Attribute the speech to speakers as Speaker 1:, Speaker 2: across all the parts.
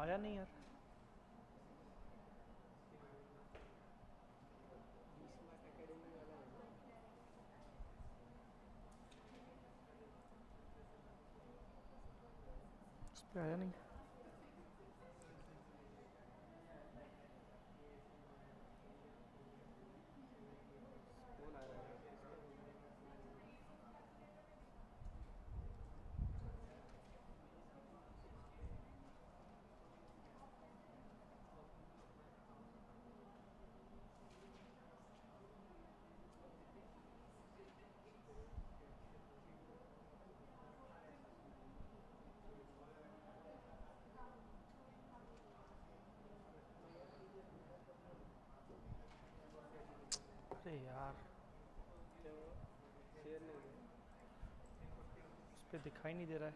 Speaker 1: आया नहीं यार आया नहीं अरे यार इस पर दिखाई नहीं दे रहा है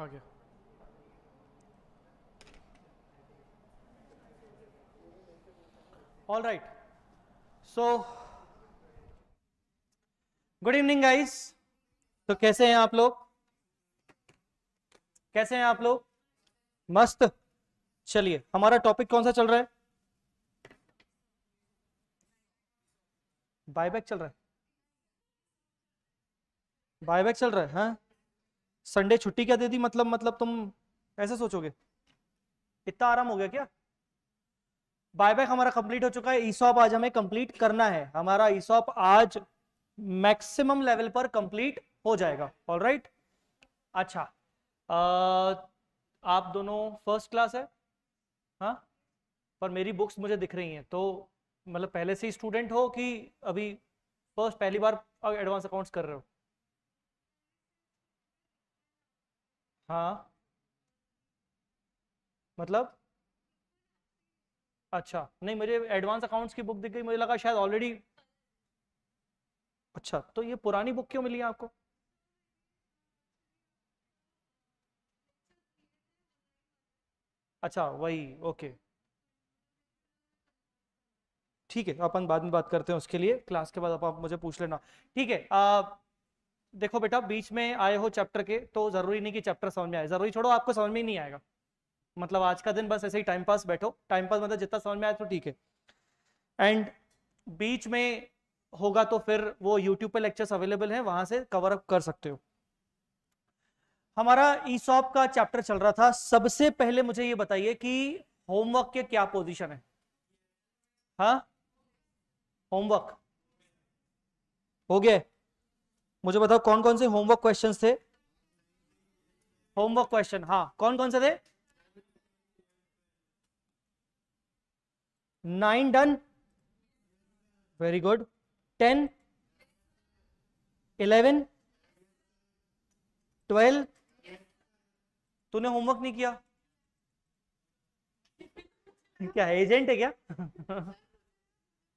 Speaker 1: आ गया all right so good evening guys तो कैसे हैं आप लोग कैसे हैं आप लोग मस्त चलिए हमारा टॉपिक कौन सा चल रहा है बायबैक चल रहा है बायबैक चल रहा है हाँ संडे छुट्टी क्या दे दी मतलब मतलब तुम ऐसे सोचोगे इतना आराम हो गया क्या बायबैक हमारा कंप्लीट हो चुका है ईसॉप आज हमें कंप्लीट करना है हमारा ईसॉप आज मैक्सिमम लेवल पर कंप्लीट हो जाएगा ऑल राइट अच्छा आ, आप दोनों फर्स्ट क्लास है हाँ पर मेरी बुक्स मुझे दिख रही हैं तो मतलब पहले से ही स्टूडेंट हो कि अभी फर्स्ट पहली बार एडवांस अकाउंट्स कर रहे हो हाँ मतलब अच्छा नहीं मुझे एडवांस अकाउंट्स की बुक दिख गई मुझे लगा शायद ऑलरेडी अच्छा तो ये पुरानी बुक क्यों मिली है आपको अच्छा वही ओके ठीक है अपन बाद में बात करते हैं उसके लिए क्लास के बाद आप, मुझे पूछ लेना ठीक है आ, देखो बेटा बीच में आए हो चैप्टर के तो जरूरी नहीं कि चैप्टर समझ में आए जरूरी छोड़ो आपको समझ में ही नहीं आएगा मतलब आज का दिन बस ऐसे ही टाइम पास बैठो टाइम पास मतलब जितना समझ में आए तो ठीक है एंड बीच में होगा तो फिर वो यूट्यूब पे लेक्चर्स अवेलेबल हैं वहां से कवर अप कर सकते हो हमारा ईसॉप का चैप्टर चल रहा था सबसे पहले मुझे ये बताइए कि होमवर्क के क्या पोजिशन है हा होमवर्क हो गया मुझे बताओ कौन कौन से होमवर्क क्वेश्चन थे होमवर्क क्वेश्चन हाँ कौन कौन से थे nine done very good ten eleven twelve तूने होमवर्क नहीं किया क्या एजेंट है क्या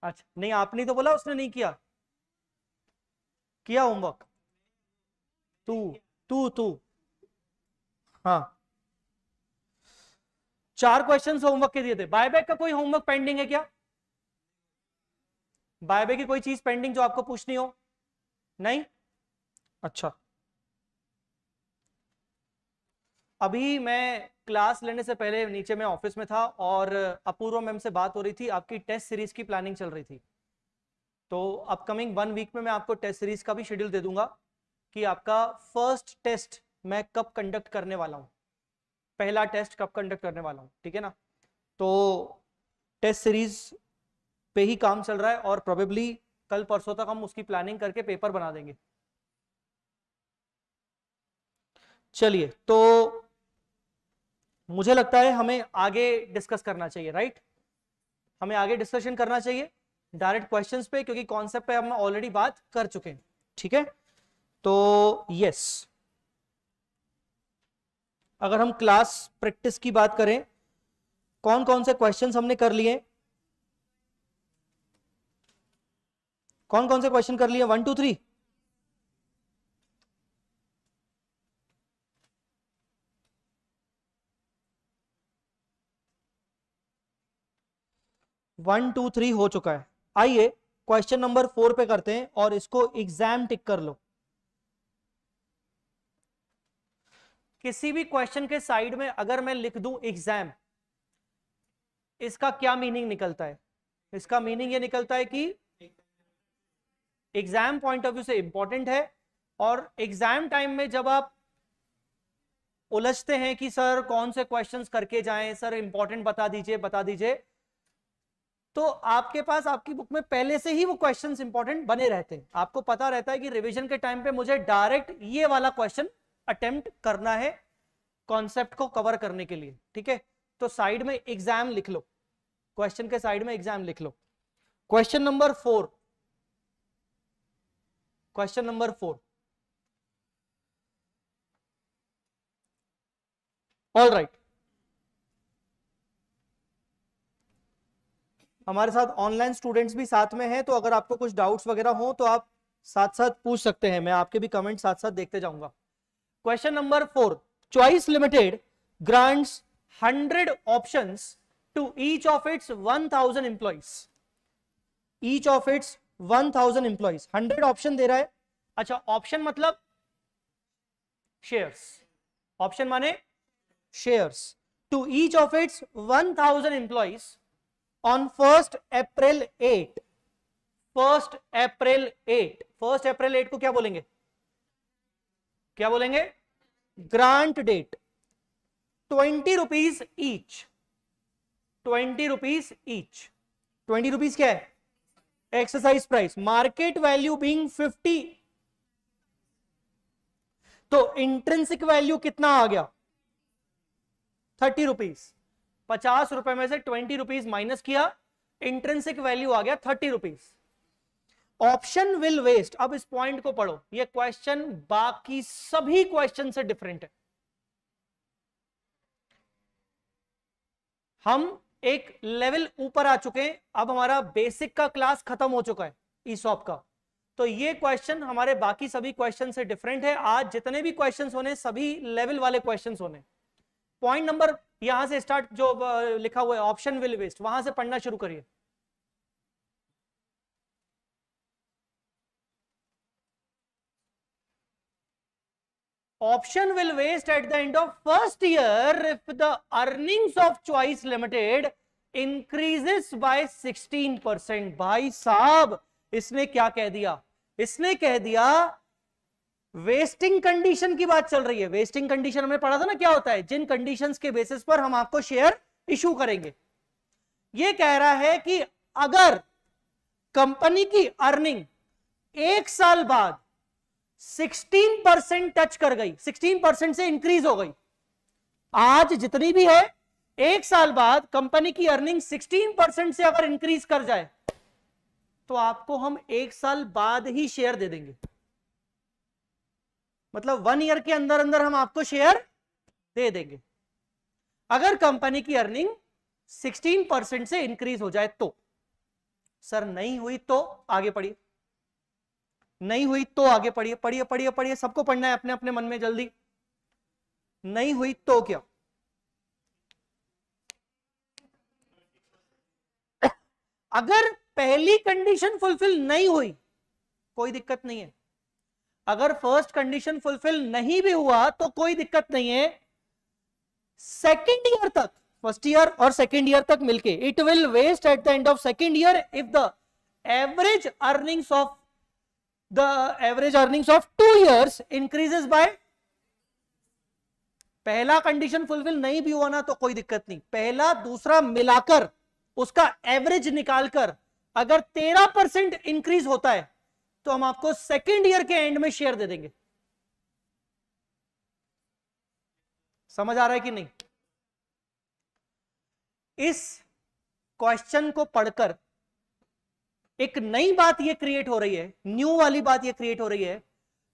Speaker 1: अच्छा नहीं आपने तो बोला उसने नहीं किया किया होमवर्क तू तू तू हाँ चार क्वेश्चन होमवर्क के दिए थे बायबैक का कोई होमवर्क पेंडिंग है क्या बायबैक की कोई चीज पेंडिंग जो आपको पूछनी हो नहीं अच्छा अभी मैं क्लास लेने से पहले नीचे में ऑफिस में था और अपूर्व मैम से बात हो रही थी आपकी टेस्ट सीरीज की प्लानिंग चल रही थी तो अपकमिंग वन वीक में मैं आपको टेस्ट सीरीज का भी शेड्यूल दे दूंगा कि आपका फर्स्ट टेस्ट मैं कब कंडक्ट करने वाला हूँ पहला टेस्ट कब कंडक्ट करने वाला हूँ ठीक है ना तो टेस्ट सीरीज पे ही काम चल रहा है और प्रोबेबली कल परसों तक हम उसकी प्लानिंग करके पेपर बना देंगे चलिए तो मुझे लगता है हमें आगे डिस्कस करना चाहिए राइट हमें आगे डिस्कशन करना चाहिए डायरेक्ट क्वेश्चंस पे क्योंकि कॉन्सेप्ट पे हम ऑलरेडी बात कर चुके हैं ठीक है तो यस अगर हम क्लास प्रैक्टिस की बात करें कौन कौन से क्वेश्चंस हमने कर लिए कौन कौन से क्वेश्चन कर लिए one two three one two three हो चुका है आइए क्वेश्चन नंबर फोर पे करते हैं और इसको एग्जाम टिक कर लो किसी भी क्वेश्चन के साइड में अगर मैं लिख दूं एग्जाम इसका क्या मीनिंग निकलता है इसका मीनिंग ये निकलता है कि एग्जाम पॉइंट ऑफ व्यू से इंपॉर्टेंट है और एग्जाम टाइम में जब आप उलझते हैं कि सर कौन से क्वेश्चंस करके जाएं सर इंपॉर्टेंट बता दीजिए बता दीजिए तो आपके पास आपकी बुक में पहले से ही वो क्वेश्चंस इंपॉर्टेंट बने रहते हैं आपको पता रहता है कि रिवीजन के टाइम पे मुझे डायरेक्ट ये वाला क्वेश्चन अटेम्प्ट करना है कॉन्सेप्ट को कवर करने के लिए ठीक है तो साइड में एग्जाम लिख लो क्वेश्चन के साइड में एग्जाम लिख लो question number four question number four all right हमारे साथ ऑनलाइन स्टूडेंट्स भी साथ में हैं तो अगर आपको कुछ डाउट्स वगैरह हो तो आप साथ साथ पूछ सकते हैं मैं आपके भी कमेंट साथ साथ देखते जाऊंगा question number four choice Limited grants hundred option to each of its one thousand employees each of its one thousand employees hundred option दे रहा है अच्छा ऑप्शन मतलब शेयर्स ऑप्शन माने shares to each of its one thousand employees on first April eight first April eight first April eight को क्या बोलेंगे क्या बोलेंगे grant date twenty rupees each twenty rupees each twenty rupees क्या है exercise price market value being fifty तो intrinsic value कितना आ गया थर्टी रुपीज पचास रुपए में से ट्वेंटी रुपीज माइनस किया इंट्रेंसिक वैल्यू आ गया thirty rupees option will vest अब इस पॉइंट को पढ़ो ये क्वेश्चन बाकी सभी क्वेश्चन से डिफरेंट है हम एक लेवल ऊपर आ चुके हैं अब हमारा बेसिक का क्लास खत्म हो चुका है ईसॉप का तो ये क्वेश्चन हमारे बाकी सभी क्वेश्चन से डिफरेंट है आज जितने भी क्वेश्चन होने सभी लेवल वाले क्वेश्चन होने पॉइंट नंबर यहां से स्टार्ट जो लिखा हुआ है ऑप्शन विल वेस्ट वहां से पढ़ना शुरू करिए option will vest at the end of first year if the earnings of Choice Limited increases by sixteen percent भाई साहब इसने क्या कह दिया इसने कह दिया वेस्टिंग कंडीशन की बात चल रही है वेस्टिंग कंडीशन हमने पढ़ा था ना क्या होता है जिन कंडीशंस के बेसिस पर हम आपको शेयर इशू करेंगे ये कह रहा है कि अगर कंपनी की अर्निंग एक साल बाद 16 परसेंट टच कर गई 16 परसेंट से इंक्रीज हो गई आज जितनी भी है एक साल बाद कंपनी की अर्निंग 16 परसेंट से अगर इंक्रीज कर जाए तो आपको हम एक साल बाद ही शेयर दे देंगे मतलब वन ईयर के अंदर अंदर हम आपको शेयर दे देंगे अगर कंपनी की अर्निंग 16 परसेंट से इंक्रीज हो जाए तो सर नहीं हुई तो आगे पढ़िए नहीं हुई तो आगे पढ़िए पढ़िए पढ़िए पढ़िए सबको पढ़ना है अपने अपने मन में जल्दी नहीं हुई तो क्या अगर पहली कंडीशन फुलफिल नहीं हुई कोई दिक्कत नहीं है अगर फर्स्ट कंडीशन फुलफिल नहीं भी हुआ तो कोई दिक्कत नहीं है सेकेंड ईयर तक फर्स्ट ईयर और सेकेंड ईयर तक मिलके it will vest at the end of second year if the average earnings of the average earnings of two years increases by पहला कंडीशन फुलफिल नहीं भी हुआ ना तो कोई दिक्कत नहीं पहला दूसरा मिलाकर उसका एवरेज निकालकर अगर तेरह परसेंट इंक्रीज होता है तो हम आपको सेकेंड ईयर के एंड में शेयर दे देंगे समझ आ रहा है कि नहीं इस क्वेश्चन को पढ़कर एक नई बात ये क्रिएट हो रही है न्यू वाली बात ये क्रिएट हो रही है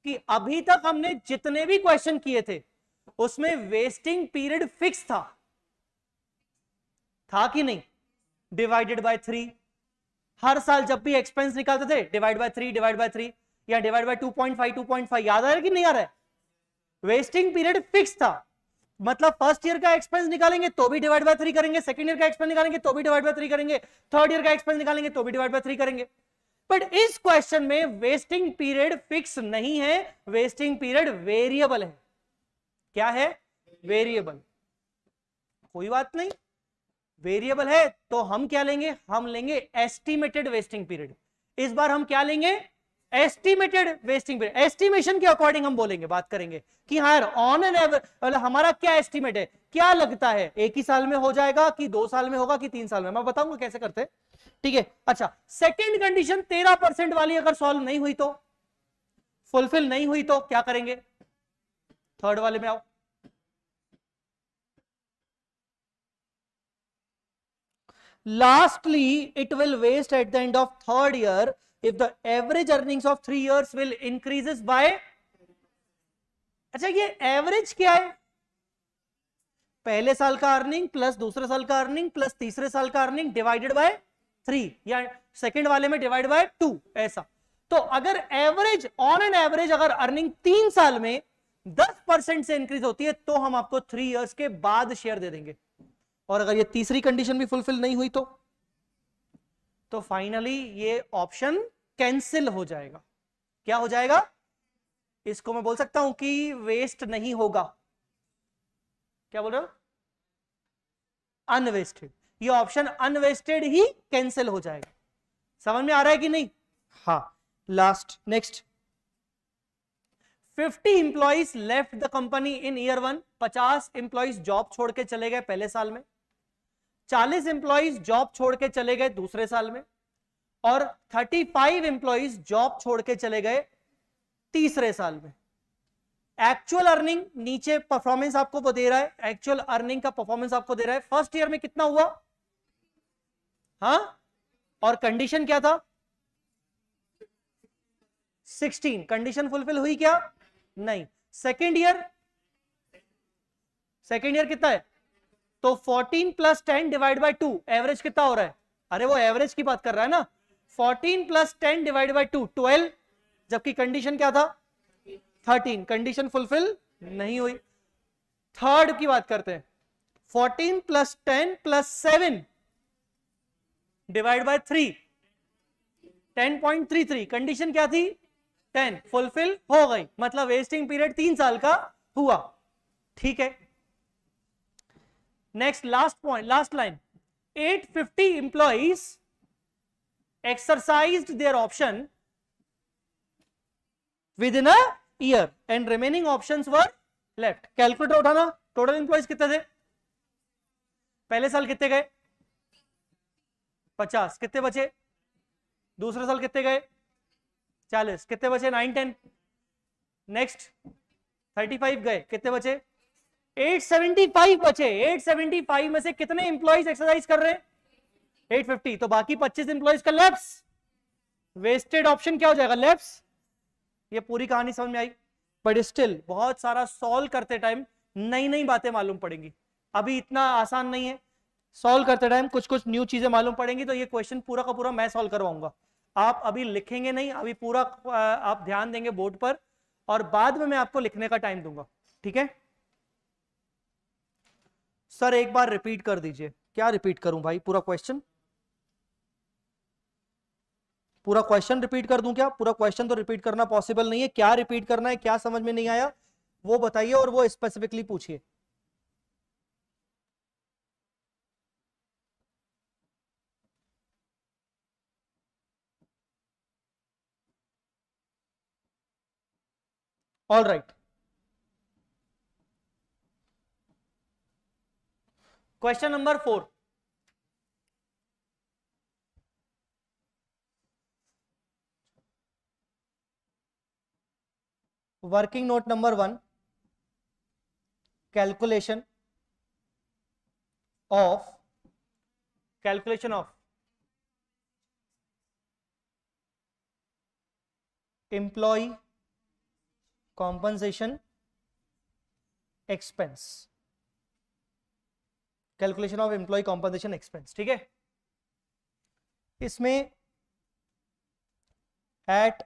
Speaker 1: कि अभी तक हमने जितने भी क्वेश्चन किए थे उसमें वेस्टिंग पीरियड फिक्स था था कि नहीं डिवाइडेड बाय थ्री हर साल जब भी एक्सपेंस निकालते थे divide by three divide by three या divide by two point five two point five याद आ रहा है कि नहीं आ रहा है वेस्टिंग पीरियड फिक्स था मतलब फर्स्ट ईयर का एक्सपेंस निकालेंगे तो भी डिवाइड बाय थ्री करेंगे सेकंड ईयर का एक्सपेंस निकालेंगे तो भी डिवाइड बाय थ्री करेंगे थर्ड ईयर का एक्सपेंस निकालेंगे तो भी डिवाइड बाय थ्री करेंगे बट इस क्वेश्चन में वेस्टिंग पीरियड फिक्स नहीं है वेस्टिंग पीरियड वेरिएबल है क्या है वेरिएबल कोई बात नहीं वेरिएबल है तो हम क्या लेंगे हम लेंगे एस्टिमेटेड वेस्टिंग पीरियड इस बार हम क्या लेंगे एस्टिमेटेड वेस्टिंग पीरियड एस्टिमेशन के अकॉर्डिंग हम बोलेंगे बात करेंगे कि हाँ ऑन एन एवरेज हमारा क्या एस्टिमेट है क्या लगता है एक ही साल में हो जाएगा कि दो साल में होगा कि तीन साल में मैं बताऊंगा कैसे करते ठीक है अच्छा सेकेंड कंडीशन तेरह परसेंट वाली अगर सॉल्व नहीं हुई तो फुलफिल नहीं हुई तो क्या करेंगे थर्ड वाले में आओ Lastly, it will waste at the end of third year if the average earnings of three years will increases by अच्छा ये एवरेज क्या है पहले साल का अर्निंग प्लस दूसरे साल का अर्निंग प्लस तीसरे साल का अर्निंग डिवाइडेड बाय थ्री या सेकंड वाले में डिवाइड बाय टू ऐसा तो अगर एवरेज ऑन एन एवरेज अगर अर्निंग तीन साल में दस परसेंट से इंक्रीज होती है तो हम आपको थ्री इयर्स के बाद शेयर दे देंगे और अगर ये तीसरी कंडीशन भी फुलफिल नहीं हुई तो तो फाइनली ये ऑप्शन कैंसिल हो जाएगा क्या हो जाएगा इसको मैं बोल सकता हूं कि वेस्ट नहीं होगा क्या बोल रहे हो अनवेस्टेड ये ऑप्शन अनवेस्टेड ही कैंसिल हो जाएगा समझ में आ रहा है कि नहीं हाँ last next 50 employees left the company in year one 50 employees job छोड़ के चले गए पहले साल में चालीस एम्प्लॉज जॉब छोड़ के चले गए दूसरे साल में और थर्टी फाइव एम्प्लॉयज जॉब छोड़ के चले गए तीसरे साल में एक्चुअल अर्निंग नीचे परफॉर्मेंस आपको वो दे रहा है एक्चुअल अर्निंग का परफॉर्मेंस आपको दे रहा है फर्स्ट ईयर में कितना हुआ हाँ और कंडीशन क्या था 16 कंडीशन फुलफिल हुई क्या नहीं सेकेंड ईयर सेकेंड ईयर कितना है तो 14 plus ten divide by two average कितना हो रहा है अरे वो एवरेज की बात कर रहा है ना 14 plus ten divide by two twelve जबकि कंडीशन क्या था 13 कंडीशन फुलफिल नहीं हुई थर्ड की बात करते हैं 14 plus ten plus seven divide by three ten point three three condition क्या थी 10 फुलफिल हो गई मतलब वेस्टिंग पीरियड तीन साल का हुआ ठीक है next last point last line 850 fifty employees exercise their option within year end remaining option were left calculator उठाना टोटल इंप्लॉइज कितने थे पहले साल कितने गए 50 कितने बचे दूसरे साल कितने गए 40 कितने बचे 9 10 नेक्स्ट 35 गए कितने बचे 875 बचे 875 में से कितने इंप्लॉइज एक्सरसाइज कर रहे हैं 850 तो बाकी 25 इंप्लॉइज का लेप्स वेस्टेड ऑप्शन क्या हो जाएगा लेप्स ये पूरी कहानी समझ में आई बट स्टिल बहुत सारा सॉल्व करते टाइम नई नई बातें मालूम पड़ेंगी अभी इतना आसान नहीं है सॉल्व करते टाइम कुछ कुछ न्यू चीजें मालूम पड़ेंगी तो ये क्वेश्चन पूरा का पूरा मैं सॉल्व करवाऊंगा आप अभी लिखेंगे नहीं अभी पूरा आप ध्यान देंगे बोर्ड पर और बाद में मैं आपको लिखने का टाइम दूंगा ठीक है सर एक बार रिपीट कर दीजिए क्या रिपीट करूं भाई पूरा क्वेश्चन पूरा क्वेश्चन रिपीट कर दूं क्या पूरा क्वेश्चन तो रिपीट करना पॉसिबल नहीं है क्या रिपीट करना है क्या समझ में नहीं आया वो बताइए और वो स्पेसिफिकली पूछिए all right Question number 4. Working note number 1 calculation of calculation of employee compensation expense calculation of employee compensation expense ठीक है इसमें एट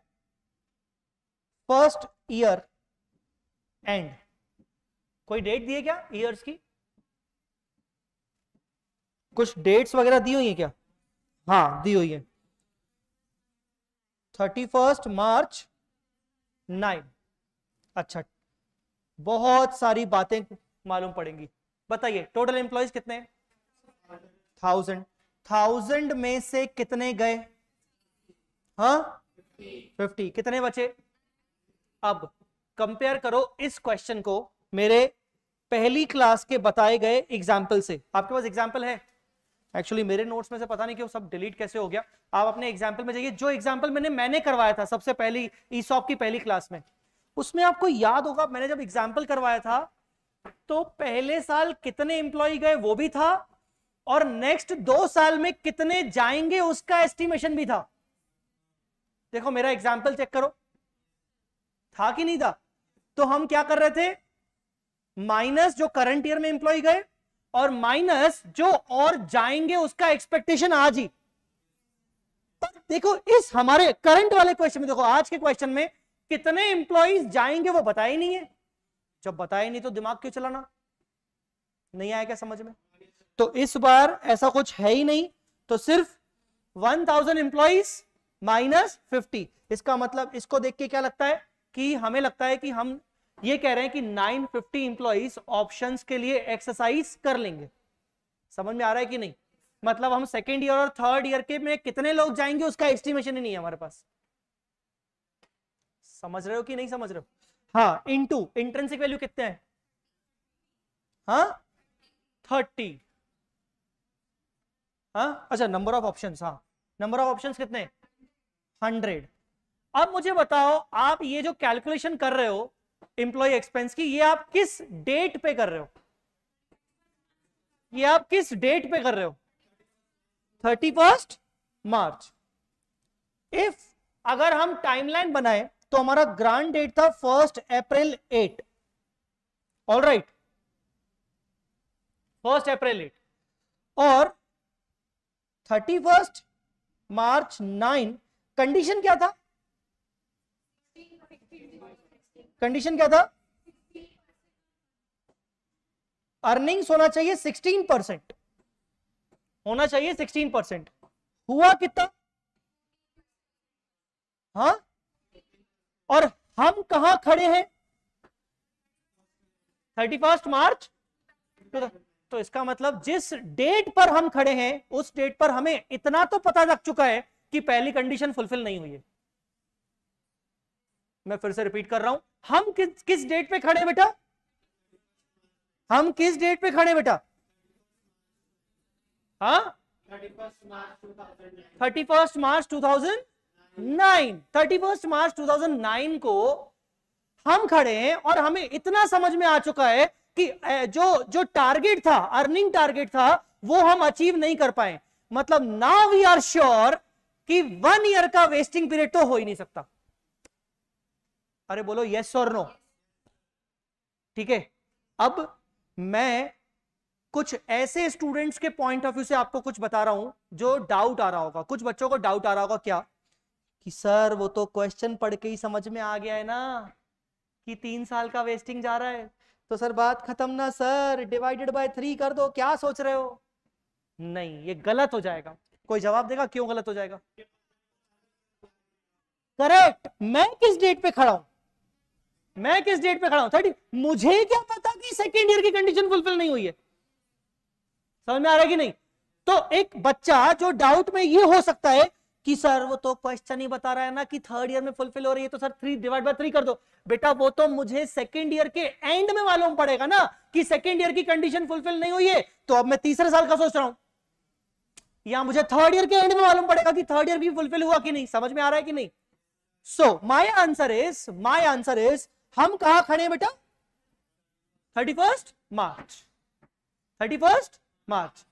Speaker 1: फर्स्ट ईयर एंड कोई डेट दी है क्या ईयर्स की कुछ डेट्स वगैरह दी हुई है क्या हाँ दी हुई है थर्टी फर्स्ट मार्च नाइन अच्छा बहुत सारी बातें मालूम पड़ेंगी बताइए टोटल एम्प्लॉयज कितने थाउजेंड थाउजेंड में से कितने गए हा फिफ्टी कितने बचे अब कंपेयर करो इस क्वेश्चन को मेरे पहली क्लास के बताए गए एग्जाम्पल से आपके पास एग्जाम्पल है एक्चुअली मेरे नोट्स में से पता नहीं क्यों सब डिलीट कैसे हो गया आप अपने एग्जाम्पल में जाइए जो एग्जाम्पल मैंने मैंने करवाया था सबसे पहली ईसॉप की पहली क्लास में उसमें आपको याद होगा मैंने जब एग्जाम्पल करवाया था तो पहले साल कितने इंप्लॉय गए वो भी था और नेक्स्ट दो साल में कितने जाएंगे उसका एस्टिमेशन भी था देखो मेरा एग्जाम्पल चेक करो था कि नहीं था तो हम क्या कर रहे थे माइनस जो करंट ईयर में इंप्लॉय गए और माइनस जो और जाएंगे उसका एक्सपेक्टेशन आज ही देखो इस हमारे करंट वाले क्वेश्चन में देखो आज के क्वेश्चन में कितने इंप्लॉय जाएंगे वो बताया ही नहीं है जब बताया नहीं तो दिमाग क्यों चलाना नहीं आया क्या समझ में तो इस बार ऐसा कुछ है ही नहीं तो सिर्फ 1000 थाउजेंड एम्प्लॉइज माइनस फिफ्टी इसका मतलब इसको देख के क्या लगता है कि हमें लगता है कि हम ये कह रहे हैं कि 950 फिफ्टी इंप्लॉइज ऑप्शन के लिए एक्सरसाइज कर लेंगे समझ में आ रहा है कि नहीं मतलब हम सेकेंड ईयर और थर्ड ईयर के में कितने लोग जाएंगे उसका एस्टिमेशन ही नहीं है हमारे पास समझ रहे हो कि नहीं समझ रहे हो हाँ इनटू इंट्रेंसिक वैल्यू कितने हैं हाँ थर्टी हाँ अच्छा नंबर ऑफ ऑप्शन हाँ नंबर ऑफ ऑप्शन कितने हंड्रेड अब मुझे बताओ आप ये जो कैलकुलेशन कर रहे हो इंप्लॉय एक्सपेंस की ये आप किस डेट पे कर रहे हो ये आप किस डेट पे कर रहे हो थर्टी फर्स्ट मार्च इफ अगर हम टाइमलाइन बनाए तो हमारा ग्रांड डेट था first April eight all right first April eight और thirty first March nine condition क्या था कंडीशन क्या था अर्निंग्स होना चाहिए सिक्सटीन परसेंट होना चाहिए सिक्सटीन परसेंट हुआ कितना हाँ और हम कहा खड़े हैं थर्टी फर्स्ट मार्च तो, तो इसका मतलब जिस डेट पर हम खड़े हैं उस डेट पर हमें इतना तो पता लग चुका है कि पहली कंडीशन फुलफिल नहीं हुई है मैं फिर से रिपीट कर रहा हूं हम किस किस डेट पे खड़े बेटा हम किस डेट पे खड़े बेटा हा thirty first March two thousand nine thirty first March two thousand nine को हम खड़े हैं और हमें इतना समझ में आ चुका है कि जो जो टारगेट था अर्निंग टारगेट था वो हम अचीव नहीं कर पाए मतलब नाउ वी आर श्योर कि वन ईयर का वेस्टिंग पीरियड तो हो ही नहीं सकता अरे बोलो यस और नो ठीक है अब मैं कुछ ऐसे स्टूडेंट्स के पॉइंट ऑफ व्यू से आपको कुछ बता रहा हूं जो डाउट आ रहा होगा कुछ बच्चों को डाउट आ रहा होगा क्या कि सर वो तो क्वेश्चन पढ़ के ही समझ में आ गया है ना कि तीन साल का वेस्टिंग जा रहा है तो सर बात खत्म ना सर डिवाइडेड बाय थ्री कर दो क्या सोच रहे हो नहीं ये गलत हो जाएगा कोई जवाब देगा क्यों गलत हो जाएगा करेक्ट मैं किस डेट पे खड़ा हूं मैं किस डेट पे खड़ा हूं मुझे क्या पता कि सेकेंड ईयर की कंडीशन फुलफिल नहीं हुई है समझ में आ रहा है कि नहीं तो एक बच्चा जो डाउट में ये हो सकता है कि सर वो तो क्वेश्चन ही बता रहा है ना कि थर्ड ईयर में फुलफिल हो रही है तो sir three divide by three कर दो बेटा वो तो मुझे सेकंड ईयर के एंड में मालूम पड़ेगा ना कि सेकंड ईयर की कंडीशन फुलफिल नहीं हुई है तो अब मैं तीसरे साल का सोच रहा हूं या मुझे थर्ड ईयर के एंड में मालूम पड़ेगा कि थर्ड ईयर भी फुलफिल हुआ कि नहीं समझ में आ रहा है कि नहीं so my answer is my answer is हम कहा खड़े बेटा thirty first March thirty first March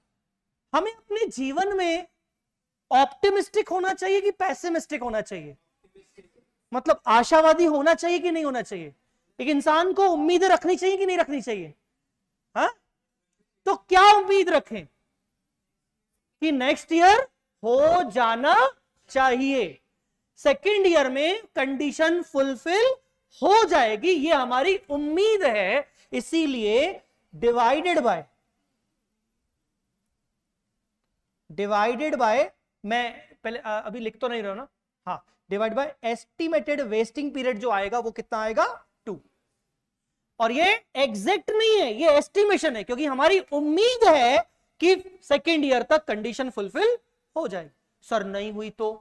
Speaker 1: हमें अपने जीवन में ऑप्टिमिस्टिक होना चाहिए कि पैसिमिस्टिक होना चाहिए मतलब आशावादी होना चाहिए कि नहीं होना चाहिए एक इंसान को उम्मीद रखनी चाहिए कि नहीं रखनी चाहिए हा? तो क्या उम्मीद रखें कि नेक्स्ट ईयर हो जाना चाहिए सेकेंड ईयर में कंडीशन फुलफिल हो जाएगी ये हमारी उम्मीद है इसीलिए डिवाइडेड बाय डिवाइडेड बाय मैं पहले अभी लिख तो नहीं रहा ना हाँ divide by estimated vesting period जो आएगा वो कितना आएगा टू और ये एग्जैक्ट नहीं है ये एस्टिमेशन है क्योंकि हमारी उम्मीद है कि सेकेंड ईयर तक कंडीशन फुलफिल हो जाएगी सर नहीं हुई तो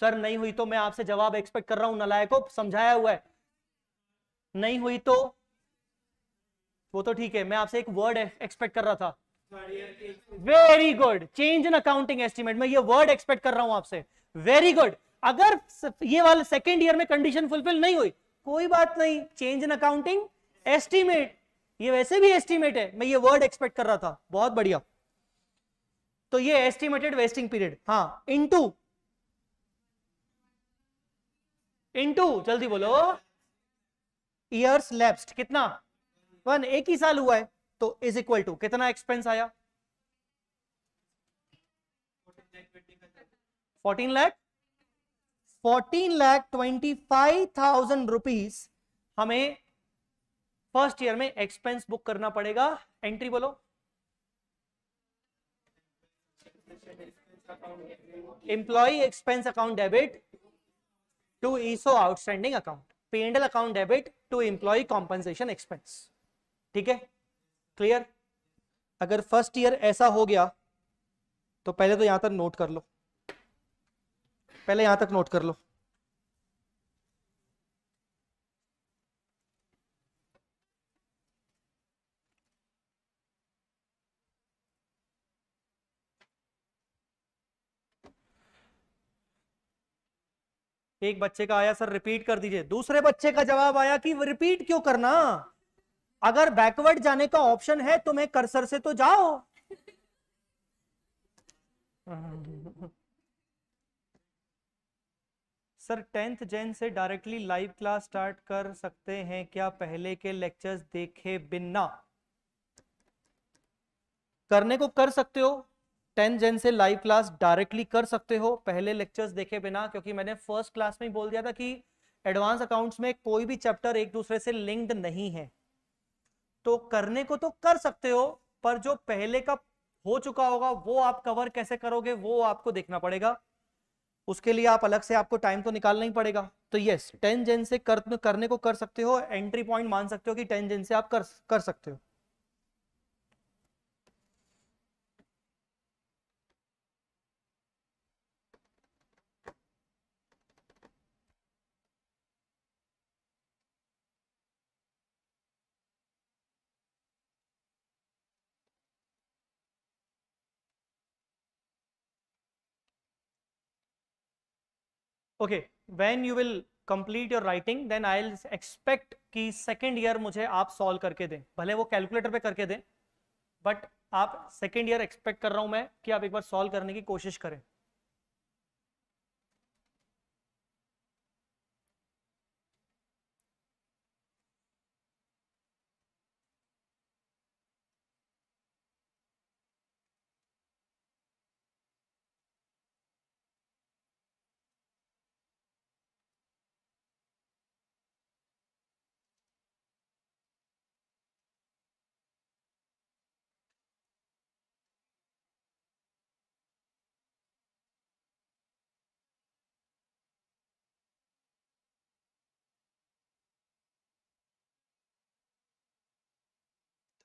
Speaker 1: सर नहीं हुई तो मैं आपसे जवाब एक्सपेक्ट कर रहा हूं को समझाया हुआ है नहीं हुई तो वो तो ठीक है मैं आपसे एक वर्ड एक्सपेक्ट कर रहा था very good change in accounting estimate मैं ये वर्ड एक्सपेक्ट कर रहा हूं आपसे वेरी गुड अगर ये वाले सेकेंड ईयर में कंडीशन फुलफिल नहीं हुई कोई बात नहीं चेंज इन अकाउंटिंग एस्टिमेट ये वैसे भी एस्टिमेट है मैं ये वर्ड एक्सपेक्ट कर रहा था बहुत बढ़िया तो ये एस्टिमेटेड वेस्टिंग पीरियड हाँ इन टू जल्दी बोलो इयर्स लेप्स्ड कितना वन एक ही साल हुआ है तो इज इक्वल टू कितना एक्सपेंस आया fourteen lakh fourteen lakh twenty five thousand rupees हमें फर्स्ट ईयर में एक्सपेंस बुक करना पड़ेगा एंट्री बोलो employee expense account debit to ईसो outstanding account P and L account debit to employee compensation expense ठीक है क्लियर अगर फर्स्ट ईयर ऐसा हो गया तो पहले तो यहां तक नोट कर लो पहले यहां तक नोट कर लो एक बच्चे का आया सर रिपीट कर दीजिए दूसरे बच्चे का जवाब आया कि रिपीट क्यों करना अगर बैकवर्ड जाने का ऑप्शन है तो मैं कर्सर से तो जाओ सर टेंथ जेन से डायरेक्टली लाइव क्लास स्टार्ट कर सकते हैं क्या पहले के लेक्चर्स देखे बिना करने को कर सकते हो टेंथ जेन से लाइव क्लास डायरेक्टली कर सकते हो पहले लेक्चर्स देखे बिना क्योंकि मैंने फर्स्ट क्लास में बोल दिया था कि एडवांस अकाउंट्स में कोई भी चैप्टर एक दूसरे से लिंक्ड नहीं है तो करने को तो कर सकते हो पर जो पहले का हो चुका होगा वो आप कवर कैसे करोगे वो आपको देखना पड़ेगा उसके लिए आप अलग से आपको टाइम तो निकालना ही पड़ेगा तो यस टेन जेन से कर, करने को कर सकते हो एंट्री पॉइंट मान सकते हो कि टेन जेन से आप कर, कर सकते हो okay when you will complete your writing then i'll expect कि second year मुझे आप solve करके दें भले वो calculator पे करके दें but आप second year expect कर रहा हूं मैं कि आप एक बार solve करने की कोशिश करें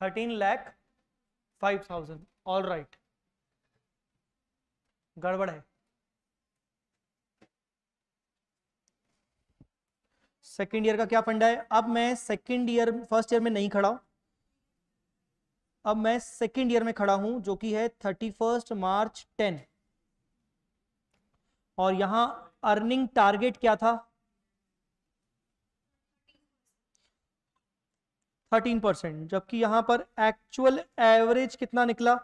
Speaker 1: thirteen lakh five thousand all right गड़बड़ है सेकेंड ईयर का क्या फंडा है अब मैं सेकेंड ईयर फर्स्ट ईयर में नहीं खड़ा अब मैं सेकेंड ईयर में खड़ा हूं जो कि है थर्टी फर्स्ट मार्च टेन और यहां अर्निंग टारगेट क्या था थर्टीन परसेंट जबकि यहां पर एक्चुअल एवरेज कितना निकला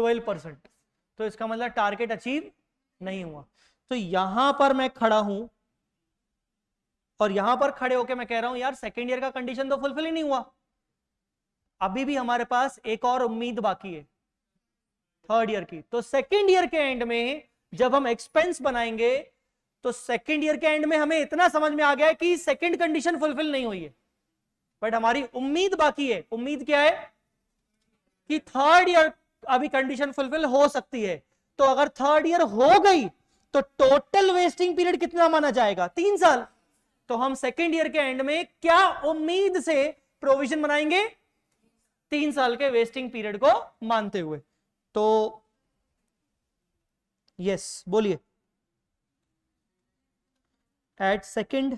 Speaker 1: ट्वेल्व परसेंट तो इसका मतलब टारगेट अचीव नहीं हुआ तो यहां पर मैं खड़ा हूं और यहां पर खड़े होकर मैं कह रहा हूं यार सेकेंड ईयर का कंडीशन तो फुलफिल ही नहीं हुआ अभी भी हमारे पास एक और उम्मीद बाकी है थर्ड ईयर की तो सेकेंड ईयर के एंड में जब हम एक्सपेंस बनाएंगे तो सेकेंड ईयर के एंड में हमें इतना समझ में आ गया कि सेकेंड कंडीशन फुलफिल नहीं हुई है बट हमारी उम्मीद बाकी है उम्मीद क्या है कि थर्ड ईयर अभी कंडीशन फुलफिल हो सकती है तो अगर थर्ड ईयर हो गई तो टोटल वेस्टिंग पीरियड कितना माना जाएगा तीन साल तो हम सेकेंड ईयर के एंड में क्या उम्मीद से प्रोविजन बनाएंगे तीन साल के वेस्टिंग पीरियड को मानते हुए तो यस बोलिए at second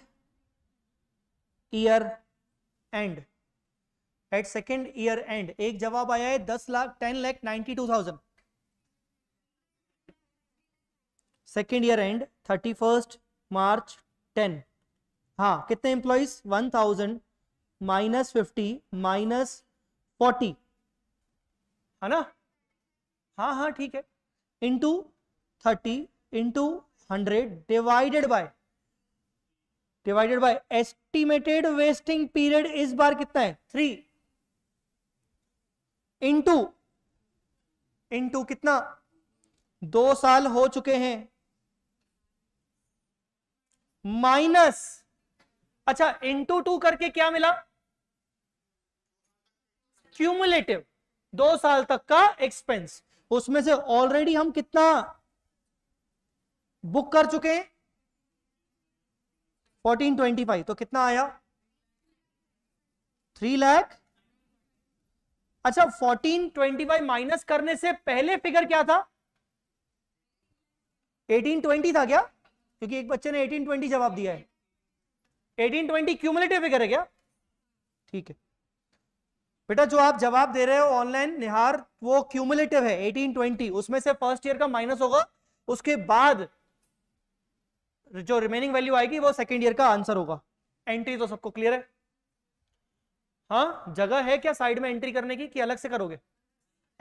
Speaker 1: year end at second year end एक जवाब आया है दस lakh ten lakh ninety two thousand second year end thirty first March ten हाँ कितने employees one thousand minus fifty minus forty है ना हाँ हाँ ठीक है into thirty into hundred divided by divided by estimated vesting period इस बार कितना है थ्री इंटू इंटू कितना दो साल हो चुके हैं माइनस अच्छा इंटू टू करके क्या मिला क्यूमुलेटिव दो साल तक का एक्सपेंस उसमें से ऑलरेडी हम कितना बुक कर चुके हैं फोर्टीन ट्वेंटी फाइव तो कितना आया थ्री लैख अच्छा फोर्टीन ट्वेंटी फाइव माइनस करने से पहले फिगर क्या था एटीन ट्वेंटी था क्या क्योंकि एक बच्चे ने एटीन ट्वेंटी जवाब दिया है एटीन ट्वेंटी क्यूमुलेटिव फिगर है क्या ठीक है बेटा जो आप जवाब दे रहे हो ऑनलाइन निहार वो क्यूमुलेटिव है एटीन ट्वेंटी उसमें से फर्स्ट ईयर का माइनस होगा उसके बाद तो जो रिमेनिंग वैल्यू आएगी वो सेकेंड ईयर का आंसर होगा एंट्री तो सबको क्लियर है हाँ जगह है क्या साइड में एंट्री करने की कि अलग से करोगे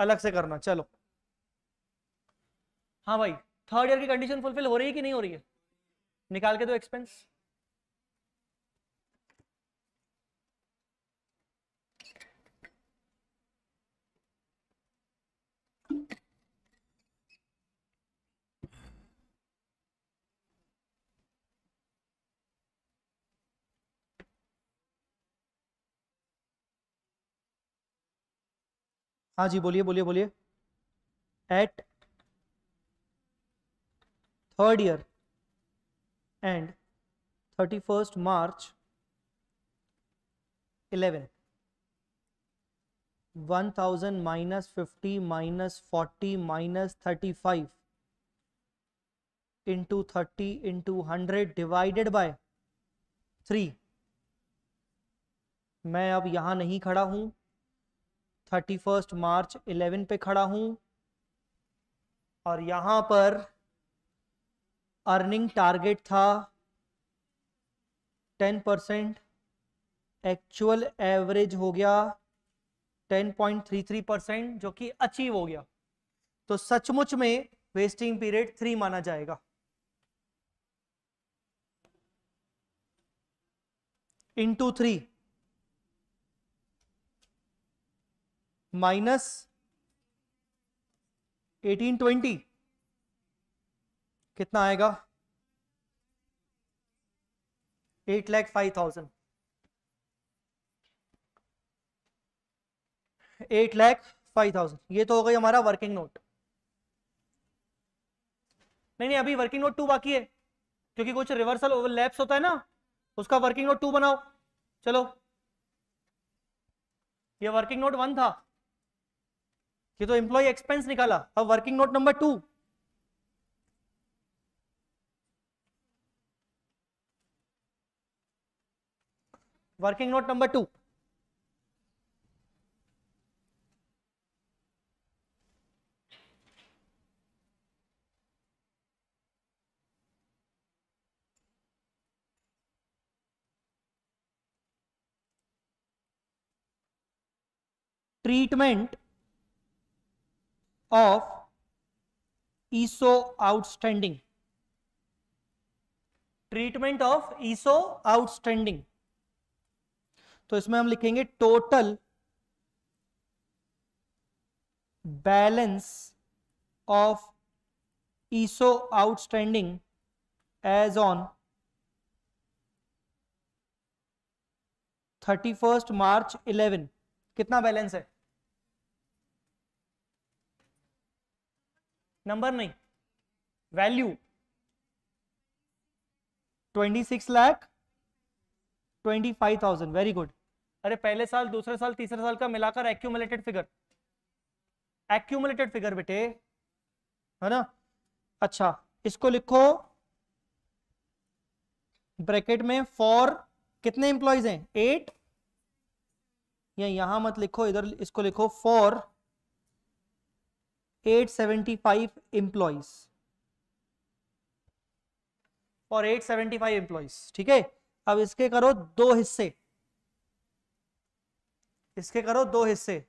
Speaker 1: अलग से करना चलो हाँ भाई थर्ड ईयर की कंडीशन फुलफिल हो रही है कि नहीं हो रही है निकाल के दो एक्सपेंस हाँ जी बोलिए बोलिए बोलिए at third year end thirty first March eleven one thousand minus fifty minus forty minus thirty five into thirty into hundred divided by three मैं अब यहाँ नहीं खड़ा हूँ थर्टी फर्स्ट मार्च इलेवन पे खड़ा हूं और यहां पर अर्निंग टारगेट था टेन परसेंट एक्चुअल एवरेज हो गया ten point three three percent जो कि अचीव हो गया तो सचमुच में वेस्टिंग पीरियड थ्री माना जाएगा into three minus eighteen twenty कितना आएगा eight lakh five thousand eight lakh five thousand ये तो हो गई हमारा वर्किंग नोट नहीं नहीं अभी वर्किंग नोट टू बाकी है क्योंकि कुछ रिवर्सल ओवरलैप्स होता है ना उसका वर्किंग नोट टू बनाओ चलो ये वर्किंग नोट वन था ये तो एम्प्लॉय एक्सपेंस निकाला अब working note number two working note number two treatment of ईसो outstanding treatment of ईसो outstanding तो इसमें हम लिखेंगे total balance of ईसो outstanding as on thirty first March eleven कितना बैलेंस है नंबर नहीं value twenty six lakh twenty five thousand very good अरे पहले साल दूसरे साल तीसरे साल का मिलाकर एक्यूमुलेटेड फिगर एक्यूमुलेटेड फिगर बेटे है ना अच्छा इसको लिखो ब्रैकेट में फॉर कितने एम्प्लॉयज हैं एट या यहां मत लिखो इधर इसको लिखो फॉर 875 एम्प्लॉयज और 875 एम्प्लॉइज ठीक है अब इसके करो दो हिस्से इसके करो दो हिस्से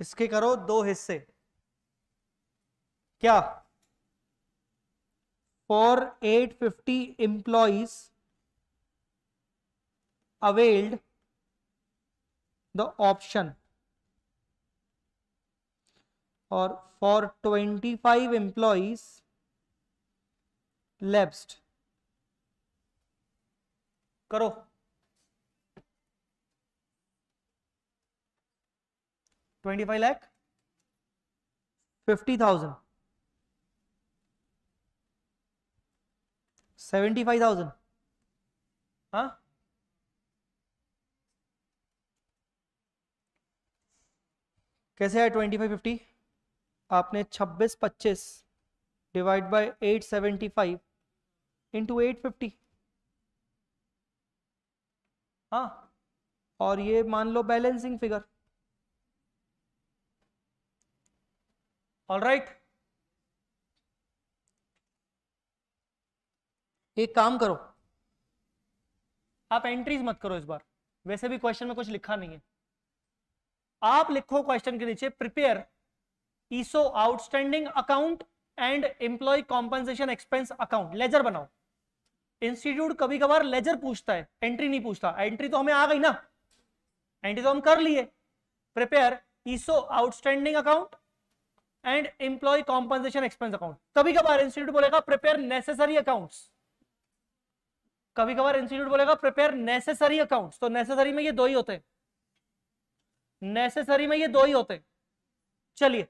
Speaker 1: इसके करो दो हिस्से क्या for 850 fifty employees availed the option और फॉर 25 एम्प्लॉज लेब्स्ट करो twenty five lakh fifty thousand seventy five thousand कैसे है ट्वेंटी फाइव फिफ्टी आपने 26 25 divide by 875 seventy five into eight हाँ और ये मान लो बैलेंसिंग फिगर ऑल राइट एक काम करो आप एंट्रीज मत करो इस बार वैसे भी क्वेश्चन में कुछ लिखा नहीं है आप लिखो क्वेश्चन के नीचे prepare ESOP outstanding account and employee compensation expense account ledger बनाओ इंस्टीट्यूट कभी कभार लेजर पूछता है एंट्री नहीं पूछता एंट्री तो हमें आ गई ना एंट्री तो हम कर लिए prepare ESOP outstanding account and employee compensation expense account कभी कभार इंस्टीट्यूट बोलेगा प्रिपेयर नेसेसरी अकाउंट्स कभी कभार इंस्टीट्यूट बोलेगा प्रिपेयर नेसेसरी अकाउंट्स तो नेसेसरी में ये दो ही होते हैं नेसेसरी में ये दो ही होते हैं चलिए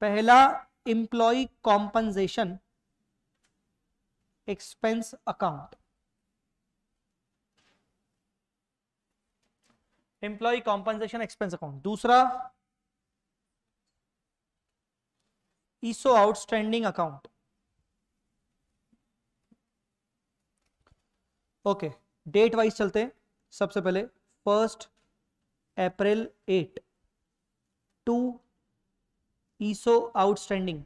Speaker 1: पहला employee compensation expense account employee compensation expense account दूसरा ESOP outstanding account okay date wise चलते हैं सबसे पहले first April eight two ईसो outstanding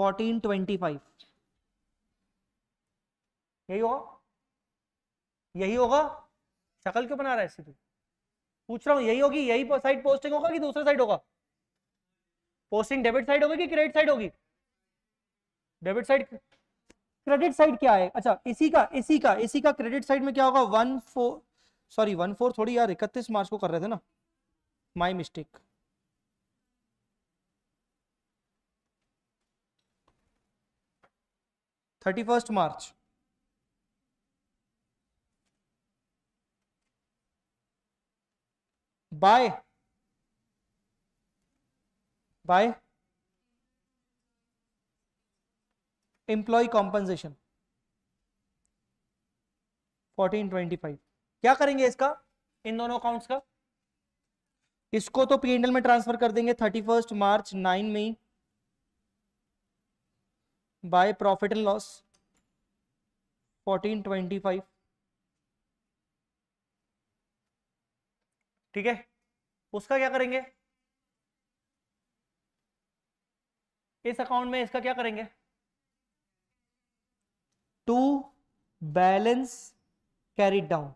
Speaker 1: 1425 यही होगा यही होगा शक्ल क्यों बना रहा है सीधे पूछ रहा हूं यही होगी यही साइड पोस्टिंग होगा कि दूसरा साइड होगा पोस्टिंग डेबिट साइड होगी कि क्रेडिट साइड होगी डेबिट साइड क्रेडिट साइड क्या है अच्छा इसी का इसी का इसी का क्रेडिट साइड में क्या होगा one four sorry one four थोड़ी यार इकतीस मार्च को कर रहे थे ना my mistake thirty first March by by employee compensation fourteen twenty five क्या करेंगे इसका इन दोनों अकाउंट्स का इसको तो पी में ट्रांसफर कर देंगे थर्टी फर्स्ट मार्च नाइन में एंड लॉस फोर्टीन ट्वेंटी 1425 ठीक है उसका क्या करेंगे इस अकाउंट में इसका क्या करेंगे टू बैलेंस कैरी डाउन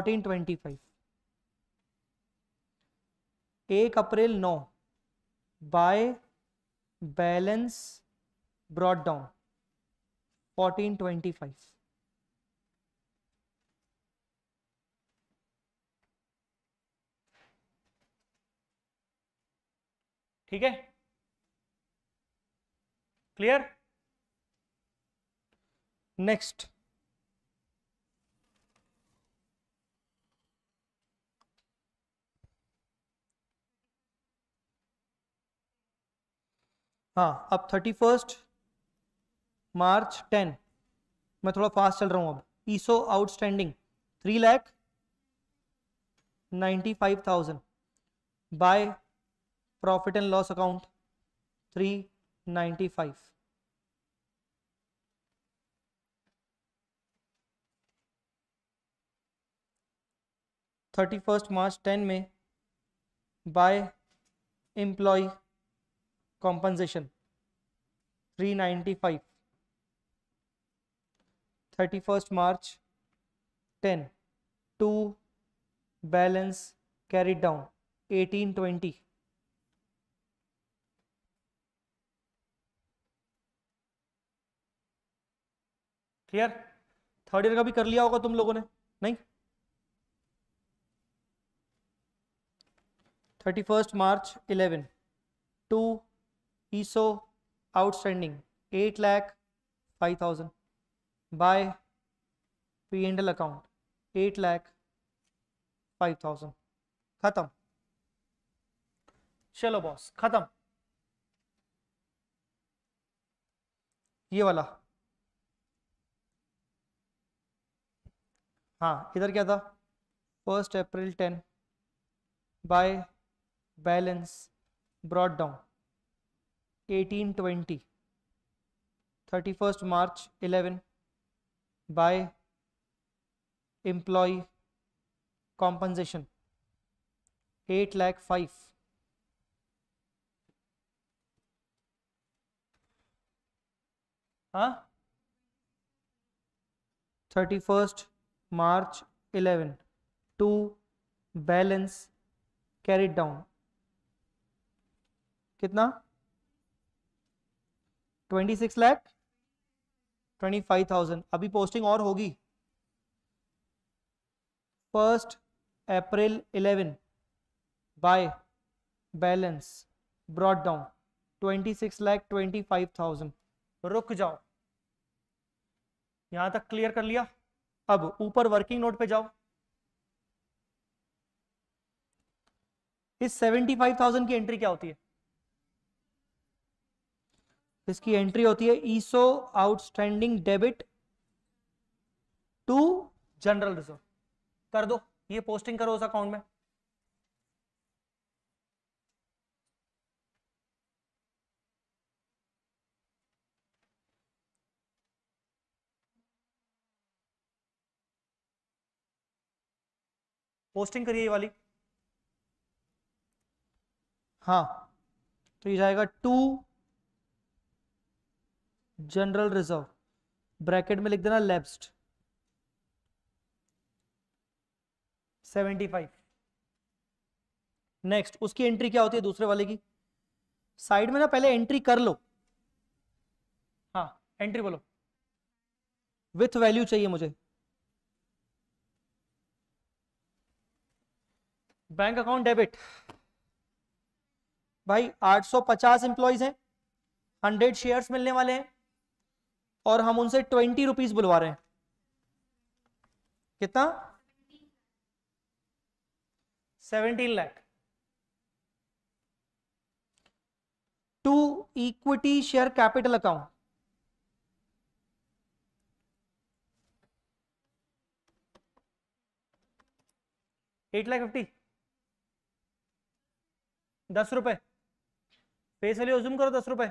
Speaker 1: 1425 एक अप्रैल नौ by balance brought down fourteen twenty five ठीक है क्लियर नेक्स्ट हाँ अब थर्टी फर्स्ट मार्च टेन मैं थोड़ा फास्ट चल रहा हूँ अब ESOP outstanding three lakh ninety five thousand by profit and loss account three ninety five thirty first March ten में by employee compensation first March ten to balance carry down eighteen twenty clear third year का भी कर लिया होगा तुम लोगों ने नहीं thirty first March eleven to पीसो outstanding eight lakh five thousand by P and L account eight lakh five thousand खत्म चलो बॉस खत्म ये वाला हाँ इधर क्या था first April ten by balance brought down eighteen twenty thirty first March eleven by employee compensation eight lakh five हाँ thirty first March eleven to balance carried down कितना twenty six lakh twenty five thousand अभी posting और होगी first April eleven by balance brought down twenty six lakh twenty five thousand रुक जाओ यहां तक clear कर लिया अब ऊपर वर्किंग नोट पे जाओ इस सेवेंटी फाइव थाउजेंड की एंट्री क्या होती है इसकी एंट्री होती है ESOP outstanding debit to general reserve कर दो ये पोस्टिंग करो उस अकाउंट में पोस्टिंग करिए ये वाली हाँ तो ये जाएगा टू जनरल रिजर्व ब्रैकेट में लिख देना सेवेंटी 75 नेक्स्ट उसकी एंट्री क्या होती है दूसरे वाले की साइड में ना पहले एंट्री कर लो हाँ एंट्री बोलो विथ वैल्यू चाहिए मुझे बैंक अकाउंट डेबिट भाई 850 सौ पचास एम्प्लॉयज हैं हंड्रेड शेयर्स मिलने वाले हैं और हम उनसे ट्वेंटी रुपीज बुलवा रहे हैं कितना seventeen lakh to equity share capital account eight lakh fifty दस रुपए फेस वैल्यू जूम करो दस रुपए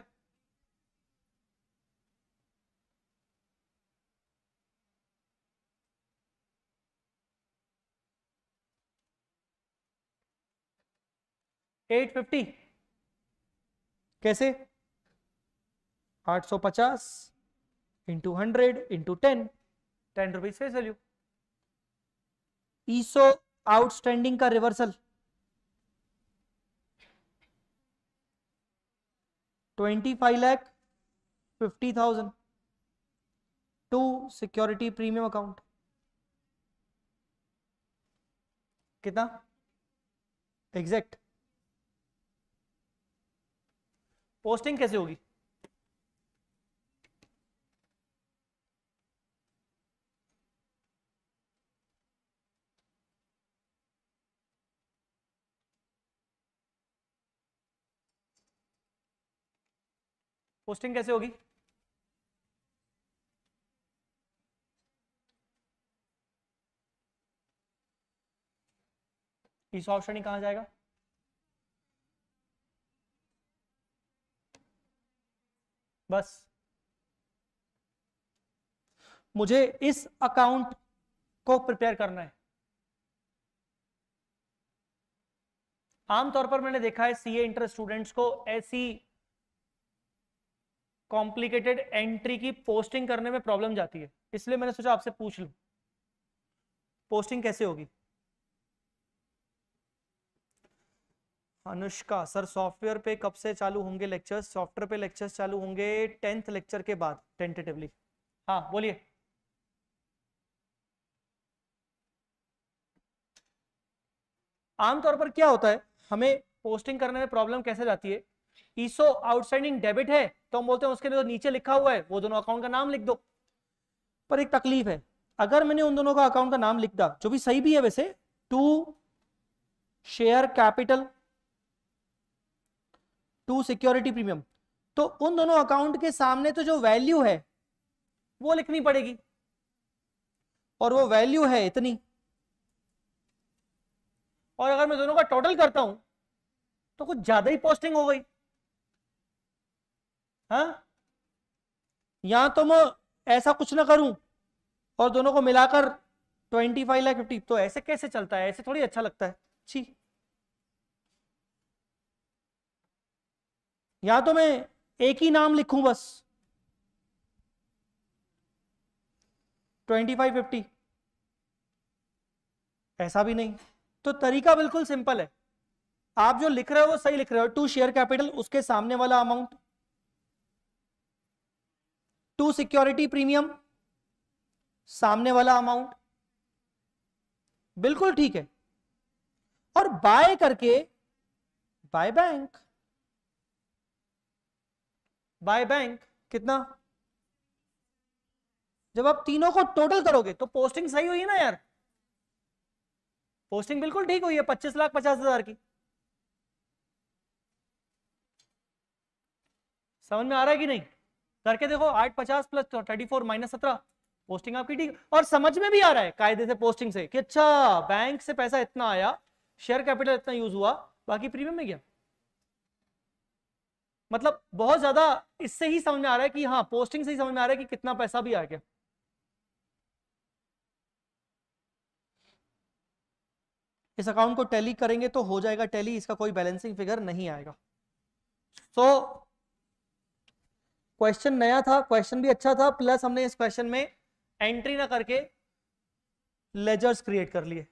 Speaker 1: 850 कैसे 850 into hundred into ten ten rupees face value ESOP outstanding का reversal twenty five lakh fifty thousand to security premium account कितना एग्जैक्ट पोस्टिंग कैसे होगी पोस्टिंग कैसे होगी इस ऑप्शन ही कहाँ जाएगा बस मुझे इस अकाउंट को प्रिपेयर करना है आमतौर पर मैंने देखा है सीए इंटर स्टूडेंट्स को ऐसी कॉम्प्लिकेटेड एंट्री की पोस्टिंग करने में प्रॉब्लम जाती है इसलिए मैंने सोचा आपसे पूछ लू पोस्टिंग कैसे होगी अनुष्का सर सॉफ्टवेयर पे कब से चालू होंगे लेक्चर्स सॉफ्टवेयर पे लेक्चर्स चालू होंगे टेंथ लेक्चर के बाद टेंटेटिवली हाँ बोलिए आमतौर पर क्या होता है हमें पोस्टिंग करने में प्रॉब्लम कैसे जाती है ईसो आउटस्टैंडिंग डेबिट है तो हम बोलते हैं उसके लिए तो नीचे लिखा हुआ है वो दोनों अकाउंट का नाम लिख दो पर एक तकलीफ है अगर मैंने उन दोनों का अकाउंट का नाम लिख दा जो भी सही भी है वैसे to share capital to security premium तो उन दोनों अकाउंट के सामने तो जो वैल्यू है वो लिखनी पड़ेगी और वो वैल्यू है इतनी और अगर मैं दोनों का टोटल करता हूं तो कुछ ज्यादा ही पोस्टिंग हो गई हाँ या तो मैं ऐसा कुछ ना करूं और दोनों को मिलाकर ट्वेंटी फाइव लाख फिफ्टी तो ऐसे कैसे चलता है ऐसे थोड़ी अच्छा लगता है ठीक या तो मैं एक ही नाम लिखूं बस ट्वेंटी फाइव फिफ्टी ऐसा भी नहीं तो तरीका बिल्कुल सिंपल है आप जो लिख रहे हो वो सही लिख रहे हो टू शेयर कैपिटल उसके सामने वाला अमाउंट टू सिक्योरिटी प्रीमियम सामने वाला अमाउंट बिल्कुल ठीक है और बाय करके बाय बैंक बाय बैंक कितना जब आप तीनों को टोटल करोगे तो पोस्टिंग सही हुई है ना यार पोस्टिंग बिल्कुल ठीक हुई है पच्चीस लाख पचास हजार की समझ में आ रहा है कि नहीं करके देखो आठ पचास प्लस थर्टी फोर माइनस सत्रह पोस्टिंग आपकी ठीक और समझ में भी आ रहा है कायदे से पोस्टिंग से कि अच्छा बैंक से पैसा इतना आया शेयर कैपिटल इतना यूज हुआ बाकी प्रीमियम में गया मतलब बहुत ज्यादा इससे ही समझ में आ रहा है कि हाँ पोस्टिंग से ही समझ में आ रहा है कि कितना पैसा भी आ गया इस अकाउंट को टैली करेंगे तो हो जाएगा टैली इसका कोई बैलेंसिंग फिगर नहीं आएगा सो so, क्वेश्चन नया था क्वेश्चन भी अच्छा था प्लस हमने इस क्वेश्चन में एंट्री ना करके लेजर्स क्रिएट कर लिए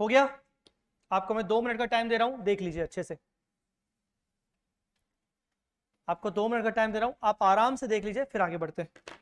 Speaker 1: हो गया आपको मैं दो मिनट का टाइम दे रहा हूं देख लीजिए अच्छे से आपको दो मिनट का टाइम दे रहा हूं आप आराम से देख लीजिए फिर आगे बढ़ते हैं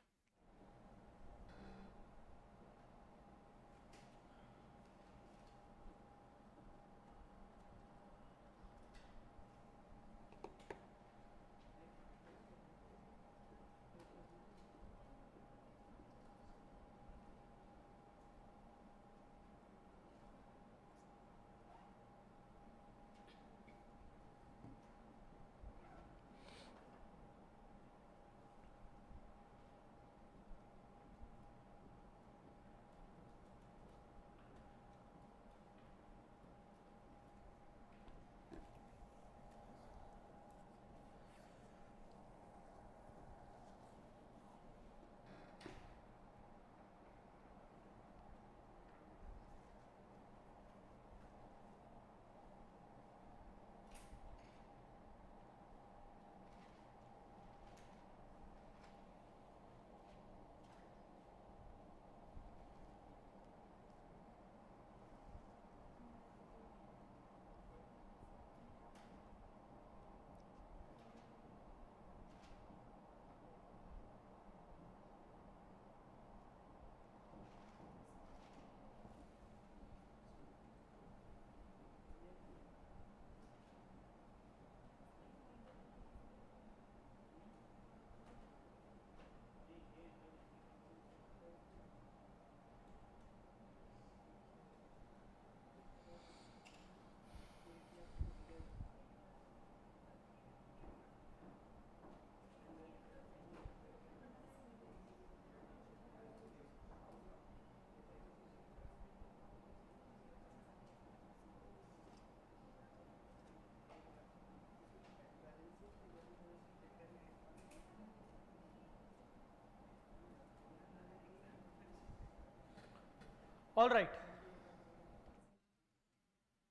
Speaker 1: ऑल राइट right.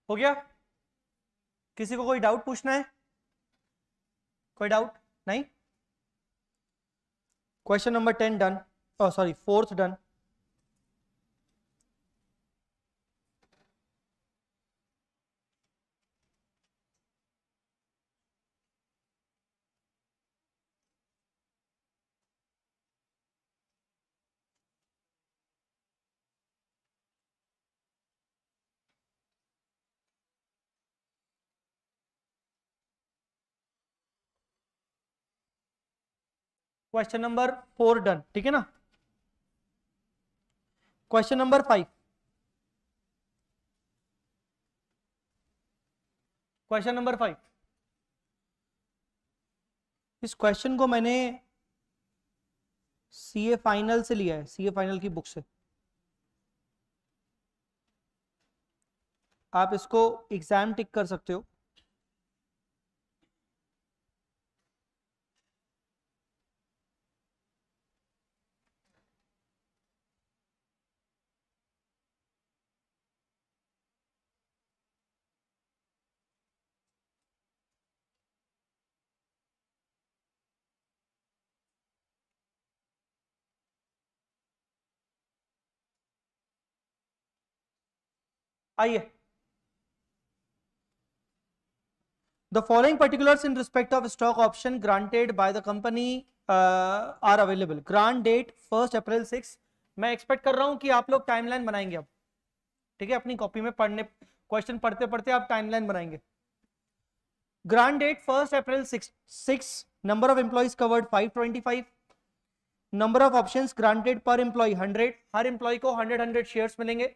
Speaker 1: हो गया किसी को कोई डाउट पूछना है कोई डाउट नहीं question number ten done sorry fourth done question number four done ठीक है ना question number five question number five इस क्वेश्चन को मैंने सीए फाइनल से लिया है सीए फाइनल की बुक से आप इसको एग्जाम टिक कर सकते हो आइए the following particulars in respect of stock option granted by the company are available available. Date first April six मैं एक्सपेक्ट कर रहा हूं कि आप लोग टाइमलाइन बनाएंगे अब ठीक है अपनी कॉपी में पढ़ने क्वेश्चन पढ़ते पढ़ते आप टाइमलाइन बनाएंगे grant date first April six six number of employees covered five number of options granted per employee 100 हर एम्प्लॉय को 100 100 शेयर्स मिलेंगे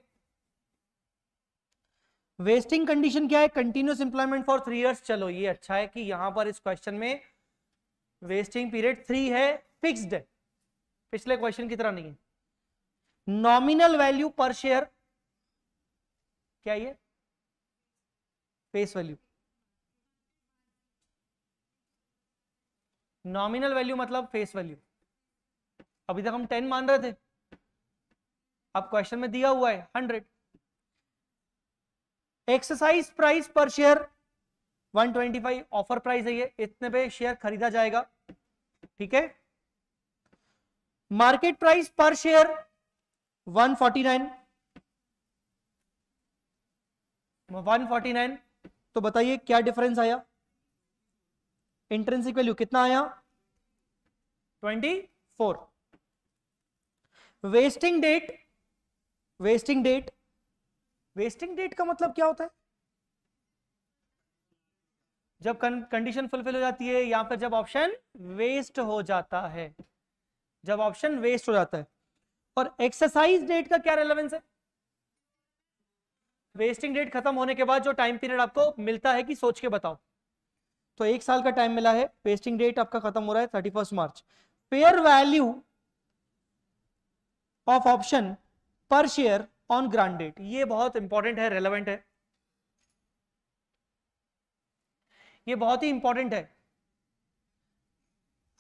Speaker 1: वेस्टिंग कंडीशन क्या है continuous employment for three years चलो ये अच्छा है कि यहां पर इस क्वेश्चन में वेस्टिंग पीरियड थ्री है फिक्स्ड है पिछले क्वेश्चन की तरह नहीं है नॉमिनल वैल्यू पर शेयर क्या ये फेस वैल्यू नॉमिनल वैल्यू मतलब फेस वैल्यू अभी तक हम टेन मान रहे थे अब क्वेश्चन में दिया हुआ है hundred exercise price per share 125 offer price है ये इतने पे शेयर खरीदा जाएगा ठीक है मार्केट प्राइस पर शेयर 149 149 तो बताइए क्या डिफरेंस आया इंटरेंसिक वैल्यू कितना आया 24 vesting date vesting date vesting date का मतलब क्या होता है जब कंडीशन फुलफिल हो जाती है या फिर जब ऑप्शन वेस्ट हो जाता है जब ऑप्शन वेस्ट हो जाता है और एक्सरसाइज डेट का क्या रेलेवेंस है वेस्टिंग डेट खत्म होने के बाद जो टाइम पीरियड आपको मिलता है कि सोच के बताओ तो एक साल का टाइम मिला है वेस्टिंग डेट आपका खत्म हो रहा है thirty first March fair value of option per share on grant date ये बहुत इंपॉर्टेंट है रेलेवेंट है ये बहुत ही इंपॉर्टेंट है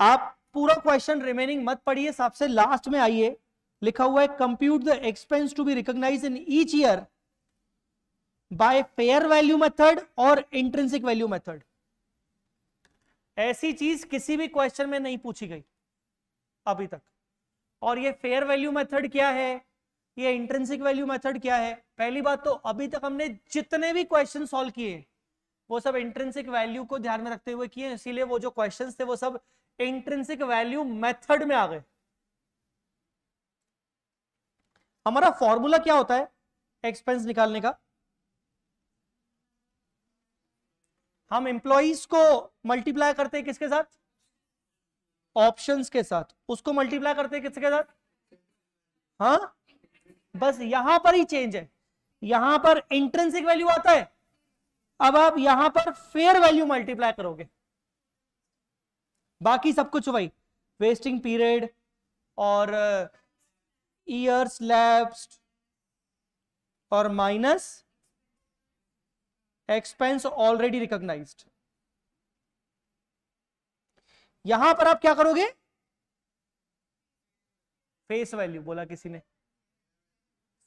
Speaker 1: आप पूरा क्वेश्चन रिमेनिंग मत पढ़िए सबसे लास्ट में आइए लिखा हुआ है compute the expense to be recognise in each year by fair value method और इंट्रेंसिक वैल्यू मेथड ऐसी चीज किसी भी क्वेश्चन में नहीं पूछी गई अभी तक और ये फेयर वैल्यू मेथड क्या है ये इंट्रेंसिक वैल्यू मेथड क्या है पहली बात तो अभी तक हमने जितने भी क्वेश्चन सोल्व किए वो सब इंट्रेंसिक वैल्यू को ध्यान में रखते हुए किए इसीलिए वो जो क्वेश्चन थे वो सब इंट्रेंसिक वैल्यू मेथड में आ गए हमारा फॉर्मूला क्या होता है एक्सपेंस निकालने का हम एम्प्लॉज को मल्टीप्लाई करते हैं किसके साथ ऑप्शंस के साथ उसको मल्टीप्लाई करते हैं किसके साथ हाँ बस यहां पर ही चेंज है यहां पर इंट्रेंसिक वैल्यू आता है अब आप यहां पर फेयर वैल्यू मल्टीप्लाई करोगे बाकी सब कुछ वही वेस्टिंग पीरियड और ईयर्स uh, लैप्स्ड और माइनस एक्सपेंस ऑलरेडी रिकॉग्नाइज्ड यहां पर आप क्या करोगे फेस वैल्यू बोला किसी ने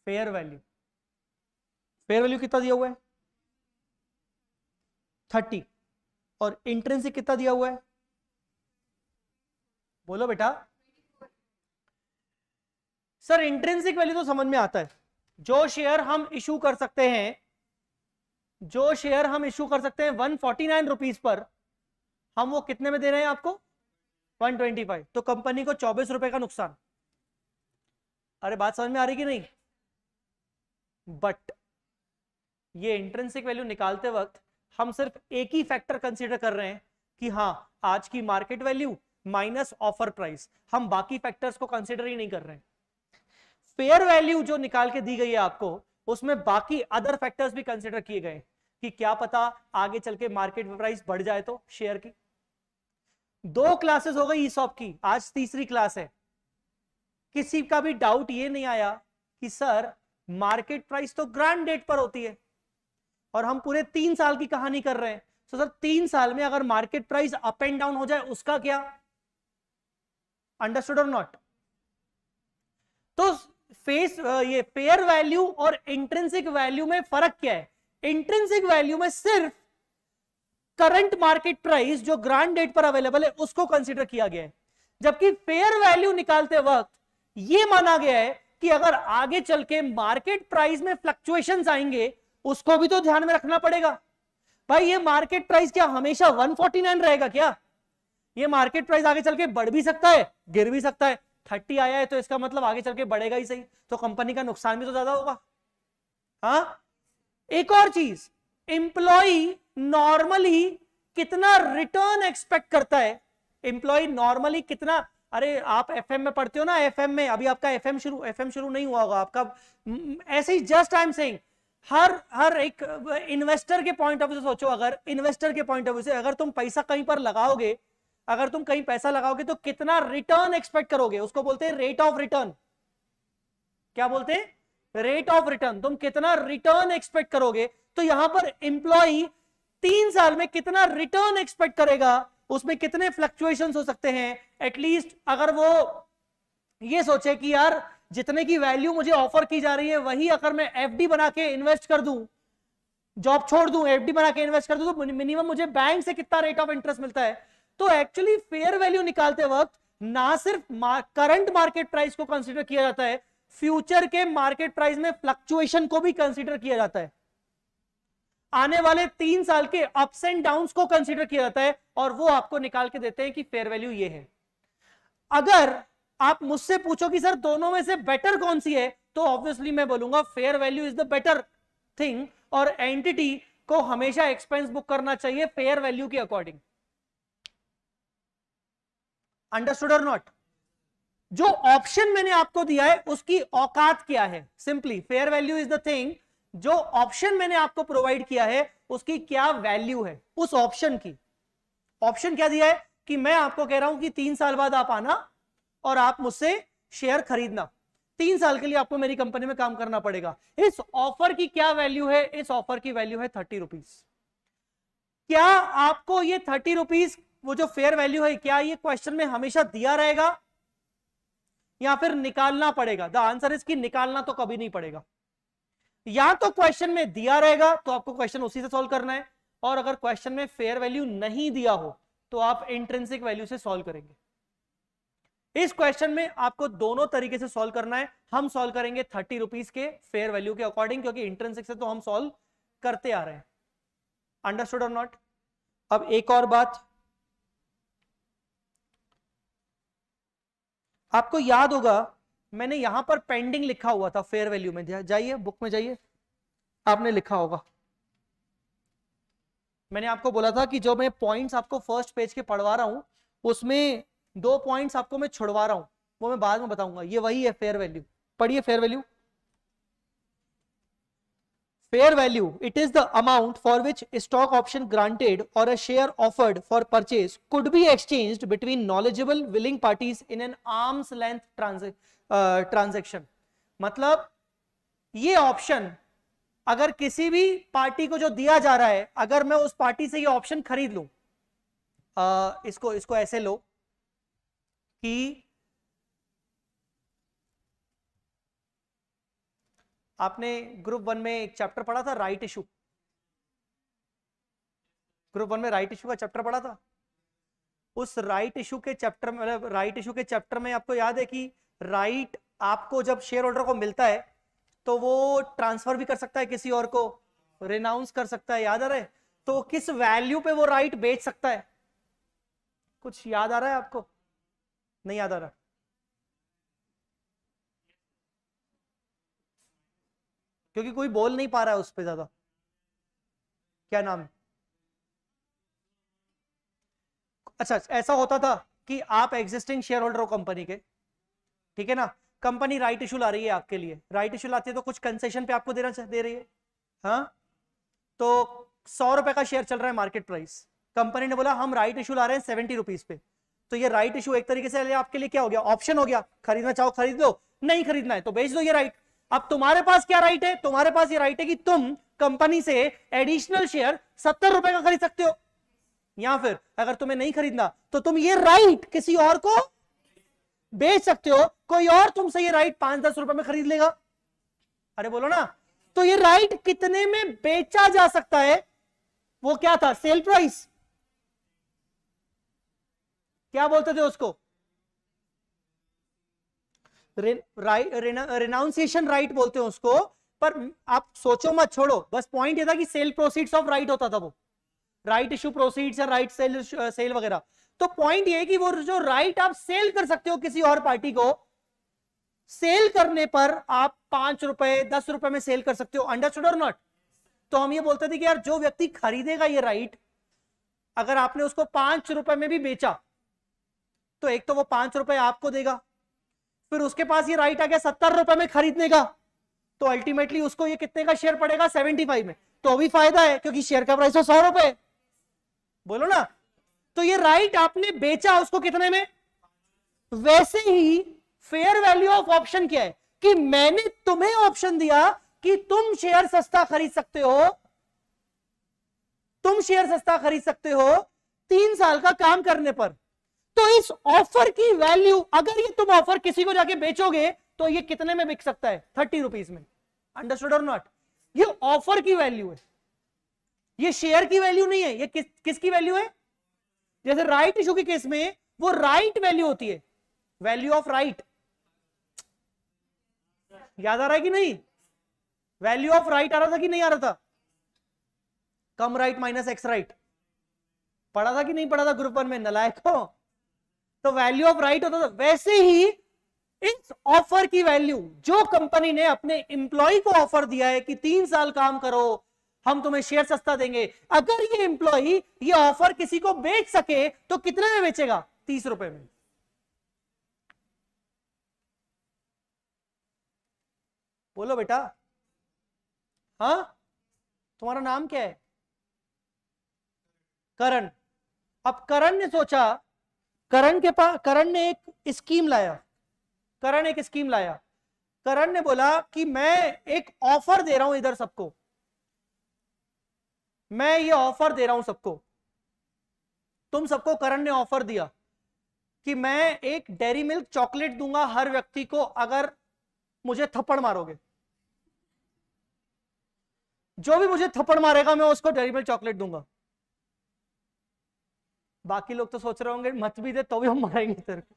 Speaker 1: फेयर वैल्यू फेयर वैल्यू कितना दिया हुआ है थर्टी और इंट्रेंसिक कितना दिया हुआ है बोलो बेटा सर इंट्रेंसिक वैल्यू तो समझ में आता है जो शेयर हम इशू कर सकते हैं जो शेयर हम इशू कर सकते हैं one forty nine rupees per हम वो कितने में दे रहे हैं आपको वन ट्वेंटी फाइव तो कंपनी को चौबीस रुपए का नुकसान अरे बात समझ में आ रही कि नहीं बट ये इंट्रेंसिक वैल्यू निकालते वक्त हम सिर्फ एक ही फैक्टर कंसिडर कर रहे हैं कि हाँ आज की market value minus offer price हम बाकी फैक्टर्स को कंसिडर ही नहीं कर रहे हैं फेयर वैल्यू जो निकाल के दी गई है आपको उसमें बाकी अदर फैक्टर्स भी कंसिडर किए गए कि क्या पता आगे चल के मार्केट प्राइस बढ़ जाए तो शेयर की दो क्लासेस हो गई ईसॉप की आज तीसरी क्लास है किसी का भी डाउट ये नहीं आया कि सर मार्केट प्राइस तो ग्रांड डेट पर होती है और हम पूरे तीन साल की कहानी कर रहे हैं तो सर तीन साल में अगर market price up and down हो जाए उसका क्या तो अंडरस्टूड और नॉट तो फेस ये फेयर वैल्यू और इंट्रेंसिक वैल्यू में फर्क क्या है इंट्रेंसिक वैल्यू में सिर्फ करंट मार्केट प्राइस जो ग्रांड डेट पर अवेलेबल है उसको कंसिडर किया गया है जबकि फेयर वैल्यू निकालते वक्त यह माना गया है कि अगर आगे चल के मार्केट प्राइस में फ्लक्चुएशन आएंगे उसको भी तो ध्यान में रखना पड़ेगा भाई ये मार्केट प्राइस क्या हमेशा 149 रहेगा क्या ये मार्केट प्राइस आगे चल के बढ़ भी सकता है गिर भी सकता है थर्टी आया है तो इसका मतलब आगे चल के बढ़ेगा ही सही तो कंपनी का नुकसान भी तो ज्यादा होगा हाँ एक और चीज इंप्लॉई नॉर्मली कितना रिटर्न एक्सपेक्ट करता है इंप्लॉई नॉर्मली कितना अरे आप एफ में पढ़ते हो ना एफ में अभी आपका एफ शुरू एफ शुरू नहीं हुआ होगा आपका ऐसे ही जस्ट आई एम सेइंग हर हर एक इन्वेस्टर के पॉइंट ऑफ व्यू से सोचो अगर इन्वेस्टर के पॉइंट ऑफ व्यू से अगर तुम पैसा कहीं पर लगाओगे अगर तुम कहीं पैसा लगाओगे तो कितना रिटर्न एक्सपेक्ट करोगे उसको बोलते हैं रेट ऑफ रिटर्न क्या बोलते हैं रेट ऑफ रिटर्न तुम कितना रिटर्न एक्सपेक्ट करोगे तो यहां पर इंप्लॉई तीन साल में कितना रिटर्न एक्सपेक्ट करेगा उसमें कितने फ्लक्चुएशन हो सकते हैं एटलीस्ट अगर वो ये सोचे कि यार जितने की वैल्यू मुझे ऑफर की जा रही है वही अगर मैं एफडी बना के इन्वेस्ट कर दूं जॉब छोड़ दूं एफडी बना के इन्वेस्ट कर दूं तो मिनिमम मुझे बैंक से कितना रेट ऑफ इंटरेस्ट मिलता है तो एक्चुअली फेयर वैल्यू निकालते वक्त ना सिर्फ करंट मार्केट प्राइस को कंसिडर किया जाता है फ्यूचर के मार्केट प्राइस में फ्लक्चुएशन को भी कंसिडर किया जाता है आने वाले तीन साल के अप्स एंड डाउन को कंसिडर किया जाता है और वो आपको निकाल के देते हैं कि फेयर वैल्यू ये है अगर आप मुझसे पूछो कि सर दोनों में से बेटर कौन सी है तो ऑब्वियसली मैं बोलूंगा fair value is the better thing और एंटिटी को हमेशा एक्सपेंस बुक करना चाहिए फेयर वैल्यू के अकॉर्डिंग अंडरस्टूड और नॉट जो ऑप्शन मैंने आपको दिया है उसकी औकात क्या है simply fair value is the thing जो ऑप्शन मैंने आपको प्रोवाइड किया है उसकी क्या वैल्यू है उस ऑप्शन की ऑप्शन क्या दिया है कि मैं आपको कह रहा हूं कि तीन साल बाद आप आना और आप मुझसे शेयर खरीदना तीन साल के लिए आपको मेरी कंपनी में काम करना पड़ेगा इस ऑफर की क्या वैल्यू है इस ऑफर की वैल्यू है थर्टी रुपीज क्या आपको ये थर्टी रुपीज वो जो फेयर वैल्यू है क्या ये क्वेश्चन में हमेशा दिया रहेगा या फिर निकालना पड़ेगा द आंसर इसकी निकालना तो कभी नहीं पड़ेगा या तो क्वेश्चन में दिया रहेगा तो आपको क्वेश्चन उसी से सोल्व करना है और अगर क्वेश्चन में फेयर वैल्यू नहीं दिया हो तो आप इंट्रेंसिक वैल्यू से सोल्व करेंगे इस क्वेश्चन में आपको दोनों तरीके से सोल्व करना है हम सोल्व करेंगे थर्टी रुपीज के फेयर वैल्यू के अकॉर्डिंग क्योंकि इंट्रेंसिक से तो हम सोल्व करते आ रहे हैं अंडरस्टूड और नॉट अब एक और बात आपको याद होगा मैंने यहां पर पेंडिंग लिखा हुआ था फेयर वैल्यू में दिया जाइए बुक में जाइए आपने लिखा होगा मैंने आपको बोला था कि जो मैं पॉइंट्स आपको फर्स्ट पेज के पढ़वा रहा हूं उसमें दो पॉइंट्स आपको मैं छुड़वा रहा हूं वो मैं बाद में बताऊंगा ये वही है फेयर वैल्यू पढ़िए fair value fair value it is the amount for which stock option granted और a share offered for purchase could be exchange between knowledgeable willing parties in an arms length transaction transaction मतलब ये option अगर किसी भी party को जो दिया जा रहा है अगर मैं उस पार्टी से ये ऑप्शन खरीद लू इसको इसको ऐसे लो कि आपने ग्रुप वन में एक चैप्टर पढ़ा था राइट इशू ग्रुप वन में राइट इशू का चैप्टर पढ़ा था उस राइट इशू के चैप्टर मतलब राइट इशू के चैप्टर में आपको याद है कि राइट आपको जब शेयर होल्डर को मिलता है तो वो ट्रांसफर भी कर सकता है किसी और को रिनाउंस कर सकता है याद आ रहा है तो किस वैल्यू पे वो राइट बेच सकता है कुछ याद आ रहा है आपको नहीं याद आ रहा क्योंकि कोई बोल नहीं पा रहा है उस पर ज्यादा क्या नाम है अच्छा ऐसा होता था कि आप एग्जिस्टिंग शेयर होल्डर हो कंपनी के ठीक है ना कंपनी राइट इशू ला रही है आपके लिए राइट इशू लाती है तो कुछ कंसेशन पे आपको देना दे रही है हा? तो सौ रुपए का शेयर चल रहा है मार्केट प्राइस कंपनी ने बोला हम राइट इशू ला रहे हैं सेवेंटी रुपीज पे तो ये राइट इशू एक तरीके से आपके लिए क्या हो गया ऑप्शन हो गया खरीदना चाहो खरीद लो नहीं खरीदना है तो बेच दो ये राइट अब तुम्हारे पास क्या राइट है तुम्हारे पास ये राइट है कि तुम कंपनी से एडिशनल शेयर सत्तर रुपए का खरीद सकते हो या फिर अगर तुम्हें नहीं खरीदना तो तुम ये राइट किसी और को बेच सकते हो कोई और तुमसे ये राइट पांच दस रुपए में खरीद लेगा अरे बोलो ना तो ये राइट कितने में बेचा जा सकता है वो क्या था सेल प्राइस क्या बोलते थे उसको राइट रेनाउंसिएशन राइट बोलते हैं उसको पर आप सोचो मत छोड़ो बस पॉइंट ये था कि सेल प्रोसीड्स ऑफ राइट होता था वो राइट इशू प्रोसीड्स या राइट सेल सेल वगैरह तो पॉइंट ये है कि वो जो राइट आप सेल कर सकते हो किसी और पार्टी को सेल करने पर आप पांच रुपए दस रुपए में सेल कर सकते हो अंडरस्टूड और नॉट तो हम ये बोलते थे कि यार जो व्यक्ति खरीदेगा ये राइट अगर आपने उसको पांच रुपए में भी बेचा तो एक तो वो पांच रुपए आपको देगा फिर उसके पास ये राइट आ गया सत्तर रुपए में खरीदने का तो अल्टीमेटली उसको ये कितने का शेयर पड़ेगा सेवेंटी फाइव में तो अभी फायदा है क्योंकि शेयर का प्राइस तो सौ रुपए बोलो ना तो ये राइट आपने बेचा उसको कितने में वैसे ही फेयर वैल्यू ऑफ ऑप्शन क्या है कि मैंने तुम्हें ऑप्शन दिया कि तुम शेयर सस्ता खरीद सकते हो तुम शेयर सस्ता खरीद सकते हो तीन साल का काम करने पर तो इस ऑफर की वैल्यू अगर ये तुम ऑफर किसी को जाके बेचोगे तो ये कितने में बिक सकता है थर्टी रुपीज में अंडरस्टूड और नॉट ये ऑफर की वैल्यू है ये शेयर की वैल्यू नहीं है ये किस किसकी वैल्यू है जैसे राइट इशू के केस में वो राइट वैल्यू होती है वैल्यू ऑफ राइट याद आ रहा है कि नहीं वैल्यू ऑफ राइट आ रहा था कि नहीं आ रहा था cum right minus ex right पढ़ा था कि नहीं पढ़ा था ग्रुप वन में नलायक हो तो वैल्यू ऑफ राइट होता था वैसे ही इस ऑफर की वैल्यू जो कंपनी ने अपने इंप्लॉय को ऑफर दिया है कि तीन साल काम करो हम तुम्हें शेयर सस्ता देंगे अगर ये इंप्लॉई ये ऑफर किसी को बेच सके तो कितने में बेचेगा तीस रुपए में बोलो बेटा हा तुम्हारा नाम क्या है करण अब करण ने सोचा करण के पास करण ने एक स्कीम लाया करण एक स्कीम लाया करण ने बोला कि मैं एक ऑफर दे रहा हूं इधर सबको मैं ये ऑफर दे रहा हूं सबको तुम सबको करण ने ऑफर दिया कि मैं एक डेरी मिल्क चॉकलेट दूंगा हर व्यक्ति को अगर मुझे थप्पड़ मारोगे जो भी मुझे थप्पड़ मारेगा मैं उसको डेरी मिल्क चॉकलेट दूंगा बाकी लोग तो सोच रहे होंगे मत भी दे तो भी हम मारेंगे तेरे को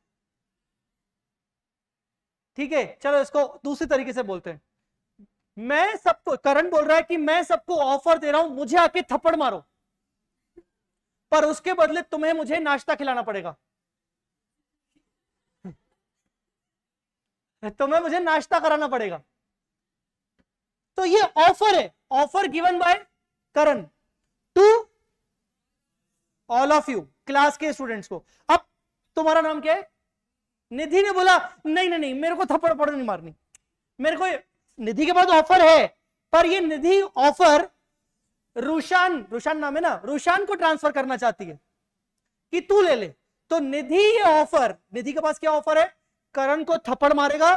Speaker 1: ठीक है चलो इसको दूसरी तरीके से बोलते हैं मैं सबको करण बोल रहा है कि मैं सबको ऑफर दे रहा हूं मुझे आके थप्पड़ मारो पर उसके बदले तुम्हें मुझे नाश्ता खिलाना पड़ेगा तुम्हें मुझे नाश्ता कराना पड़ेगा तो ये ऑफर है offer given by Karan to all of you class के स्टूडेंट्स को अब तुम्हारा नाम क्या है निधि ने बोला नहीं नहीं नहीं मेरे को थप्पड़ पड़ नहीं मारनी मेरे को निधि के पास ऑफर है पर ये निधि ऑफर रुशान रुशान नाम है ना रुशान को ट्रांसफर करना चाहती है कि तू ले ले तो निधि ये ऑफर निधि के पास क्या ऑफर है करण को थप्पड़ मारेगा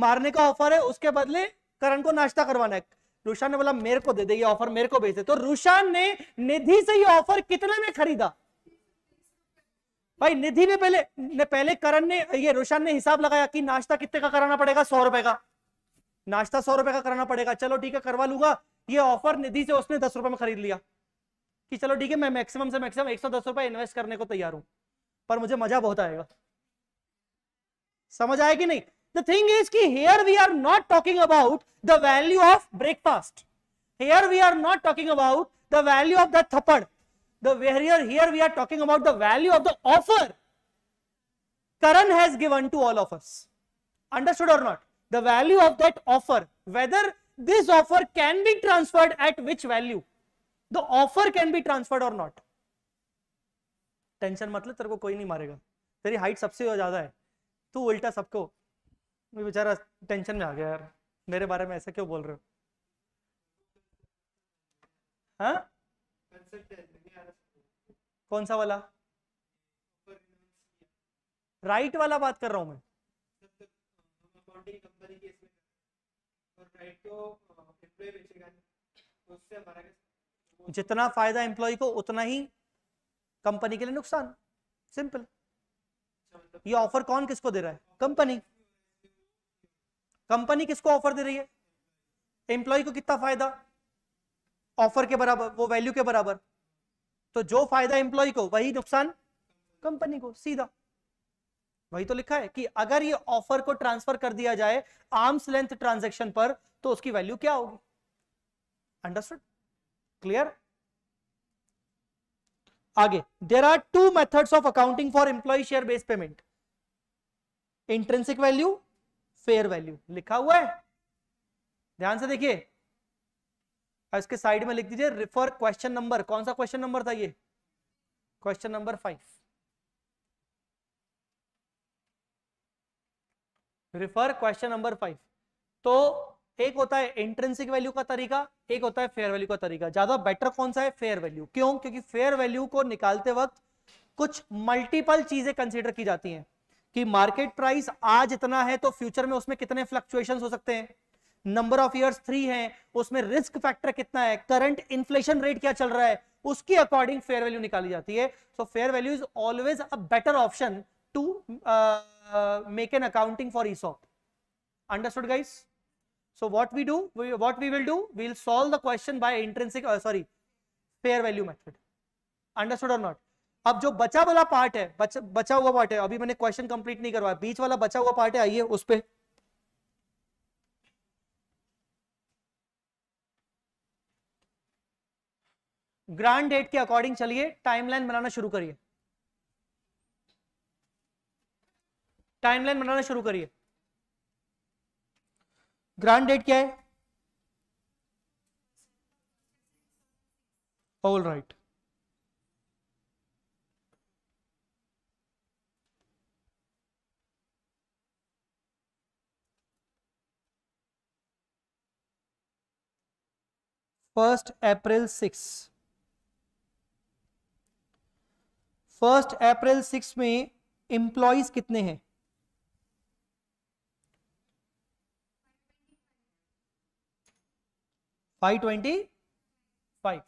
Speaker 1: मारने का ऑफर है उसके बदले करण को नाश्ता करवाना है रुशान ने बोला मेरे को दे दे ये ऑफर मेरे को भेज दे तो रुशान ने निधि से ये ऑफर कितने में खरीदा भाई निधि ने पहले ने पहले करण ने ये रुशान ने हिसाब लगाया कि नाश्ता कितने का कराना पड़ेगा सौ रुपए का नाश्ता सौ रुपए का कराना पड़ेगा चलो ठीक है करवा लूंगा ये ऑफर निधि से उसने दस रुपए में खरीद लिया कि चलो ठीक है मैं मैक्सिमम से मैक्सिमम एक सौ दस रुपए इन्वेस्ट करने को तैयार हूं पर मुझे मजा बहुत आएगा समझ आएगी नहीं द थिंग इज की here we are not talking about the value of breakfast here we are not talking about the value of the थप्पड़ the warrior here we are talking about the value of the offer karan has given to all of understood और not the value of that offer, whether this offer can be transferred at which value, the offer can be transferred or not. Tension मतलब तेरे को कोई नहीं मारेगा तेरी height सबसे ज्यादा है तू उल्टा सबको मैं बेचारा टेंशन में आ गया यार मेरे बारे में ऐसा क्यों बोल रहे हो कौन सा वाला राइट वाला बात कर रहा हूं मैं अकाउंटिंग कंपनी की इसमें और राइट तो एम्प्लॉय बेचेगा तो उससे हमारा जितना फायदा एम्प्लॉय को उतना ही कंपनी के लिए नुकसान सिंपल ये ऑफर कौन किसको दे रहा है कंपनी कंपनी किसको ऑफर दे रही है एम्प्लॉय को कितना फायदा ऑफर के बराबर वो वैल्यू के बराबर तो जो फायदा एम्प्लॉय को वही नुकसान कंपनी को सीधा वही तो लिखा है कि अगर ये ऑफर को ट्रांसफर कर दिया जाए आर्म्स लेंथ ट्रांजेक्शन पर तो उसकी वैल्यू क्या होगी अंडरस्टूड क्लियर आगे there are two methods of accounting for employee share based payment intrinsic value fair value लिखा हुआ है ध्यान से देखिए इसके साइड में लिख दीजिए रिफर क्वेश्चन नंबर कौन सा क्वेश्चन नंबर था ये question number five refer question number five तो एक होता है इंट्रेंसिक वैल्यू का तरीका एक होता है फेयर वैल्यू का तरीका ज्यादा बेटर कौन सा है फेयर वैल्यू क्यों क्योंकि फेयर वैल्यू को निकालते वक्त कुछ मल्टीपल चीजें कंसिडर की जाती है कि मार्केट प्राइस आज इतना है तो फ्यूचर में उसमें कितने फ्लक्चुएशन हो सकते हैं नंबर ऑफ इयर्स थ्री है उसमें रिस्क फैक्टर कितना है करंट इन्फ्लेशन रेट क्या चल रहा है उसके अकॉर्डिंग फेयर वैल्यू निकाली जाती है so fair value is always a better option to make an accounting for ESOP. Understood, guys? So what we do, we, what we will do, we will solve the question by intrinsic, uh, sorry, fair value method. Understood or not? अब जो बचा वाला part है बच, बचा हुआ part है अभी मैंने क्वेश्चन कंप्लीट नहीं करवाया बीच वाला बचा हुआ पार्ट है आइए उस पर ग्रांड डेट के अकॉर्डिंग चलिए टाइमलाइन बनाना शुरू करिए टाइमलाइन बनाना शुरू करिए ग्रांड डेट क्या है all right right. First April six first April six में एम्प्लॉयज कितने हैं 525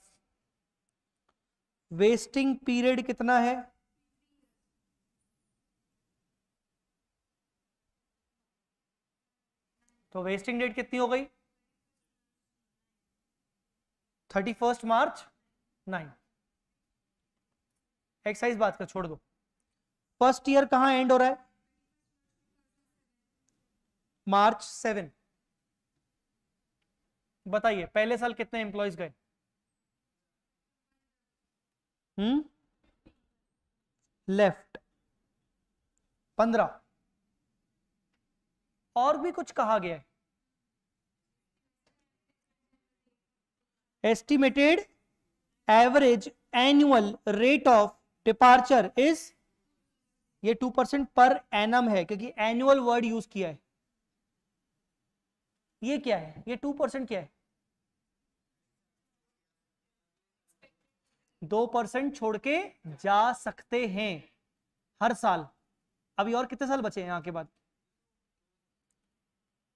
Speaker 1: वेस्टिंग पीरियड कितना है तो वेस्टिंग डेट कितनी हो गई thirty first March nine exercise बात कर छोड़ दो फर्स्ट ईयर कहां एंड हो रहा है मार्च सेवन बताइए पहले साल कितने एम्प्लॉयज गए हम्म लेफ्ट पंद्रह और भी कुछ कहा गया है estimated average annual rate of departure is ये टू परसेंट पर एनम है क्योंकि एनुअल वर्ड यूज किया है ये क्या है ये टू परसेंट क्या है दो परसेंट छोड़ के जा सकते हैं हर साल अभी और कितने साल बचे हैं यहां के बाद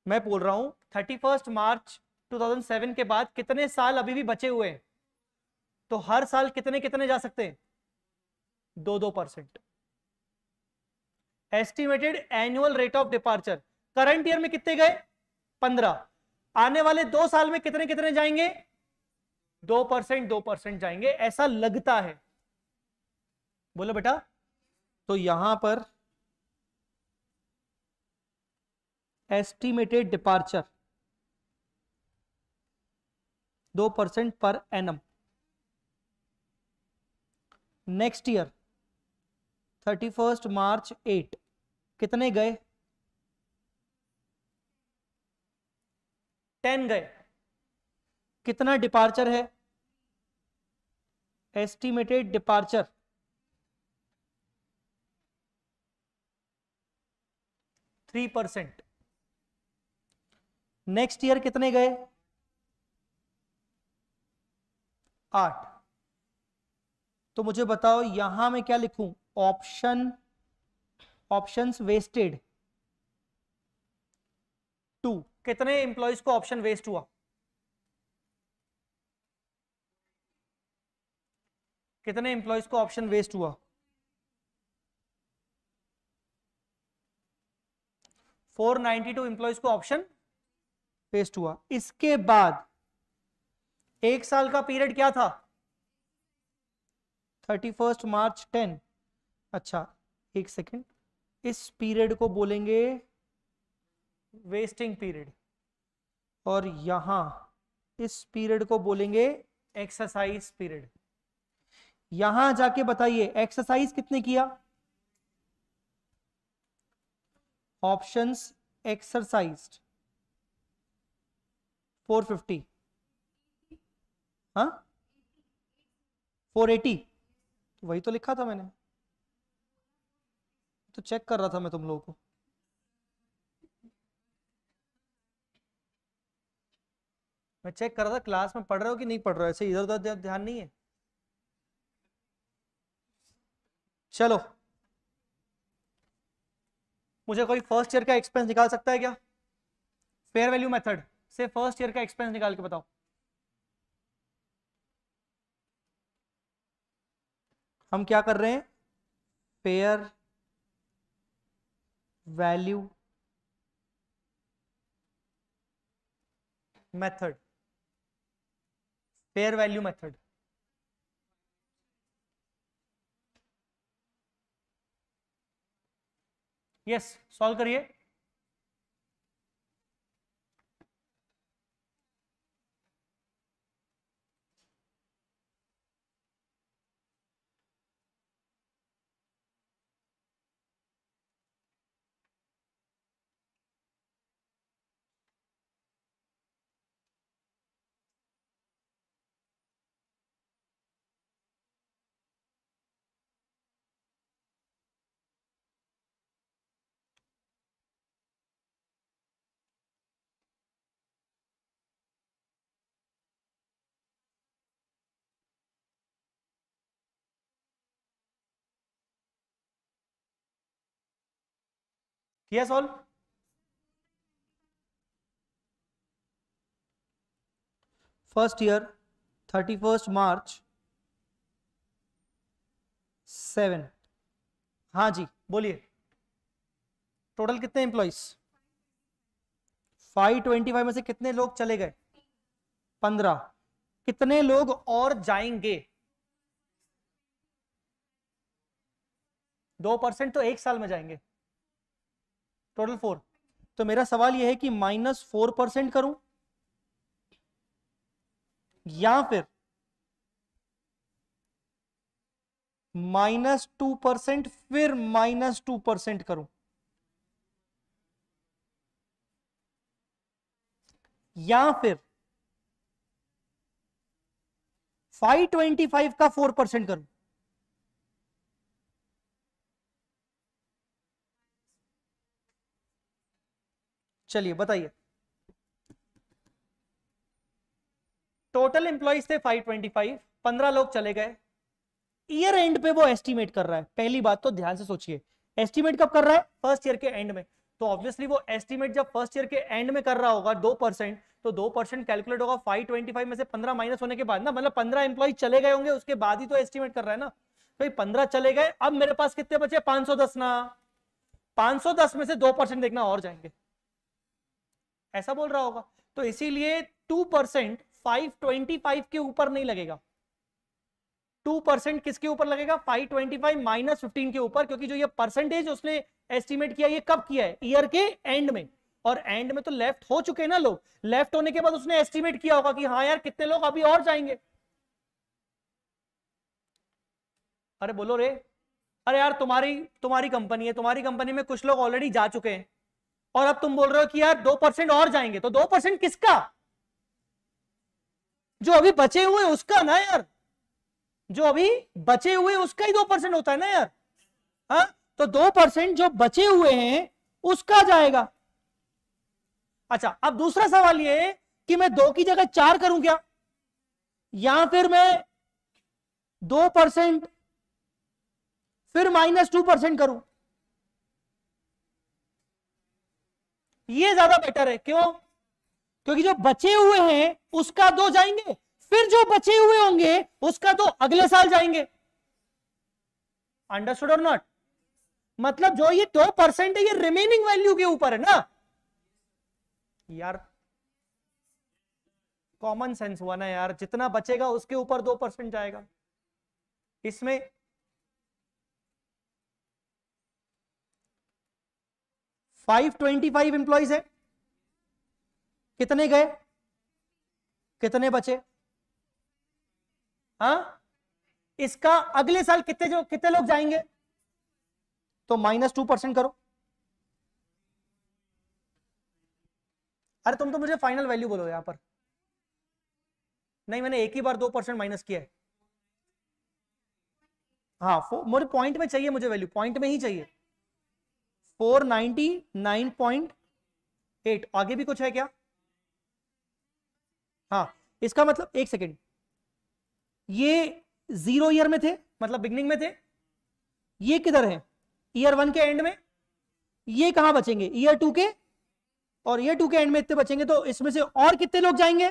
Speaker 1: मैं बोल रहा हूं थर्टी फर्स्ट मार्च 2007 के बाद कितने साल अभी भी बचे हुए हैं तो हर साल कितने कितने जा सकते हैं दो दो percent estimated annual rate of departure current year में कितने गए पंद्रह आने वाले दो साल में कितने कितने जाएंगे दो परसेंट दो परसेंट जाएंगे ऐसा लगता है बोलो बेटा तो यहां पर एस्टिमेटेड डिपार्चर दो percent per annum next year thirty first March eight कितने गए टेन गए कितना डिपार्चर है estimated departure three percent next year कितने गए आठ तो मुझे बताओ यहां मैं क्या लिखूं ऑप्शन ऑप्शंस वेस्टेड टू कितने एम्प्लॉयज को ऑप्शन वेस्ट हुआ कितने एम्प्लॉयज को ऑप्शन वेस्ट हुआ फोर नाइनटी टू एम्प्लॉयज को ऑप्शन वेस्ट हुआ इसके बाद एक साल का पीरियड क्या था थर्टी फर्स्ट मार्च टेन अच्छा एक सेकेंड इस पीरियड को बोलेंगे वेस्टिंग पीरियड और यहां इस पीरियड को बोलेंगे एक्सरसाइज पीरियड यहां जाके बताइए एक्सरसाइज कितने किया ऑप्शंस एक्सरसाइज 450 हा 480 एटी वही तो लिखा था मैंने तो चेक कर रहा था मैं तुम लोगों को मैं चेक कर रहा था क्लास में पढ़ रहे हो कि नहीं पढ़ रहे हो ऐसे इधर उधर ध्यान नहीं है चलो मुझे कोई फर्स्ट ईयर का एक्सपेंस निकाल सकता है क्या फेयर वैल्यू मेथड से फर्स्ट ईयर का एक्सपेंस निकाल के बताओ हम क्या कर रहे हैं fair value method fair value method yes solve करिए किया solve first year thirty first March seven हाँ जी बोलिए टोटल कितने एम्प्लॉज फाइव ट्वेंटी फाइव में से कितने लोग चले गए पंद्रह कितने लोग और जाएंगे दो परसेंट तो एक साल में जाएंगे टोटल फोर तो मेरा सवाल यह है कि माइनस फोर परसेंट करूं या फिर माइनस टू परसेंट फिर माइनस टू परसेंट करूं या फिर 525 का 4 परसेंट करूं चलिए बताइए टोटल एम्प्लॉयज थे 525 15 लोग चले गए ईयर एंड पे वो एस्टीमेट कर रहा है पहली बात तो ध्यान से सोचिए एस्टीमेट कब कर रहा है फर्स्ट ईयर के एंड में तो ऑब्वियसली वो एस्टीमेट जब फर्स्ट ईयर के एंड में कर रहा होगा दो परसेंट तो दो परसेंट कैलकुलेट होगा 525 में से 15 माइनस होने के बाद ना मतलब 15 एम्प्लॉय चले गए होंगे उसके बाद ही तो एस्टिमेट कर रहा है ना भाई तो 15 चले गए अब मेरे पास कितने बचे 510 ना 510 में से दो परसेंट देखना और जाएंगे ऐसा बोल रहा होगा तो इसीलिए two percent five twenty five के ऊपर नहीं लगेगा टू परसेंट किसके ऊपर लगेगा five twenty five minus fifteen के ऊपर क्योंकि जो ये परसेंटेज उसने एस्टिमेट किया ये कब किया है ईयर के एंड में और एंड में तो लेफ्ट हो चुके हैं ना लोग लेफ्ट होने के बाद उसने एस्टिमेट किया होगा कि हाँ यार कितने लोग अभी और जाएंगे अरे बोलो रे अरे यार तुम्हारी तुम्हारी कंपनी है तुम्हारी कंपनी में कुछ लोग ऑलरेडी जा चुके हैं और अब तुम बोल रहे हो कि यार दो परसेंट और जाएंगे तो दो परसेंट किसका जो अभी बचे हुए उसका ना यार जो अभी बचे हुए उसका ही दो परसेंट होता है ना यार हा? तो दो परसेंट जो बचे हुए हैं उसका जाएगा अच्छा अब दूसरा सवाल ये कि मैं दो की जगह चार करूं क्या या फिर मैं दो परसेंट फिर माइनस टू परसेंट करूं ये ज्यादा बेटर है क्यों क्योंकि जो बचे हुए हैं उसका दो जाएंगे फिर जो बचे हुए होंगे उसका दो तो अगले साल जाएंगे अंडरस्टूड और नॉट मतलब जो ये दो परसेंट है ये रिमेनिंग वैल्यू के ऊपर है ना यार कॉमन सेंस हुआ ना यार जितना बचेगा उसके ऊपर दो परसेंट जाएगा इसमें 525 एम्प्लॉइज है कितने गए कितने बचे हाँ इसका अगले साल कितने जो कितने लोग जाएंगे तो माइनस टू परसेंट करो अरे तुम तो मुझे फाइनल वैल्यू बोलो यहां पर नहीं मैंने एक ही बार दो परसेंट माइनस किया है हाँ मुझे पॉइंट में चाहिए मुझे वैल्यू पॉइंट में ही चाहिए four ninety nine point eight आगे भी कुछ है क्या हाँ इसका मतलब एक सेकेंड ये जीरो ईयर में थे मतलब बिगनिंग में थे ये किधर है ईयर वन के एंड में ये कहां बचेंगे ईयर टू के और ईयर टू के एंड में इतने बचेंगे तो इसमें से और कितने लोग जाएंगे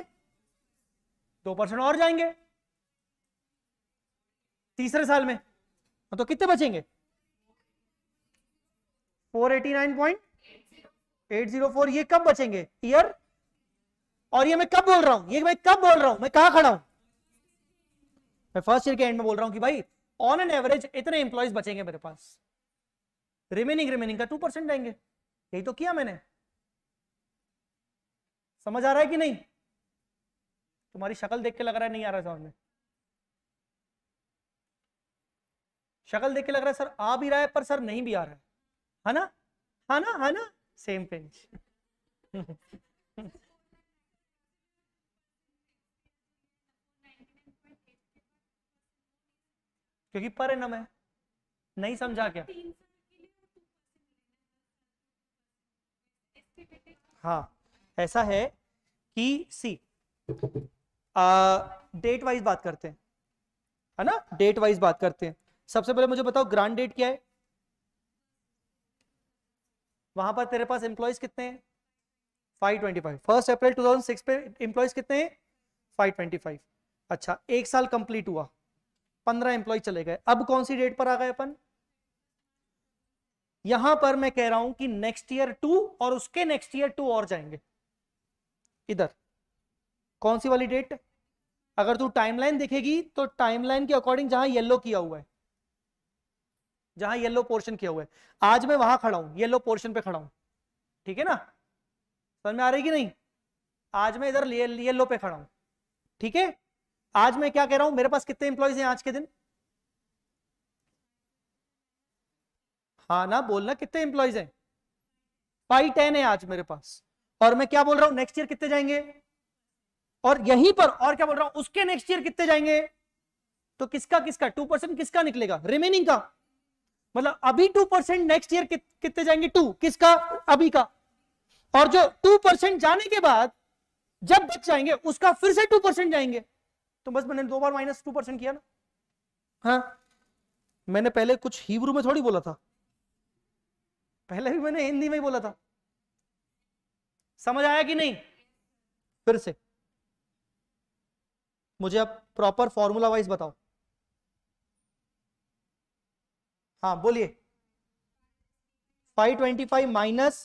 Speaker 1: दो परसेंट और जाएंगे तीसरे साल में हाँ, तो कितने बचेंगे 489.804 ये कब बचेंगे ईयर और ये मैं कब बोल रहा हूं ये मैं कब बोल रहा हूं मैं कहा खड़ा हूं मैं फर्स्ट ईयर के एंड में बोल रहा हूं कि भाई ऑन एन एवरेज इतने एम्प्लॉयज बचेंगे मेरे पास रिमेनिंग रिमेनिंग का टू परसेंट देंगे यही तो किया मैंने समझ आ रहा है कि नहीं तुम्हारी शक्ल देख के लग रहा है नहीं आ रहा समझ में शक्ल देख के लग रहा है सर आ भी रहा है पर सर नहीं भी आ रहा है है ना है ना है ना सेम पिंच क्योंकि पर एनम है नहीं समझा क्या हाँ ऐसा है कि सी डेट वाइज बात करते हैं है ना डेट वाइज बात करते हैं सबसे पहले मुझे बताओ ग्रांड डेट क्या है वहां पर तेरे पास एम्प्लॉयज कितने twenty five first April six पे एम्प्लॉयज कितने ट्वेंटी फाइव अच्छा एक साल कंप्लीट हुआ पंद्रह एम्प्लॉय चले गए अब कौन सी डेट पर आ गए अपन यहां पर मैं कह रहा हूं कि नेक्स्ट ईयर टू और उसके नेक्स्ट ईयर टू और जाएंगे इधर कौन सी वाली डेट अगर तू टाइमलाइन देखेगी तो टाइमलाइन के अकॉर्डिंग जहां येलो किया हुआ है जहां येलो पोर्शन किया हुआ है आज मैं वहां खड़ा हूं येलो पोर्शन पे खड़ा हूं ठीक है ना समझ में आ रही कि नहीं आज मैं इधर येलो पे खड़ा हूं ठीक है आज मैं क्या कह रहा हूं मेरे पास कितने इंप्लॉयज हैं आज के दिन हाँ ना बोलना कितने इंप्लॉयज हैं फाइव टेन है आज मेरे पास और मैं क्या बोल रहा हूं नेक्स्ट ईयर कितने जाएंगे और यहीं पर और क्या बोल रहा हूं उसके नेक्स्ट ईयर कितने जाएंगे तो किसका किसका टू परसेंट किसका निकलेगा रिमेनिंग का मतलब अभी टू परसेंट नेक्स्ट ईयर कितने जाएंगे टू किसका अभी का और जो टू परसेंट जाने के बाद जब बच जाएंगे उसका फिर से टू परसेंट जाएंगे तो बस मैंने दो बार माइनस टू परसेंट किया ना हाँ मैंने पहले कुछ हिब्रू में थोड़ी बोला था पहले भी मैंने हिंदी में ही बोला था समझ आया कि नहीं फिर से मुझे अब प्रॉपर फॉर्मूला वाइज बताओ हाँ बोलिए 525 minus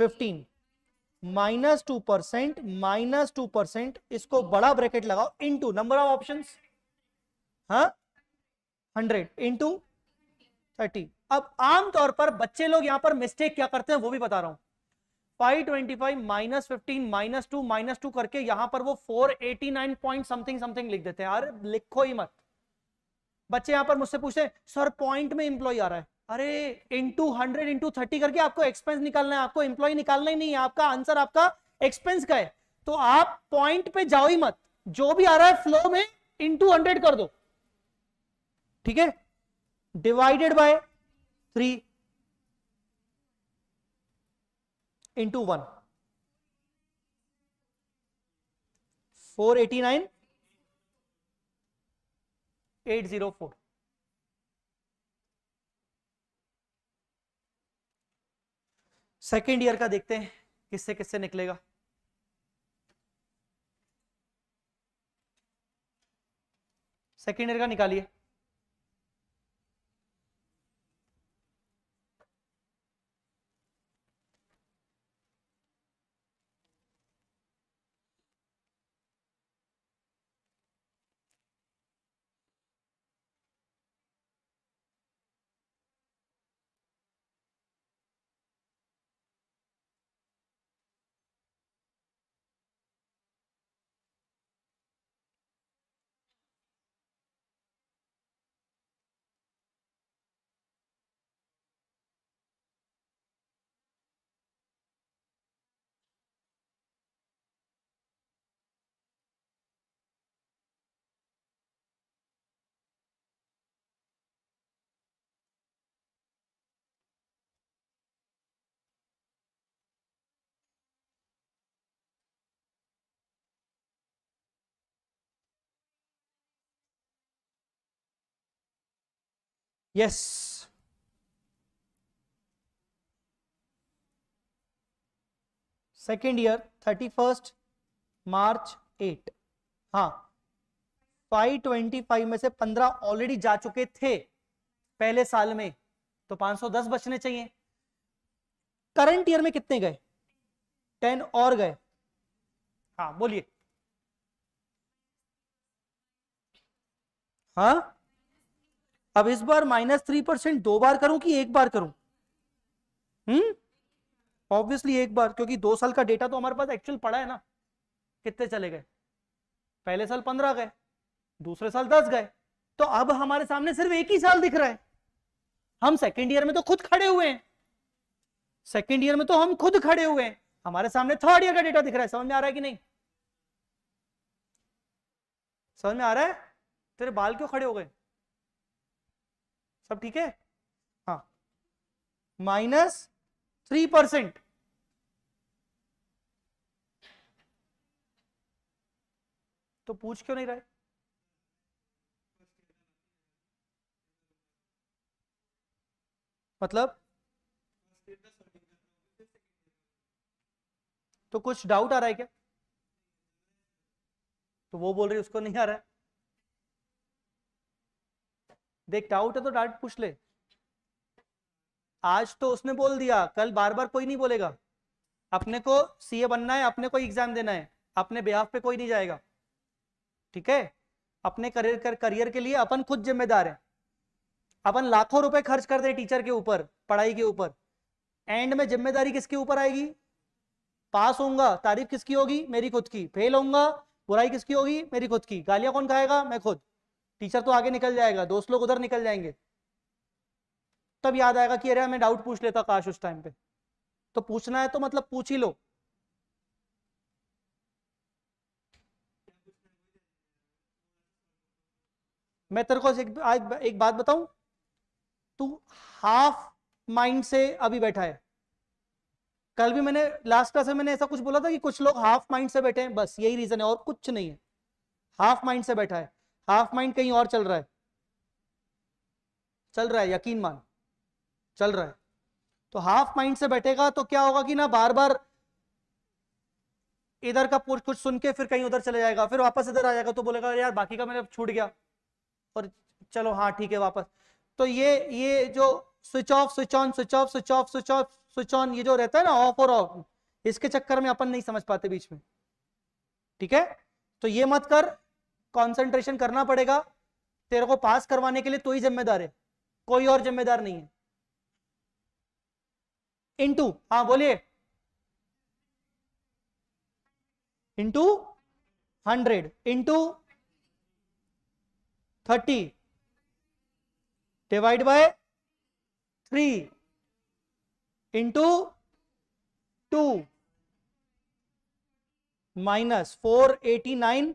Speaker 1: 15 minus two percent minus two percent इसको बड़ा ब्रैकेट लगाओ इनटू नंबर ऑफ ऑप्शंस हाँ हंड्रेड इंटू थर्टी अब आमतौर पर बच्चे लोग यहां पर मिस्टेक क्या करते हैं वो भी बता रहा हूं 525 minus fifteen minus two minus two करके यहां पर वो 489 पॉइंट समथिंग समथिंग लिख देते हैं यार लिखो ही मत बच्चे यहां पर मुझसे पूछे सर पॉइंट में इंप्लॉय आ रहा है अरे इंटू हंड्रेड इंटू थर्टी करके आपको एक्सपेंस निकालना है आपको इंप्लॉय निकालना ही नहीं है आपका आंसर आपका एक्सपेंस का है तो आप पॉइंट पे जाओ ही मत जो भी आ रहा है फ्लो में इंटू हंड्रेड कर दो ठीक है divided by three into one four eighty nine eight zero four second year का देखते हैं किससे किससे निकलेगा सेकेंड ईयर का निकालिए Yes. Second year, thirty-first March eight. हाँ, फाइव twenty-five में से पंद्रह ऑलरेडी जा चुके थे पहले साल में, तो पांच सौ दस बचने चाहिए. करंट ईयर में कितने गए? टेन और गए. हाँ, बोलिए. हाँ. अब इस बार माइनस थ्री परसेंट दो बार करूं कि एक बार करूं हम्म ऑब्वियसली एक बार क्योंकि दो साल का डेटा तो हमारे पास एक्चुअल पड़ा है ना कितने चले गए पहले साल पंद्रह गए दूसरे साल दस गए तो अब हमारे सामने सिर्फ एक ही साल दिख रहा है हम सेकेंड ईयर में तो खुद खड़े हुए हैं सेकेंड ईयर में तो हम खुद खड़े हुए हैं हमारे सामने थर्ड ईयर का डेटा दिख रहा है समझ में आ रहा है कि नहीं समझ में आ रहा है तेरे बाल क्यों खड़े हो गए सब ठीक है हाँ माइनस थ्री परसेंट तो पूछ क्यों नहीं रहा मतलब तो कुछ डाउट आ रहा है क्या तो वो बोल रही उसको नहीं आ रहा है देख डाउट है तो डाउट पूछ ले आज तो उसने बोल दिया कल बार बार कोई नहीं बोलेगा अपने को सीए बनना है अपने को एग्जाम देना है अपने बिहाफ पे कोई नहीं जाएगा ठीक है अपने करियर कर, करियर के लिए अपन खुद जिम्मेदार है अपन लाखों रुपए खर्च कर दे टीचर के ऊपर पढ़ाई के ऊपर एंड में जिम्मेदारी किसके ऊपर आएगी पास होऊंगा तारीफ किसकी होगी मेरी खुद की फेल होऊंगा बुराई किसकी होगी मेरी खुद की गालियां कौन खाएगा मैं खुद टीचर तो आगे निकल जाएगा दोस्त लोग उधर निकल जाएंगे तब याद आएगा कि अरे मैं डाउट पूछ लेता काश उस टाइम पे तो पूछना है तो मतलब पूछ ही लो मैं तेरे को एक, एक बात बताऊं तू हाफ माइंड से अभी बैठा है कल भी मैंने लास्ट क्लास में मैंने ऐसा कुछ बोला था कि कुछ लोग हाफ माइंड से बैठे हैं बस यही रीजन है और कुछ नहीं है हाफ माइंड से बैठा है हाफ माइंड कहीं और चल रहा है चल रहा है यकीन मान चल रहा है तो हाफ माइंड से बैठेगा तो क्या होगा कि ना बार बार इधर का कुछ कुछ सुन के फिर कहीं उधर चले जाएगा फिर वापस इधर आ जाएगा तो बोलेगा यार बाकी का मेरा छूट गया और चलो हाँ ठीक है वापस तो ये ये जो switch off switch on switch off switch off switch off switch on ये जो रहता है ना ऑफ और ऑफ इसके चक्कर में अपन नहीं समझ पाते बीच में ठीक है तो ये मत कर कॉन्सेंट्रेशन करना पड़ेगा तेरे को पास करवाने के लिए तो ही जिम्मेदार है कोई और जिम्मेदार नहीं है इंटू हाँ बोलिए into hundred into thirty divide by three into two minus four eighty nine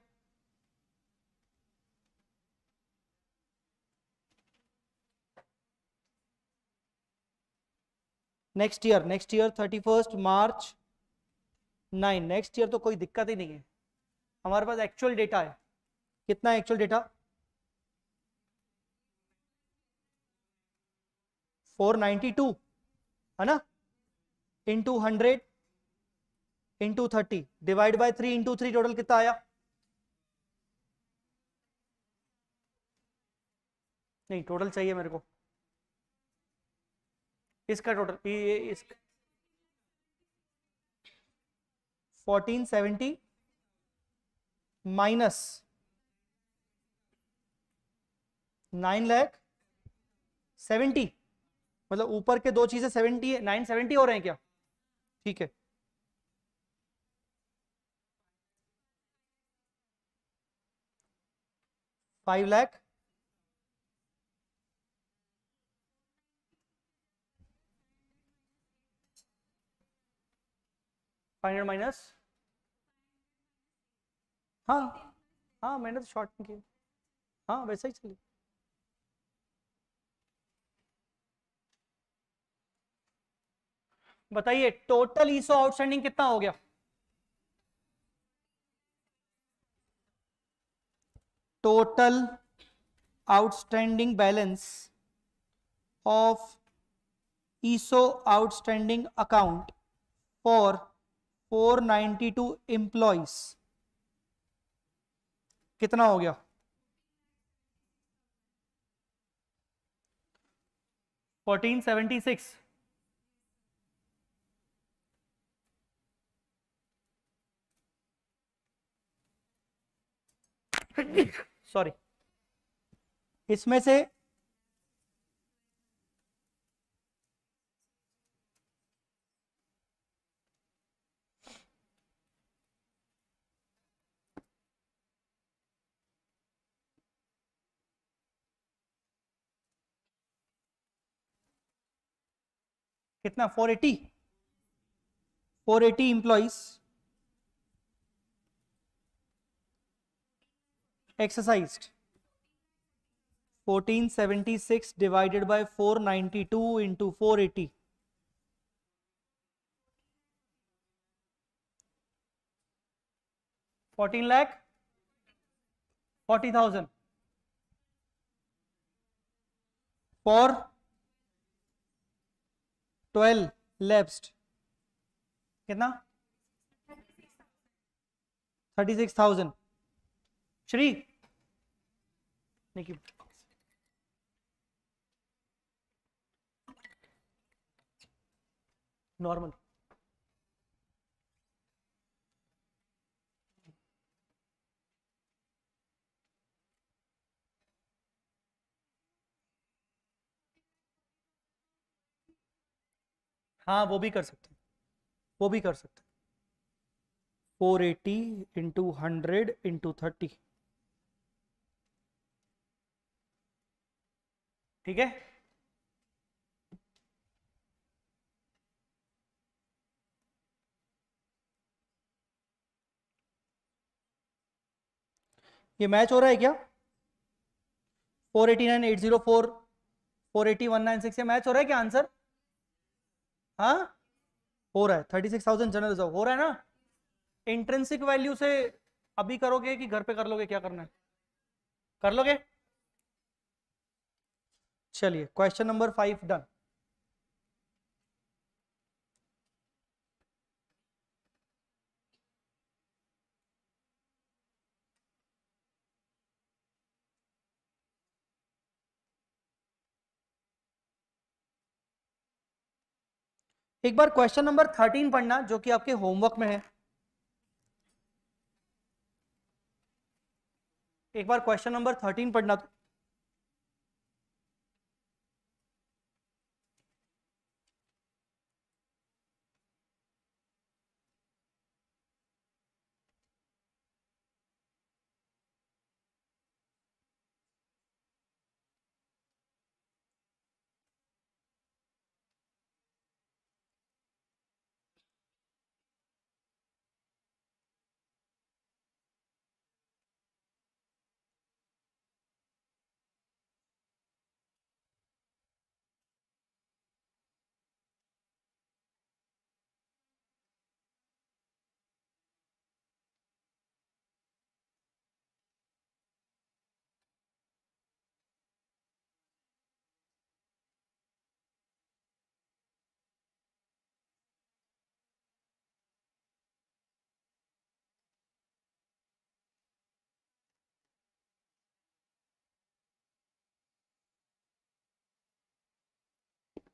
Speaker 1: next year next year thirty first March nine next year तो कोई दिक्कत ही नहीं है हमारे पास एक्चुअल डेटा है कितना actual data four ninety two है ना into hundred into thirty divide by three into three total कितना आया नहीं टोटल चाहिए मेरे को इसका टोटल पी ए इसका fourteen seventy minus nine lakh seventy मतलब ऊपर के दो चीजें सेवेंटी नाइन सेवेंटी हो रहे हैं क्या ठीक है फाइव लैख फाइव माइनस हाँ हाँ मैंने तो शॉर्ट में किया हाँ वैसा ही चलिए बताइए टोटल ईसो आउटस्टैंडिंग कितना हो गया total outstanding balance of ईसो outstanding account for 492 employees कितना हो गया 1476 सॉरी इसमें से कितना 480 480 eighty four eighty employees exercise fourteen seventy six divided by four ninety two into four eighty fourteen lakh forty thousand for twelve lapsed कितना thirty six thousand three normal हाँ वो भी कर सकते हैं वो भी कर सकते हैं four eighty into hundred into thirty ठीक है ये मैच हो रहा है क्या four eighty nine eight zero four four eighty one nine six ये मैच हो रहा है क्या आंसर हाँ हो रहा है thirty six thousand general reserve हो रहा है ना इंट्रेंसिक वैल्यू से अभी करोगे कि घर पे कर लोगे क्या करना है कर लोगे चलिए क्वेश्चन नंबर फाइव डन एक बार क्वेश्चन नंबर थर्टीन पढ़ना जो कि आपके होमवर्क में है एक बार क्वेश्चन नंबर थर्टीन पढ़ना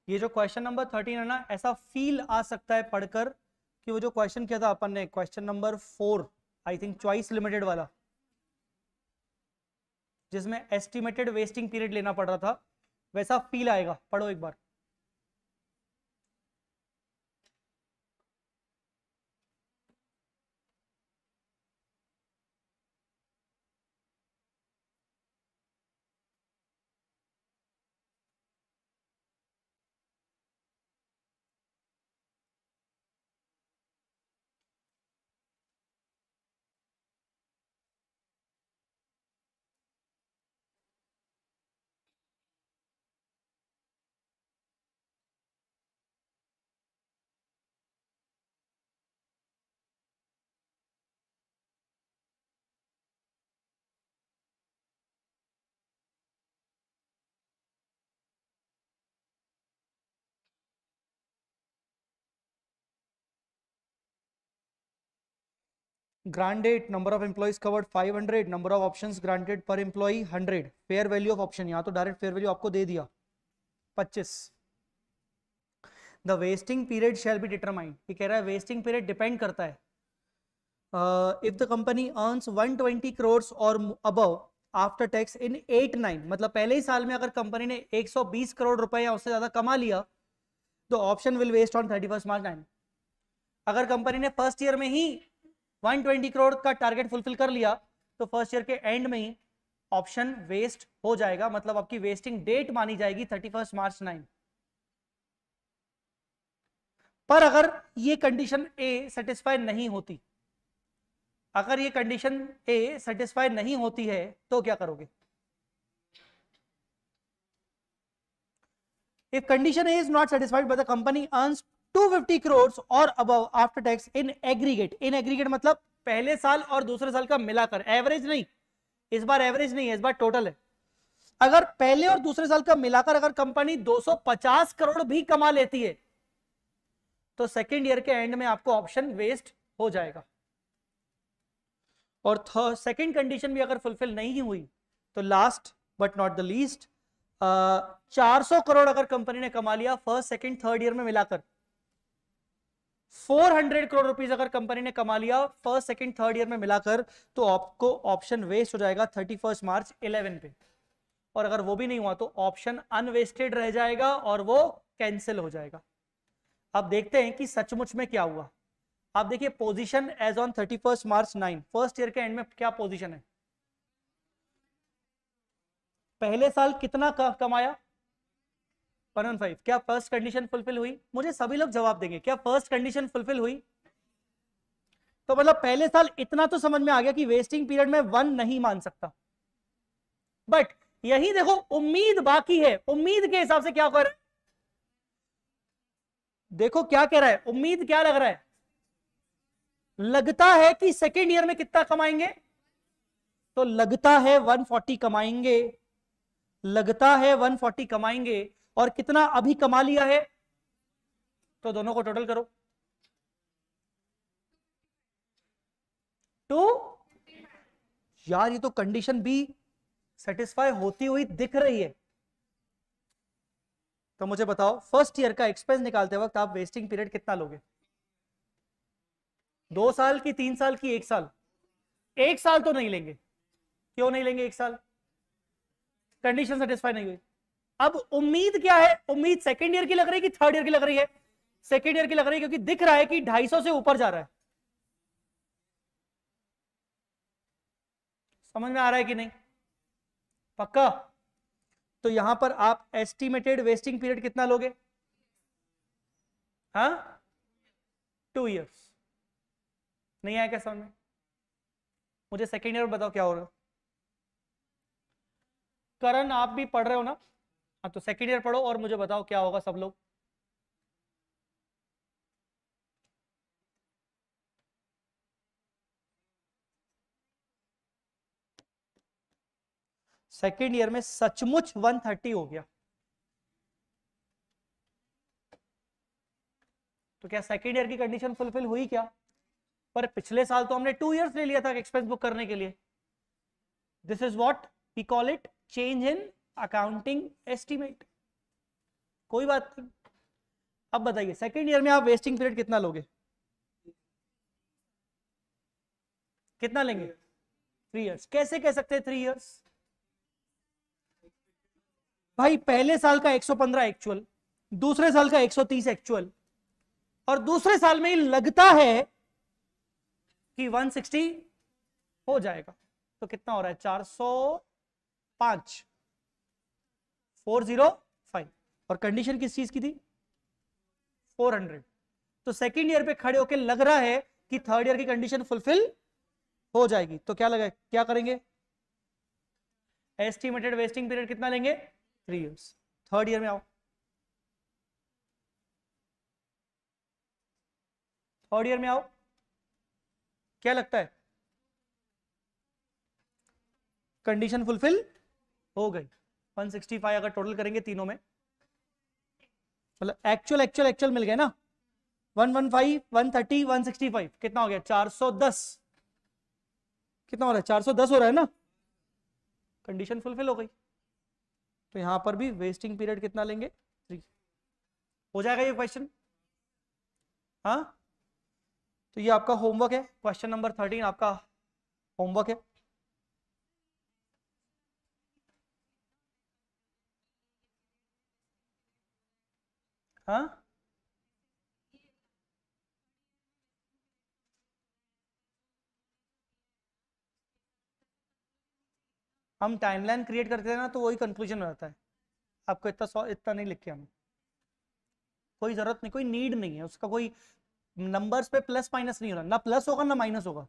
Speaker 1: ये जो क्वेश्चन नंबर थर्टीन है ना ऐसा फील आ सकता है पढ़कर कि वो जो क्वेश्चन किया था अपन ने question number four I think choice limited वाला जिसमें एस्टिमेटेड वेस्टिंग पीरियड लेना पड़ रहा था वैसा फील आएगा पढ़ो एक बार granted number of employees covered 500 number of options granted per employee 100 fair value of option यहाँ तो डायरेक्ट फेयर वैल्यू आपको दे दिया 25 the vesting period shall be determined ये कह रहा है वेस्टिंग पीरियड डिपेंड करता है if the company earns 120 crore और above after tax in eight nine मतलब पहले ही साल में अगर कंपनी ने 120 करोड़ रुपए या उससे ज्यादा कमा लिया तो option will vest on thirty March nine अगर कंपनी ने फर्स्ट ईयर में ही ट्वेंटी करोड़ का टारगेट फुलफिल कर लिया तो फर्स्ट ईयर के एंड में ही ऑप्शन वेस्ट हो जाएगा मतलब आपकी वेस्टिंग डेट मानी जाएगी थर्टी फर्स्ट मार्च नाइन पर अगर ये कंडीशन ए सेटिस्फाई नहीं होती अगर ये कंडीशन ए सेटिस्फाई नहीं होती है तो क्या करोगे if condition A is not satisfied but the company earns 250 crore और above after tax in aggregate in aggregate मतलब पहले साल और दूसरे साल का मिलाकर एवरेज नहीं इस बार एवरेज नहीं है इस बार टोटल है अगर पहले और दूसरे साल का मिलाकर अगर कंपनी 250 करोड़ भी कमा लेती है तो सेकेंड ईयर के एंड में आपको ऑप्शन वेस्ट हो जाएगा और सेकेंड कंडीशन भी अगर फुलफिल नहीं हुई तो last but not the least चार करोड़ अगर कंपनी ने कमा लिया फर्स्ट सेकेंड थर्ड ईयर में मिलाकर 400 करोड़ रुपीस अगर कंपनी ने कमा लिया फर्स्ट सेकंड थर्ड ईयर में मिलाकर तो आपको ऑप्शन वेस्ट हो जाएगा 31 मार्च 11 पे और अगर वो भी नहीं हुआ तो ऑप्शन अनवेस्टेड रह जाएगा और वो कैंसिल हो जाएगा अब देखते हैं कि सचमुच में क्या हुआ आप देखिए position as on thirty March nine first year के एंड में क्या पोजिशन है पहले साल कितना कमाया वन फाइव क्या फर्स्ट कंडीशन फुलफिल हुई मुझे सभी लोग जवाब देंगे क्या फर्स्ट कंडीशन फुलफिल हुई तो मतलब पहले साल इतना तो समझ में आ गया कि वेस्टिंग पीरियड में वन नहीं मान सकता बट यही देखो उम्मीद बाकी है उम्मीद के हिसाब से क्या कर देखो क्या कह रहा है उम्मीद क्या लग रहा है लगता है कि सेकेंड ईयर में कितना कमाएंगे तो लगता है 140 कमाएंगे लगता है 140 कमाएंगे और कितना अभी कमा लिया है तो दोनों को टोटल करो टू तो यार ये तो कंडीशन भी सेटिस्फाई होती हुई दिख रही है तो मुझे बताओ फर्स्ट ईयर का एक्सपेंस निकालते वक्त आप वेस्टिंग पीरियड कितना लोगे दो साल की तीन साल की एक साल एक साल तो नहीं लेंगे क्यों नहीं लेंगे एक साल कंडीशन सेटिस्फाई नहीं हुई अब उम्मीद क्या है उम्मीद सेकेंड ईयर की लग रही है कि थर्ड ईयर की लग रही है सेकेंड ईयर की लग रही है क्योंकि दिख रहा है कि ढाई से ऊपर जा रहा है समझ में आ रहा है कि नहीं पक्का तो यहां पर आप एस्टिमेटेड वेस्टिंग पीरियड कितना लोगे हा टू इयर्स नहीं आया क्या समझ में मुझे सेकेंड ईयर बताओ क्या हो रहा है करण आप भी पढ़ रहे हो ना हाँ तो सेकेंड ईयर पढ़ो और मुझे बताओ क्या होगा सब लोग सेकेंड ईयर में सचमुच 130 हो गया तो क्या सेकेंड ईयर की कंडीशन फुलफिल हुई क्या पर पिछले साल तो हमने टू इयर्स ले लिया था एक्सपेंस बुक करने के लिए this is what we call it change in accounting estimate कोई बात नहीं अब बताइए सेकेंड ईयर में आप वेस्टिंग पीरियड कितना लोगे कितना लेंगे थ्री इयर्स कैसे कह सकते हैं थ्री इयर्स भाई पहले साल का 115 एक्चुअल दूसरे साल का 130 एक्चुअल और दूसरे साल में लगता है कि 160 हो जाएगा तो कितना हो रहा है 405 फोर जीरो फाइव और कंडीशन किस चीज की थी फोर हंड्रेड तो सेकेंड ईयर पे खड़े होकर लग रहा है कि थर्ड ईयर की कंडीशन फुलफिल हो जाएगी तो क्या लगा क्या करेंगे एस्टिमेटेड वेस्टिंग पीरियड कितना लेंगे थ्री ईयर्स थर्ड ईयर में आओ थर्ड ईयर में आओ क्या लगता है कंडीशन फुलफिल हो गई 165 अगर टोटल करेंगे तीनों में मतलब एक्चुअल एक्चुअल एक्चुअल मिल गए ना 115, 130, 165 कितना हो गया 410 कितना हो रहा है 410 हो रहा है ना कंडीशन फुलफिल हो गई तो यहां पर भी वेस्टिंग पीरियड कितना लेंगे थ्री हो जाएगा ये क्वेश्चन हाँ तो ये आपका होमवर्क है क्वेश्चन नंबर थर्टीन आपका होमवर्क है हाँ हम टाइमलाइन क्रिएट करते हैं ना तो वही कंक्लूजन हो जाता है आपको इतना इतना नहीं लिख के हम कोई जरूरत नहीं कोई नीड नहीं है उसका कोई नंबर्स पे प्लस माइनस नहीं हो रहा ना प्लस होगा ना माइनस होगा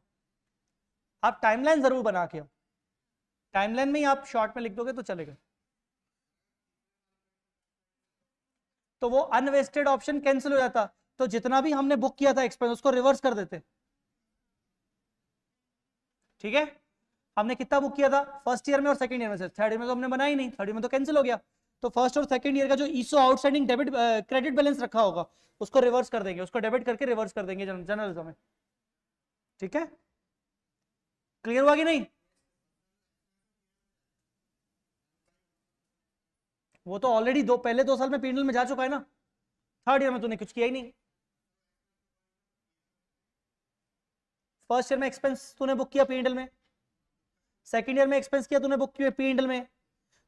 Speaker 1: आप टाइमलाइन जरूर बना के आओ टाइमलाइन में ही आप शॉर्ट में लिख दोगे तो चलेगा तो वो अनवेस्टेड ऑप्शन कैंसिल हो जाता तो जितना भी हमने बुक किया था एक्सपेंस उसको रिवर्स कर देते ठीक है हमने कितना बुक किया था फर्स्ट ईयर में और सेकंड ईयर में सर थर्ड ईयर में तो हमने बनाया ही नहीं थर्ड ईयर में तो कैंसिल हो गया तो फर्स्ट और सेकंड ईयर का जो ESO outstanding debit credit balance रखा होगा उसको रिवर्स कर देंगे उसको डेबिट करके रिवर्स कर देंगे जनरल में ठीक है क्लियर हुआ कि नहीं वो तो ऑलरेडी दो पहले दो साल में पीनल में जा चुका है ना थर्ड ईयर में तूने कुछ किया ही नहीं फर्स्ट ईयर में एक्सपेंस तूने बुक किया पीडल में सेकंड ईयर में एक्सपेंस किया तूने बुक किया पीडल में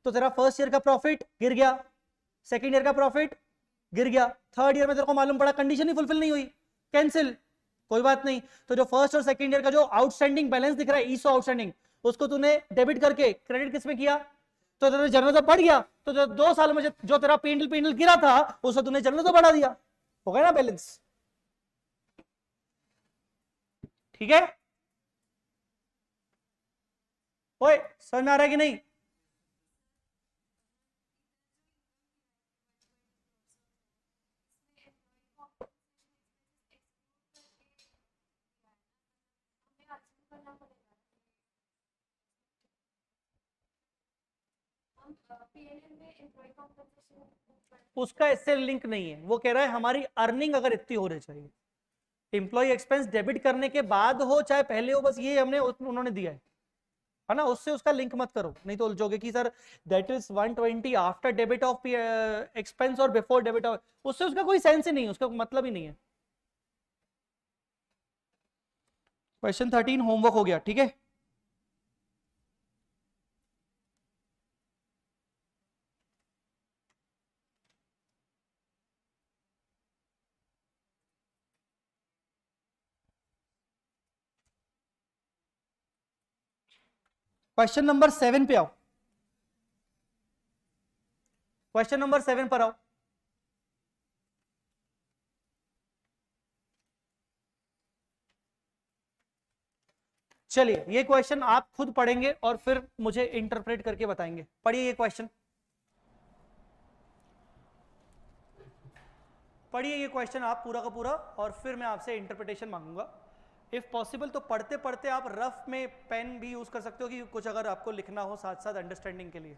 Speaker 1: तो तेरा फर्स्ट ईयर का प्रॉफिट गिर गया सेकंड ईयर का प्रॉफिट गिर गया थर्ड ईयर में तेरे को मालूम पड़ा कंडीशन ही फुलफिल नहीं हुई कैंसिल कोई बात नहीं तो जो फर्स्ट और सेकंड ईयर का जो आउटस्टैंडिंग बैलेंस दिख रहा है ईसो आउटस्टैंडिंग उसको तूने डेबिट करके क्रेडिट किस में किया तो तेरा तो बढ़ गया तो जो दो साल में जो तेरा पिंडल पिंडल गिरा था उसे तूने तो बढ़ा दिया हो गया ना बैलेंस ठीक है ओए समझ आ रहा है कि नहीं उसका इससे लिंक नहीं है वो कह रहा है हमारी अर्निंग अगर इतनी होनी चाहिए एम्प्लॉय एक्सपेंस डेबिट करने के बाद हो चाहे पहले हो बस ये हमने उन्होंने दिया है है ना उससे उसका लिंक मत करो नहीं तो उलझोगे कि sir that is 120 after debit of expense और बिफोर डेबिट ऑफ उससे उसका कोई सेंस ही नहीं उसका मतलब ही नहीं है क्वेश्चन थर्टीन होमवर्क हो गया ठीक है क्वेश्चन नंबर सेवन पे आओ क्वेश्चन नंबर सेवन पर आओ चलिए ये क्वेश्चन आप खुद पढ़ेंगे और फिर मुझे इंटरप्रेट करके बताएंगे पढ़िए ये क्वेश्चन पढ़िए ये क्वेश्चन आप पूरा का पूरा और फिर मैं आपसे इंटरप्रिटेशन मांगूंगा इफ़ पॉसिबल तो पढ़ते पढ़ते आप रफ में पेन भी यूज़ कर सकते हो कि कुछ अगर आपको लिखना हो साथ साथ अंडरस्टैंडिंग के लिए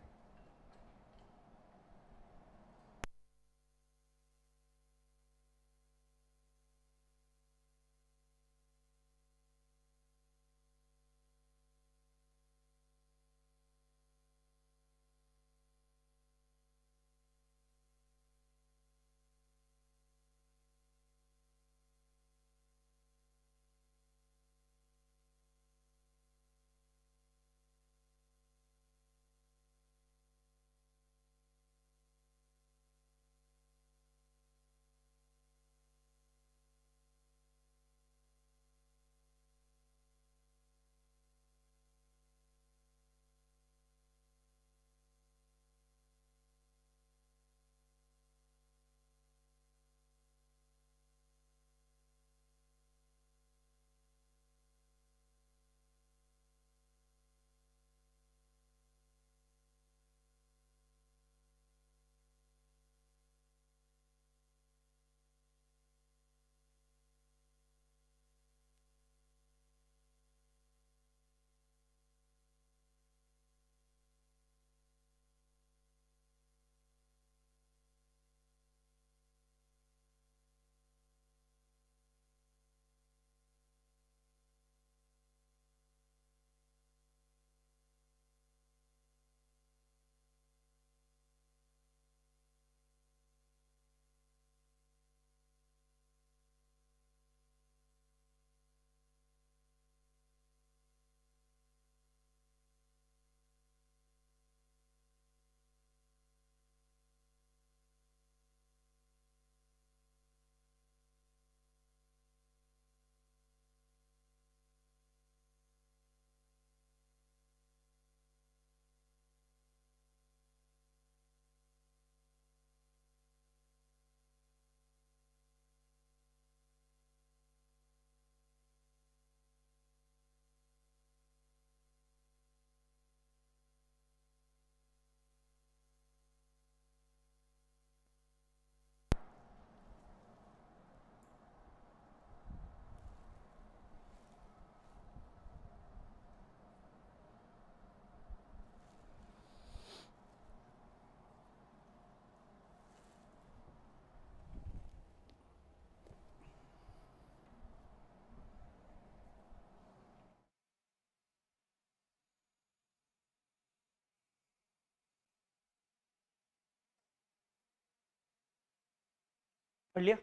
Speaker 1: पढ़ लिया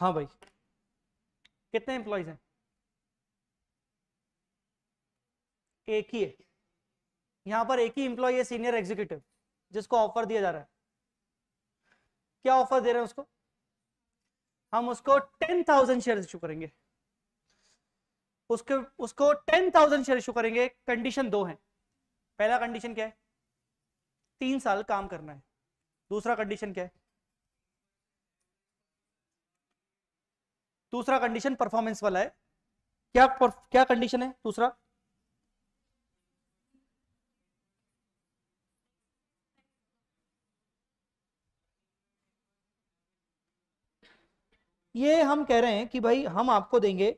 Speaker 1: हाँ भाई कितने एम्प्लॉयज हैं एक ही है यहां पर एक ही एम्प्लॉय है सीनियर एग्जीक्यूटिव जिसको ऑफर दिया जा रहा है क्या ऑफर दे रहे हैं उसको हम उसको टेन थाउजेंड शेयर इशू करेंगे उसके उसको टेन थाउजेंड शेयर इशू करेंगे कंडीशन दो है पहला कंडीशन क्या है तीन साल काम करना है दूसरा कंडीशन क्या है दूसरा कंडीशन परफॉर्मेंस वाला है क्या क्या कंडीशन है दूसरा ये हम कह रहे हैं कि भाई हम आपको देंगे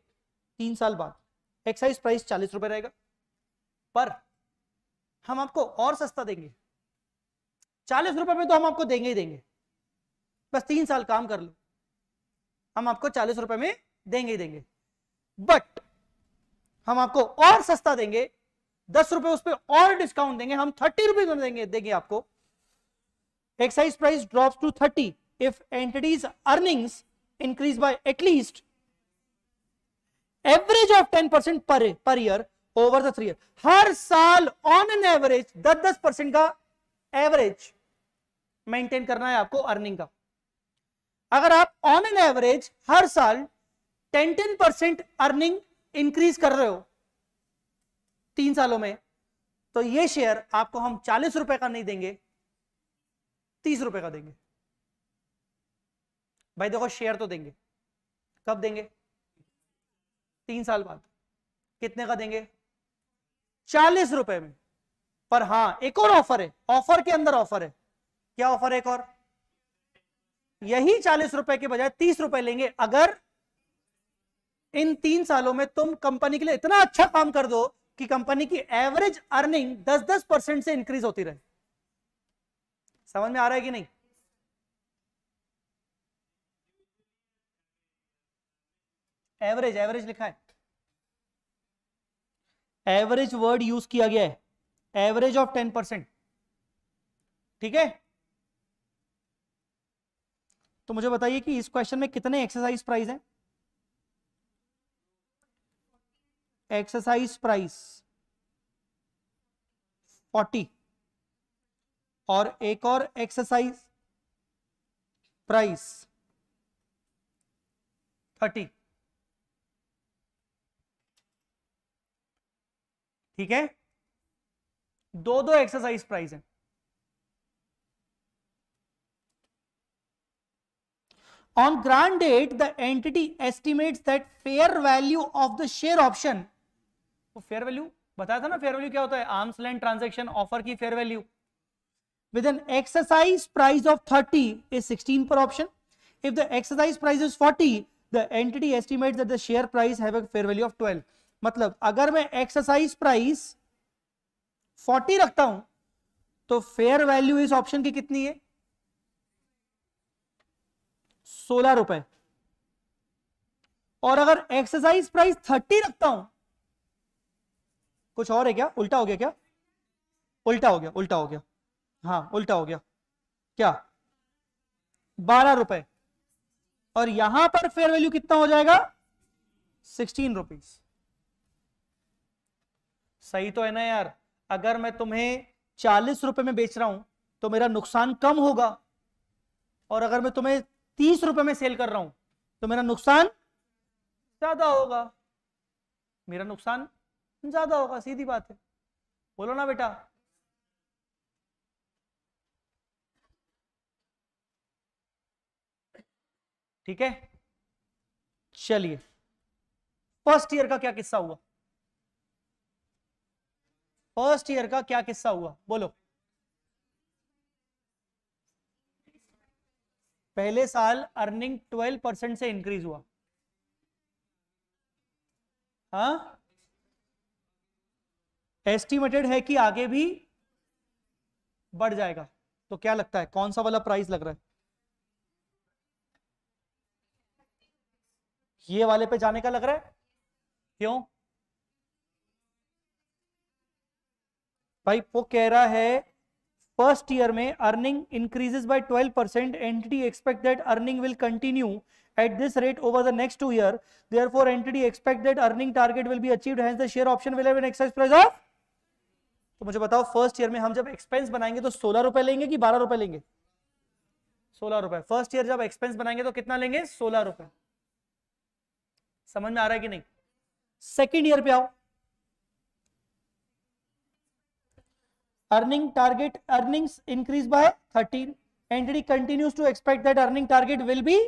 Speaker 1: तीन साल बाद एक्साइज प्राइस चालीस रुपए रहेगा पर हम आपको और सस्ता देंगे चालीस रुपए में तो हम आपको देंगे ही देंगे बस तीन साल काम कर लो हम आपको चालीस रुपए में देंगे ही देंगे बट हम आपको और सस्ता देंगे दस रुपए उस पर और डिस्काउंट देंगे हम थर्टी रुपीज में देंगे देंगे आपको exercise price drop to thirty if entities earnings increase by at least average of ten percent per year over the three year हर साल ऑन एन एवरेज दस दस परसेंट का एवरेज मेंटेन करना है आपको अर्निंग का अगर आप ऑन एन एवरेज हर साल ten ten percent earning increase कर रहे हो तीन सालों में तो ये शेयर आपको हम चालीस रुपए का नहीं देंगे तीस रुपए का देंगे भाई देखो शेयर तो देंगे कब देंगे तीन साल बाद कितने का देंगे चालीस रुपए में पर हां एक और ऑफर है ऑफर के अंदर ऑफर है क्या ऑफर एक और यही चालीस रुपए के बजाय तीस रुपए लेंगे अगर इन तीन सालों में तुम कंपनी के लिए इतना अच्छा काम कर दो कि कंपनी की एवरेज अर्निंग दस दस परसेंट से इंक्रीज होती रहे समझ में आ रहा है कि नहीं एवरेज एवरेज लिखा है एवरेज वर्ड यूज किया गया है एवरेज ऑफ टेन परसेंट ठीक है तो मुझे बताइए कि इस क्वेश्चन में कितने एक्सरसाइज प्राइस हैं एक्सरसाइज प्राइस फोर्टी और एक और एक्सरसाइज प्राइस थर्टी ठीक है दो दो एक्सरसाइज प्राइस है on grant date the entity estimates that fair value of the share option fair value बताया था ना फेयर वैल्यू क्या होता है आर्म्स लेंथ ट्रांजेक्शन ऑफर की fair value with an exercise price of thirty is sixteen per option if the exercise price is forty the entity estimate that the share price है fair value of twelve मतलब अगर मैं exercise price forty रखता हूं तो fair value इस option की कितनी है सोलह रुपए और अगर एक्सरसाइज प्राइस थर्टी रखता हूं कुछ और है क्या उल्टा हो गया क्या उल्टा हो गया उल्टा हो गया हाँ उल्टा हो गया क्या बारह रुपए और यहां पर फेयर वैल्यू कितना हो जाएगा सिक्सटीन रुपीज सही तो है ना यार अगर मैं तुम्हें चालीस रुपए में बेच रहा हूं तो मेरा नुकसान कम होगा और अगर मैं तुम्हें तीस रुपए में सेल कर रहा हूं तो मेरा नुकसान ज्यादा होगा मेरा नुकसान ज्यादा होगा सीधी बात है बोलो ना बेटा ठीक है चलिए फर्स्ट ईयर का क्या किस्सा हुआ फर्स्ट ईयर का क्या किस्सा हुआ बोलो पहले साल अर्निंग 12 परसेंट से इंक्रीज हुआ हा एस्टिमेटेड है कि आगे भी बढ़ जाएगा तो क्या लगता है कौन सा वाला प्राइस लग रहा है ये वाले पे जाने का लग रहा है क्यों भाई वो कह रहा है फर्स्ट ईयर में earning increases by 12 percent entity expect that earning will continue at this rate over the next two year therefore entity expect that earning target will be achieved hence the share option will have an exercise price of तो मुझे बताओ first year में हम जब expense बनाएंगे तो सोलह रुपए लेंगे कि बारह रुपए लेंगे सोलह रुपए फर्स्ट ईयर जब एक्सपेंस बनाएंगे तो कितना लेंगे सोलह रुपए समझ में आ रहा है कि नहीं सेकेंड ईयर पे आओ earning target earnings increase by 13 entity continues to expect that earning target will be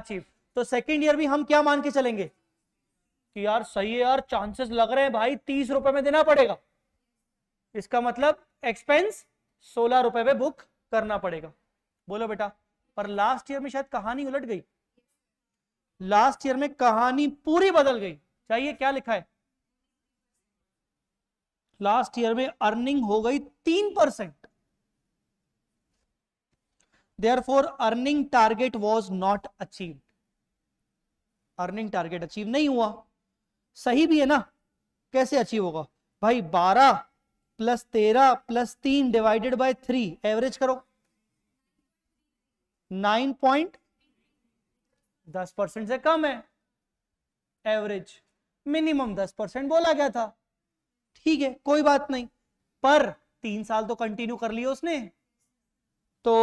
Speaker 1: achieved तो सेकेंड ईयर भी हम क्या मान के चलेंगे कि यार सही है यार चांसेस लग रहे हैं भाई तीस रुपए में देना पड़ेगा इसका मतलब एक्सपेंस सोलह रुपए में बुक करना पड़ेगा बोलो बेटा पर लास्ट ईयर में शायद कहानी उलट गई लास्ट ईयर में कहानी पूरी बदल गई चाहिए क्या लिखा है लास्ट ईयर में अर्निंग हो गई तीन percent four earning target was not achieve earning target achieve नहीं हुआ सही भी है ना कैसे अचीव होगा भाई 12 plus 13 plus 3 divided by 3 average करो नाइन पॉइंट दस परसेंट से कम है एवरेज मिनिमम दस परसेंट बोला गया था ठीक है कोई बात नहीं पर तीन साल तो कंटिन्यू कर लिया उसने तो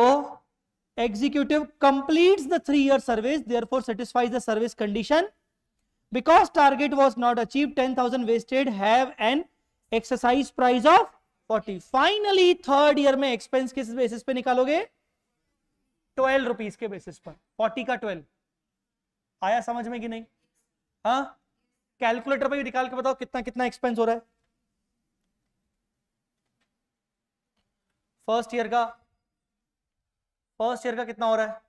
Speaker 1: executive complete the three year service therefore satisfies the service condition because target was not achieve ten thousand vested have an exercise price of forty finally third year में एक्सपेंस किस basis पे निकालोगे twelve rupees के basis पर forty का twelve आया समझ में कि नहीं हाँ कैलकुलेटर पर भी निकाल के बताओ कितना कितना एक्सपेंस हो रहा है फर्स्ट ईयर का फर्स्ट ईयर का कितना हो रहा है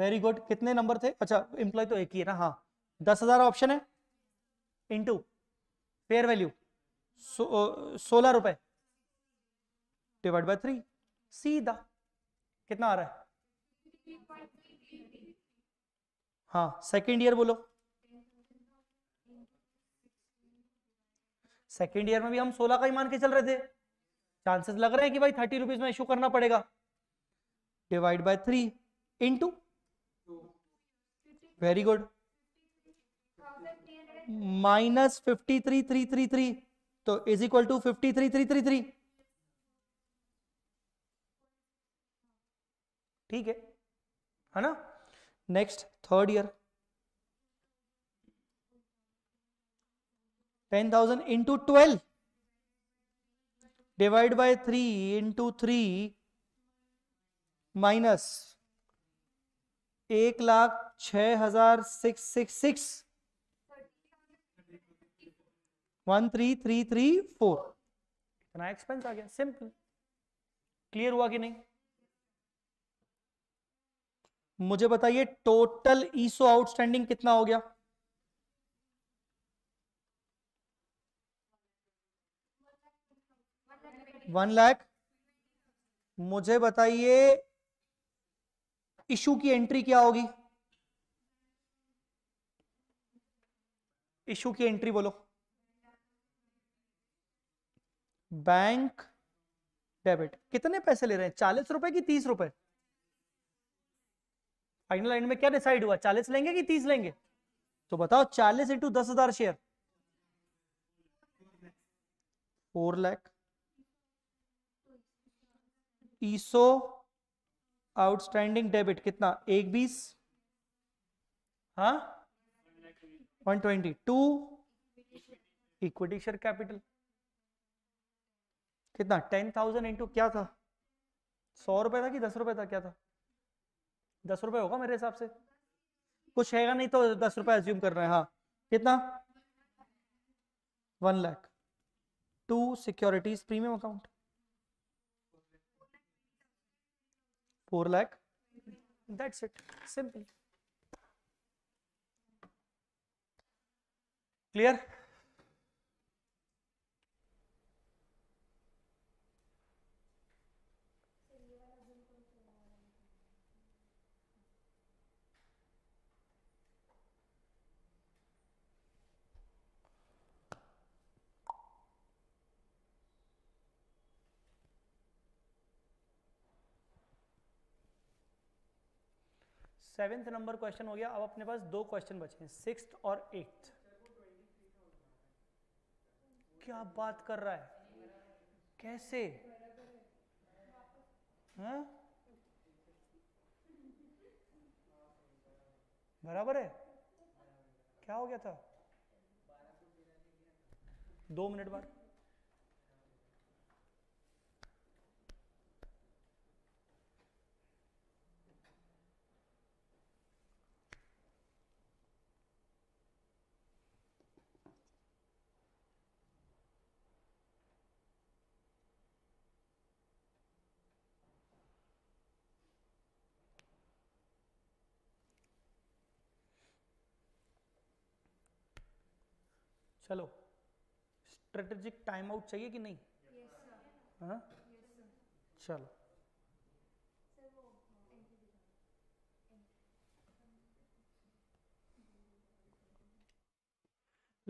Speaker 1: वेरी गुड कितने नंबर थे अच्छा इंप्लॉय तो एक ही है ना हाँ दस हजार ऑप्शन है इनटू फेयर वैल्यू सोलह रुपए डिवाइड बाय थ्री सीधा कितना आ रहा है हाँ सेकेंड ईयर बोलो सेकेंड ईयर में भी हम सोलह का ही मान के चल रहे थे चांसेस लग रहे हैं कि भाई थर्टी रुपीज में इशू करना पड़ेगा divide by three into very good minus fifty three three three three तो is equal to fifty three three three three ठीक है है ना next third year ten thousand into twelve divide by three into three minus एक लाख छ हजार six six six one three three three four इतना expense आ गया सिंपल क्लियर हुआ कि नहीं मुझे बताइए टोटल ईसो आउटस्टैंडिंग कितना हो गया वन लाख मुझे बताइए इशू की एंट्री क्या होगी इशू की एंट्री बोलो बैंक डेबिट कितने पैसे ले रहे हैं चालीस रुपए की तीस रुपए फाइनल एंड में क्या डिसाइड हुआ चालीस लेंगे कि तीस लेंगे तो बताओ चालीस इंटू दस हजार शेयर फोर लैख ईसो आउटस्टैंडिंग डेबिट कितना एक बीस हा one twenty two equity share capital कितना टेन थाउजेंड इंटू क्या था सौ रुपए था कि दस रुपए था क्या था दस रुपए होगा मेरे हिसाब से कुछ हैगा नहीं तो दस रुपए एज्यूम कर रहे हैं हाँ कितना one lakh to securities premium account 4 lakh. That's it. Simple. Clear? Seventh number question हो गया अब अपने पास दो क्वेश्चन बचे हैं सिक्स और एट्थ क्या बात कर रहा है कैसे हाँ? बराबर है क्या हो गया था दो मिनट बाद चलो स्ट्रेटेजिक टाइम आउट चाहिए कि नहीं हाँ चलो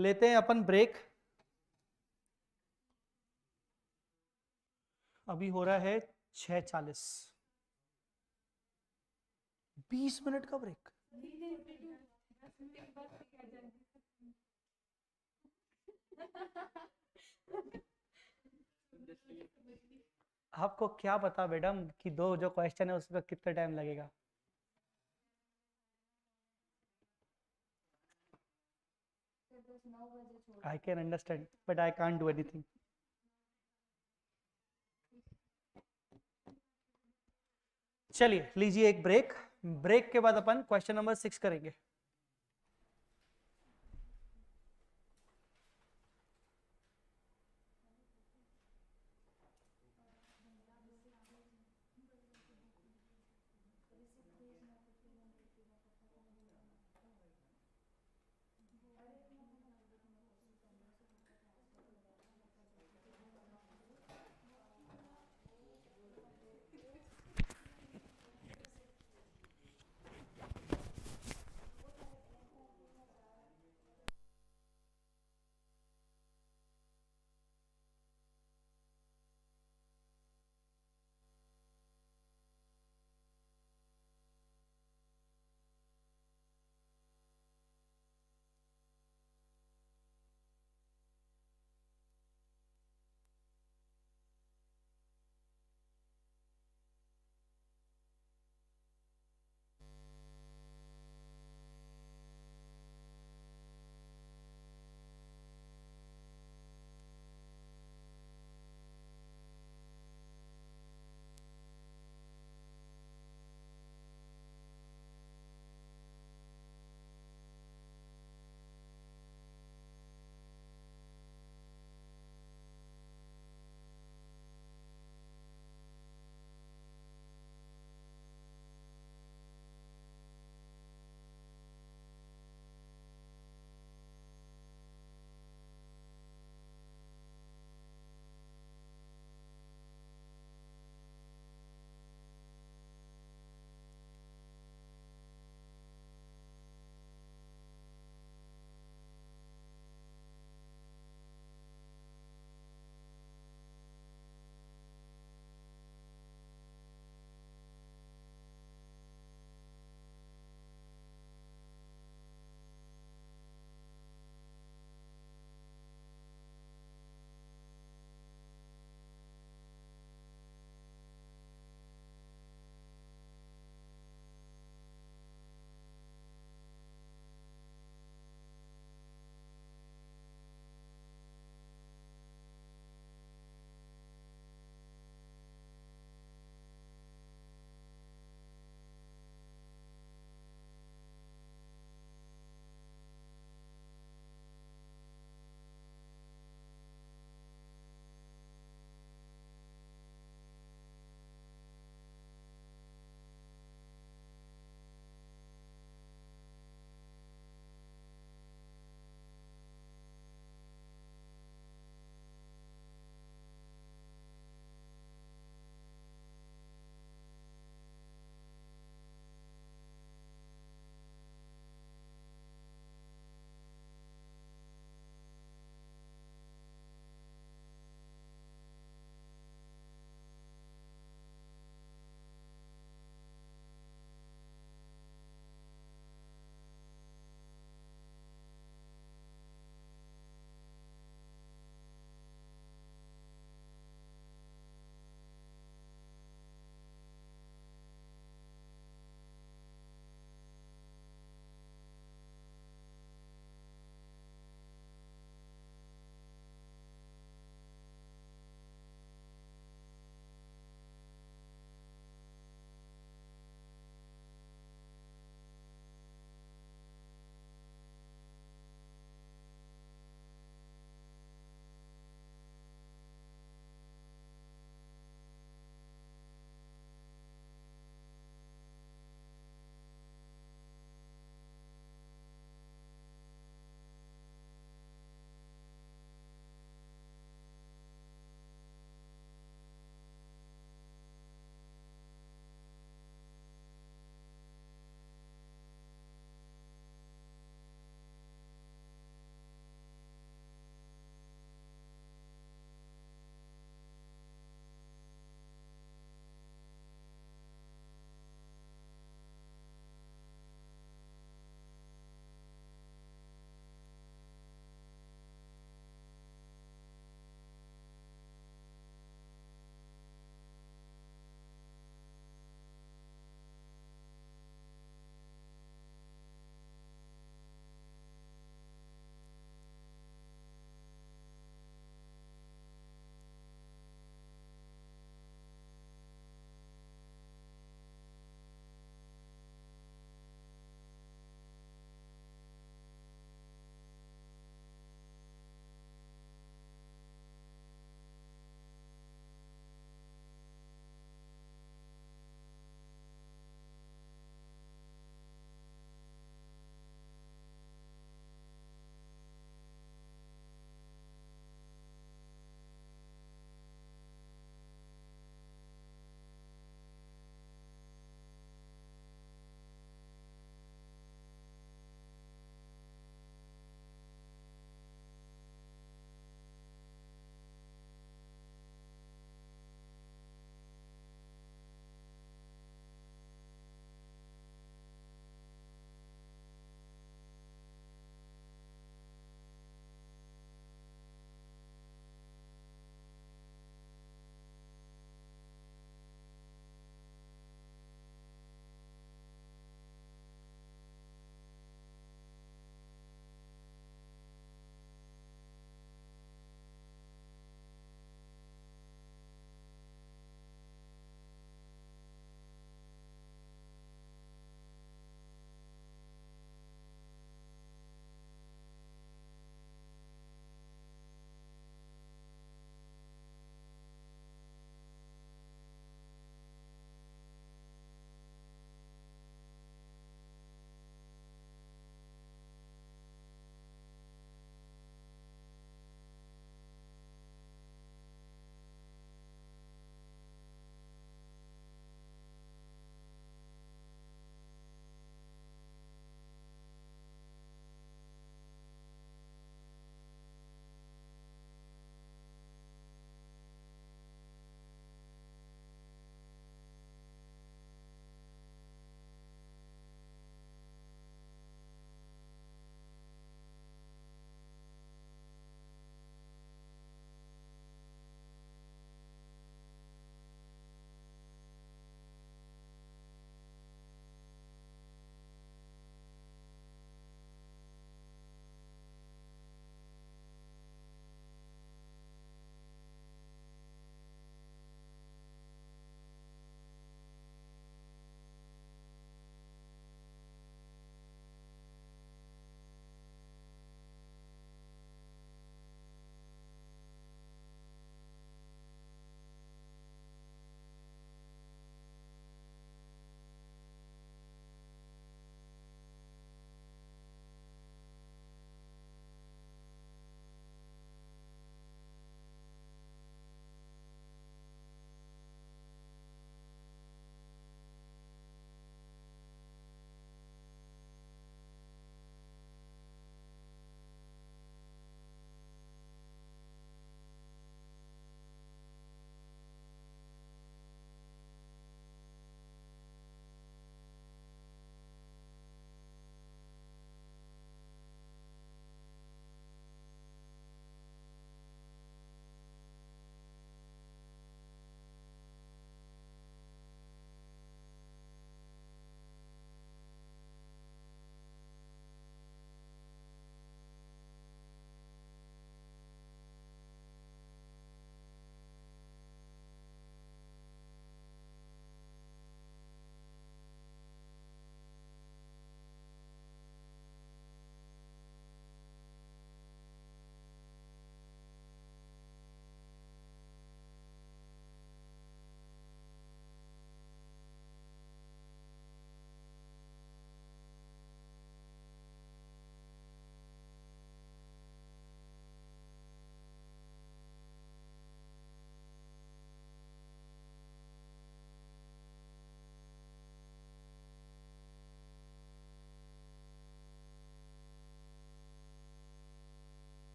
Speaker 1: लेते हैं अपन ब्रेक अभी हो रहा है छह चालीस बीस मिनट का ब्रेक आपको क्या पता मैडम कि दो जो क्वेश्चन है उसमें कितना टाइम लगेगा I can understand, but I can't do anything. चलिए लीजिए एक ब्रेक ब्रेक के बाद अपन क्वेश्चन नंबर सिक्स करेंगे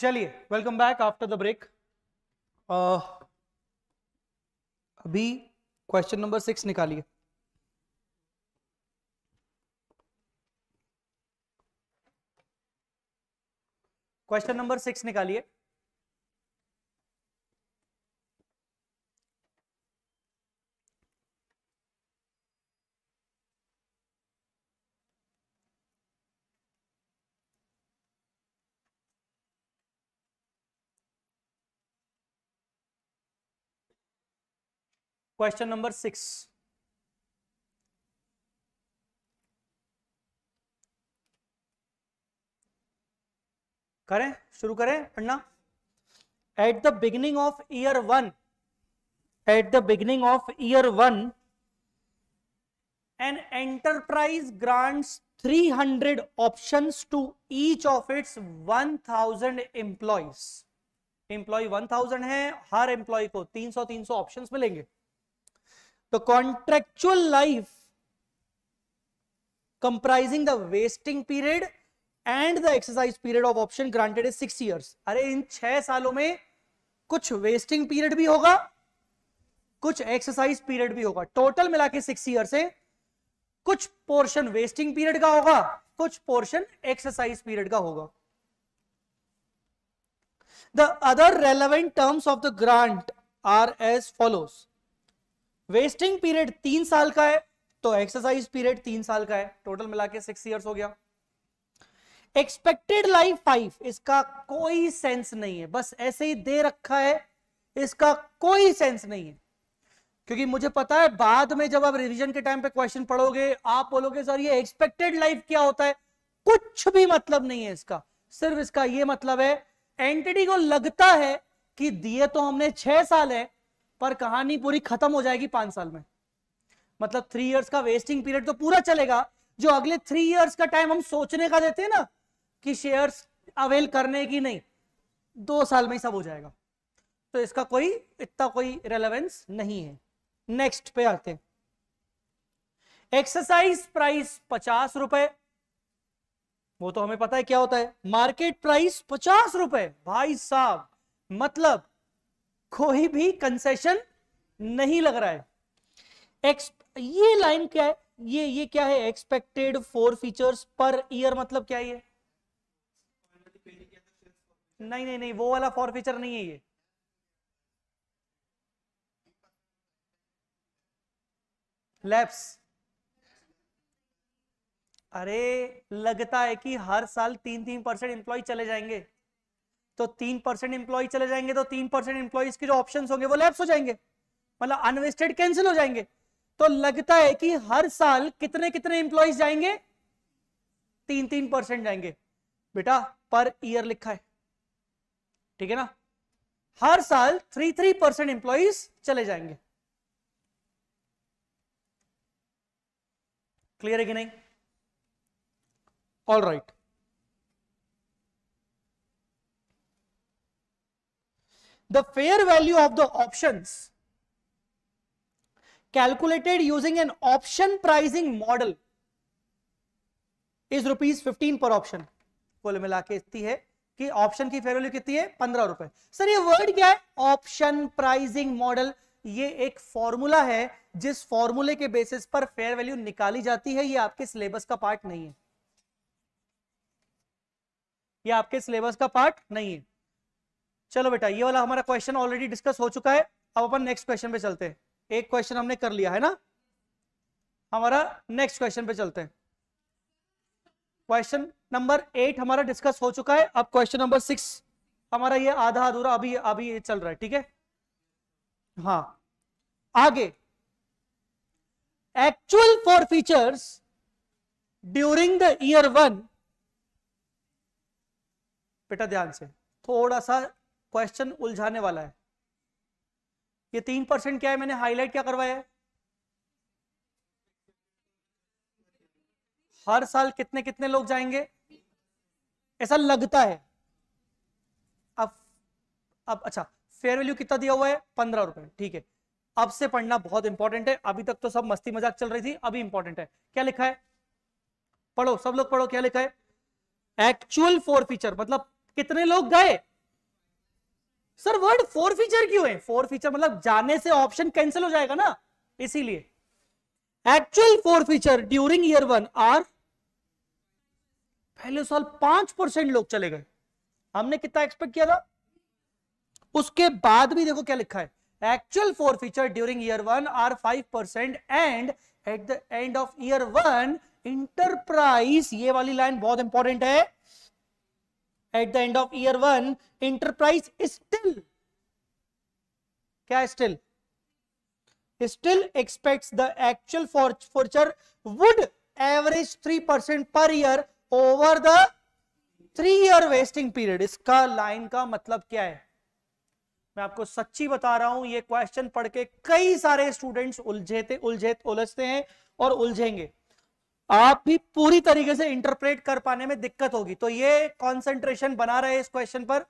Speaker 1: चलिए welcome back after the break अभी क्वेश्चन नंबर सिक्स निकालिए क्वेश्चन नंबर सिक्स निकालिए क्वेश्चन नंबर सिक्स करें शुरू करें पढ़ना at the beginning of year one at the beginning of year one an enterprise grants 300 option to each of its 1000 employee employee one है हर employee को 300 300 options मिलेंगे the contractual life comprising the vesting period and the exercise period of option granted is six years अरे इन छह सालों में कुछ वेस्टिंग पीरियड भी होगा कुछ एक्सरसाइज पीरियड भी होगा टोटल मिला के सिक्स ईयर्स है कुछ पोर्शन वेस्टिंग पीरियड का होगा कुछ पोर्शन एक्सरसाइज पीरियड का होगा the other relevant terms of the grant are as follows vesting period तीन साल का है तो एक्सरसाइज पीरियड तीन साल का है टोटल मिला के सिक्स ईयर्स हो गया एक्सपेक्टेड लाइफ फाइव इसका कोई सेंस नहीं है बस ऐसे ही दे रखा है इसका कोई सेंस नहीं है क्योंकि मुझे पता है बाद में जब आप रिवीजन के टाइम पे क्वेश्चन पढ़ोगे आप बोलोगे सर ये एक्सपेक्टेड लाइफ क्या होता है कुछ भी मतलब नहीं है इसका सिर्फ इसका ये मतलब है एंटिटी को लगता है कि दिए तो हमने छह साल है पर कहानी पूरी खत्म हो जाएगी पांच साल में मतलब थ्री इयर्स का वेस्टिंग पीरियड तो पूरा चलेगा जो अगले थ्री इयर्स का टाइम हम सोचने का देते हैं ना कि शेयर्स अवेल करने की नहीं दो साल में ही सब हो जाएगा तो इसका कोई इतना कोई रेलेवेंस नहीं है नेक्स्ट पे आते हैं एक्सरसाइज प्राइस पचास रुपए वो तो हमें पता है क्या होता है मार्केट प्राइस पचास रुपए भाई साहब मतलब कोई भी कंसेशन नहीं लग रहा है एक्स ये लाइन क्या है ये ये क्या है expected forfeitures per year मतलब क्या ये नहीं नहीं नहीं वो वाला फोर फीचर नहीं है ये लैप्स अरे लगता है कि हर साल तीन तीन परसेंट इंप्लॉय चले जाएंगे तो तीन परसेंट इंप्लॉय चले जाएंगे तो तीन परसेंट इंप्लॉयज के जो ऑप्शन होंगे वो लैप्स हो जाएंगे मतलब अनवेस्टेड कैंसिल हो जाएंगे तो लगता है कि हर साल कितने कितने इंप्लॉयज जाएंगे तीन तीन परसेंट जाएंगे बेटा पर ईयर लिखा है ठीक है ना हर साल थ्री थ्री परसेंट इंप्लॉयज चले जाएंगे क्लियर है कि नहीं all right right. the fair value of the options calculated using an option pricing model is rupees 15 per option कुल मिला के इतनी है कि ऑप्शन की फेयर वैल्यू कितनी है पंद्रह रुपए सर ये वर्ड क्या है ऑप्शन प्राइसिंग मॉडल ये एक फॉर्मूला है जिस फॉर्मूले के बेसिस पर फेयर वैल्यू निकाली जाती है ये आपके सिलेबस का पार्ट नहीं है ये आपके सिलेबस का पार्ट नहीं है चलो बेटा ये वाला हमारा क्वेश्चन ऑलरेडी डिस्कस हो चुका है अब अपन नेक्स्ट क्वेश्चन पे चलते हैं एक क्वेश्चन हमने कर लिया है ना हमारा नेक्स्ट क्वेश्चन पे चलते हैं क्वेश्चन नंबर एट हमारा डिस्कस हो चुका है अब क्वेश्चन नंबर सिक्स हमारा ये आधा अधूरा अभी अभी ये चल रहा है ठीक है हाँ आगे actual forfeitures during the year one बेटा ध्यान से थोड़ा सा क्वेश्चन उलझाने वाला है ये तीन परसेंट क्या है मैंने हाईलाइट क्या करवाया है हर साल कितने कितने लोग जाएंगे ऐसा लगता है अब अब अच्छा फेयर वैल्यू कितना दिया हुआ है पंद्रह रुपए ठीक है अब से पढ़ना बहुत इंपॉर्टेंट है अभी तक तो सब मस्ती मजाक चल रही थी अभी इंपॉर्टेंट है क्या लिखा है पढ़ो सब लोग पढ़ो क्या लिखा है एक्चुअल फोर फीचर मतलब कितने लोग गए सर वर्ड फोर फीचर क्यों है फोर फीचर मतलब जाने से ऑप्शन कैंसिल हो जाएगा ना इसीलिए actual forfeiture during year one are पहले साल पांच परसेंट लोग चले गए हमने कितना एक्सपेक्ट किया था उसके बाद भी देखो क्या लिखा है actual forfeiture during year one are five percent and at the end of year one enterprise ये वाली लाइन बहुत इंपॉर्टेंट है at the end of year one, enterprise is क्या still still expect the actual forfeiture would average three percent per year over the three year vesting period इसका line का मतलब क्या है मैं आपको सच्ची बता रहा हूं ये क्वेश्चन पढ़ के कई सारे स्टूडेंट्स उलझे उलझे उलझते हैं और उलझेंगे आप भी पूरी तरीके से इंटरप्रेट कर पाने में दिक्कत होगी तो ये कॉन्सेंट्रेशन बना रहे इस क्वेश्चन पर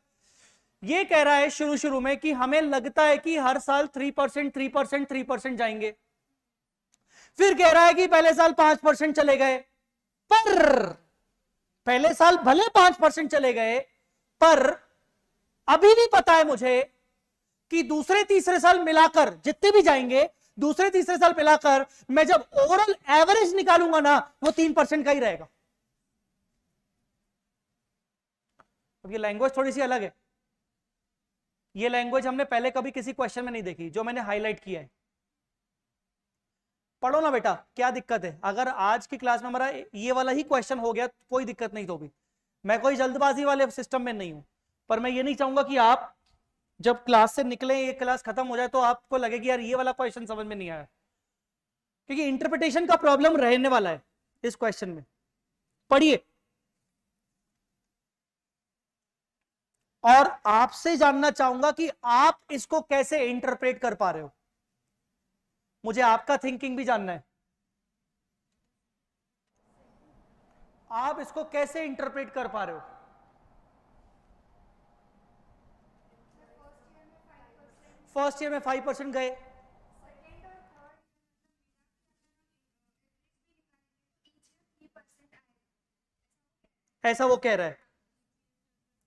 Speaker 1: ये कह रहा है शुरू शुरू में कि हमें लगता है कि हर साल three percent three percent three percent जाएंगे फिर कह रहा है कि पहले साल पांच परसेंट चले गए पर पहले साल भले पांच परसेंट चले गए पर अभी भी पता है मुझे कि दूसरे तीसरे साल मिलाकर जितने भी जाएंगे दूसरे तीसरे साल पे लाकर मैं जब ओवरऑल एवरेज निकालूंगा ना वो तीन परसेंट का ही रहेगा अब ये लैंग्वेज थोड़ी सी अलग है ये लैंग्वेज हमने पहले कभी किसी क्वेश्चन में नहीं देखी जो मैंने हाईलाइट किया है पढ़ो ना बेटा क्या दिक्कत है अगर आज की क्लास में हमारा ये वाला ही क्वेश्चन हो गया कोई दिक्कत नहीं तो भी मैं कोई जल्दबाजी वाले सिस्टम में नहीं हूं पर मैं ये नहीं चाहूंगा कि आप जब क्लास से निकले ये क्लास खत्म हो जाए तो आपको कि यार ये वाला क्वेश्चन समझ में नहीं आया क्योंकि इंटरप्रिटेशन का प्रॉब्लम रहने वाला है इस क्वेश्चन में पढ़िए और आपसे जानना चाहूंगा कि आप इसको कैसे इंटरप्रेट कर पा रहे हो मुझे आपका थिंकिंग भी जानना है आप इसको कैसे इंटरप्रेट कर पा रहे हो फर्स्ट ईयर में फाइव परसेंट गए ऐसा वो कह रहा है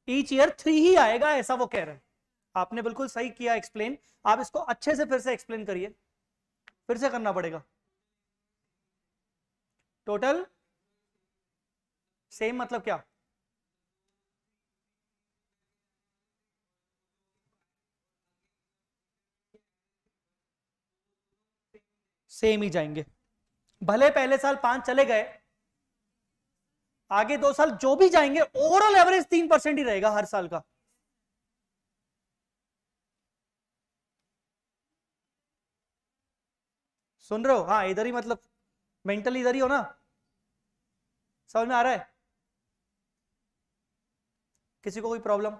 Speaker 1: ईच ईयर थ्री ही आएगा ऐसा वो कह रहा है आपने बिल्कुल सही किया एक्सप्लेन आप इसको अच्छे से फिर से एक्सप्लेन करिए फिर से करना पड़ेगा टोटल सेम मतलब क्या सेम ही जाएंगे भले पहले साल पांच चले गए आगे दो साल जो भी जाएंगे ओवरऑल एवरेज तीन परसेंट ही रहेगा हर साल का सुन रहे हो हाँ इधर ही मतलब मेंटली इधर ही हो ना समझ में आ रहा है किसी को कोई प्रॉब्लम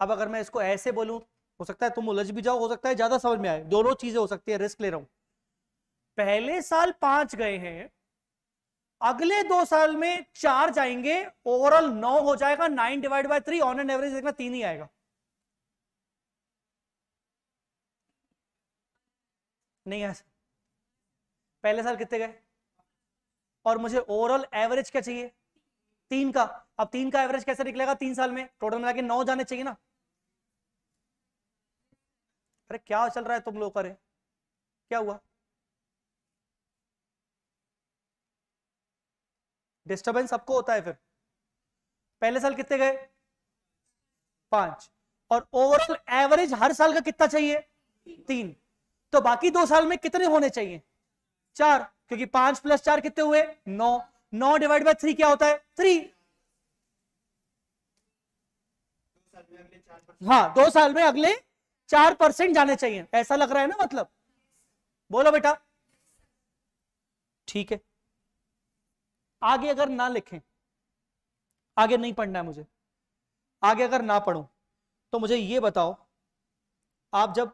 Speaker 1: अब अगर मैं इसको ऐसे बोलूं हो सकता है तुम उलझ भी जाओ हो सकता है ज्यादा समझ में आए दोनों चीजें हो सकती है रिस्क ले रहा हूं पहले साल पांच गए हैं अगले दो साल में चार जाएंगे ओवरऑल नौ हो जाएगा nine divide by three on an average देखना तीन ही आएगा नहीं आया पहले साल कितने गए और मुझे ओवरऑल एवरेज क्या चाहिए तीन का अब तीन का एवरेज कैसे निकलेगा तीन साल में टोटल मिला के नौ जाने चाहिए ना अरे क्या चल रहा है तुम लोग करे क्या हुआ डिस्टर्बेंस सबको होता है फिर पहले साल कितने गए पांच और ओवरऑल एवरेज हर साल का कितना चाहिए तीन तो बाकी दो साल में कितने होने चाहिए चार क्योंकि पांच प्लस चार कितने हुए नौ नौ डिवाइड बाय थ्री क्या होता है थ्री हाँ दो साल में अगले चार परसेंट जाने चाहिए ऐसा लग रहा है ना मतलब बोलो बेटा ठीक है आगे अगर ना लिखें आगे नहीं पढ़ना है मुझे आगे अगर ना पढ़ो तो मुझे ये बताओ आप जब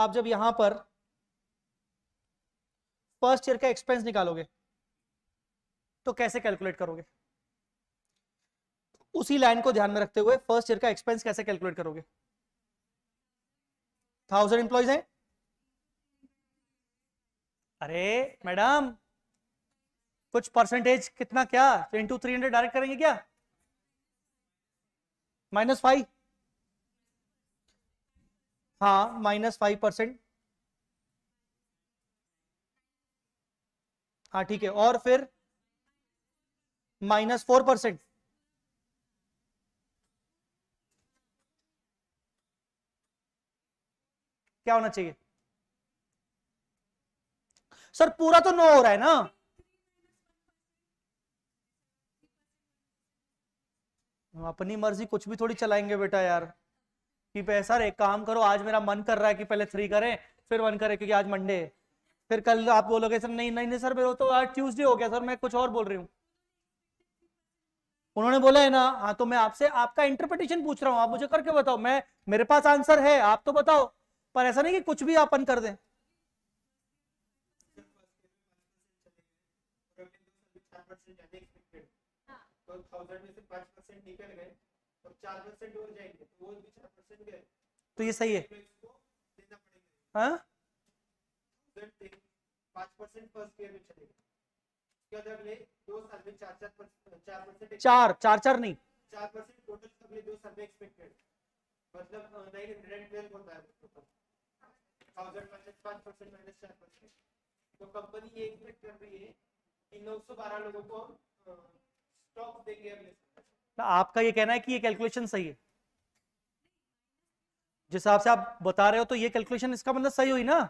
Speaker 1: आप जब यहां पर फर्स्ट ईयर का एक्सपेंस निकालोगे तो कैसे कैलकुलेट करोगे उसी लाइन को ध्यान में रखते हुए फर्स्ट ईयर का एक्सपेंस कैसे कैलकुलेट करोगे थाउजेंड एम्प्लॉयज हैं अरे मैडम कुछ परसेंटेज कितना क्या इंटू थ्री हंड्रेड डायरेक्ट करेंगे क्या माइनस फाइव हाँ माइनस फाइव परसेंट हाँ ठीक है और फिर माइनस फोर परसेंट क्या होना चाहिए सर पूरा तो नो हो रहा है ना अपनी मर्जी कुछ भी थोड़ी चलाएंगे बेटा यार कि सर एक काम करो आज मेरा मन कर रहा है कि पहले थ्री करें फिर वन करें क्योंकि आज मंडे है फिर कल आप बोलोगे सर नहीं नहीं नहीं सर मेरे तो आज ट्यूसडे हो गया सर मैं कुछ और बोल रही हूँ उन्होंने बोला है ना हाँ तो मैं आपसे आपका इंटरप्रिटेशन पूछ रहा हूँ आप मुझे करके बताओ मैं मेरे पास आंसर है आप तो बताओ पर ऐसा नहीं कि कुछ भी आपन कर दें तो थाउजेंड में से पांच परसेंट निकल गए चार परसेंट और जाएंगे तो वो भी चार परसेंट गए तो ये सही है तो हाँ? चार चार चार नहीं चार परसेंट टोटल एक्सपेक्टेड मतलब माइनस पाँच परसेंट माइनस तो कंपनी ये एक्सपेक्ट कर रही है कि 912 लोगों को ना आपका ये कहना है कि ये कैलकुलेशन सही है जिस हिसाब से आप बता रहे हो तो ये कैलकुलेशन इसका मतलब सही हुई ना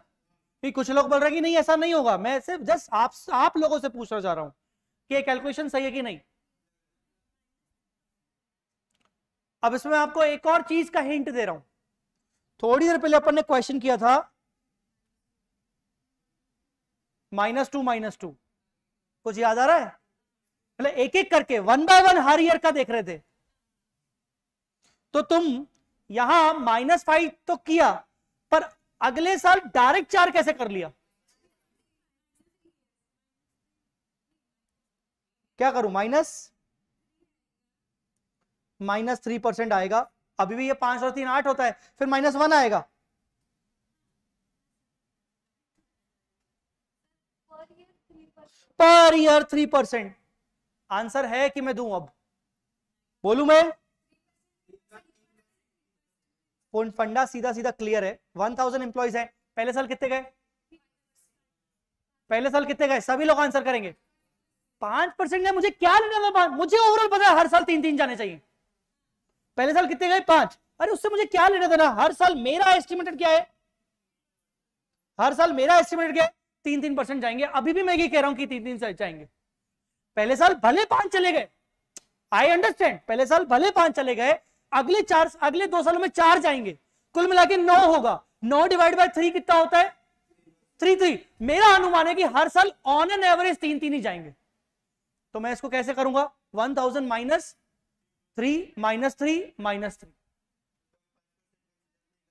Speaker 1: कि कुछ लोग बोल रहे हैं कि नहीं ऐसा नहीं होगा मैं सिर्फ जस्ट आप आप लोगों से पूछना चाह रहा हूं कि ये कैलकुलेशन सही है कि नहीं अब इसमें आपको एक और चीज का हिंट दे रहा हूं थोड़ी देर पहले अपन ने क्वेश्चन किया था माइनस टू माइनस टू कुछ याद आ रहा है मतलब एक एक करके वन बाय वन हर ईयर का देख रहे थे तो तुम यहां माइनस फाइव तो किया पर अगले साल डायरेक्ट चार कैसे कर लिया क्या करूं माइनस माइनस थ्री परसेंट आएगा अभी भी ये पांच और तीन आठ होता है फिर माइनस वन आएगा per year three percent answer है कि मैं दूं अब बोलू मैं फंडा सीधा सीधा क्लियर है वन थाउजेंड एम्प्लॉयज है पहले साल कितने गए पहले साल कितने गए सभी लोग आंसर करेंगे पांच परसेंट मुझे क्या लेना था मुझे ओवरऑल पता है हर साल तीन तीन जाने चाहिए पहले साल कितने गए पांच अरे उससे मुझे क्या लेना था ना हर साल मेरा एस्टिमेटेड क्या है हर साल मेरा एस्टिमेटेड क्या है तीन तीन परसेंट जाएंगे अभी भी मैं ये कह रहा हूं कि तीन तीन जाएंगे पहले साल भले पांच चले गए आई अंडरस्टैंड पहले साल भले पांच चले गए अगले चार अगले दो सालों में चार जाएंगे कुल मिला के नौ होगा नौ डिवाइड बाय थ्री कितना होता है थ्री थ्री मेरा अनुमान है कि हर साल ऑन एन एवरेज तीन तीन ही जाएंगे तो मैं इसको कैसे करूंगा one thousand minus three minus three minus three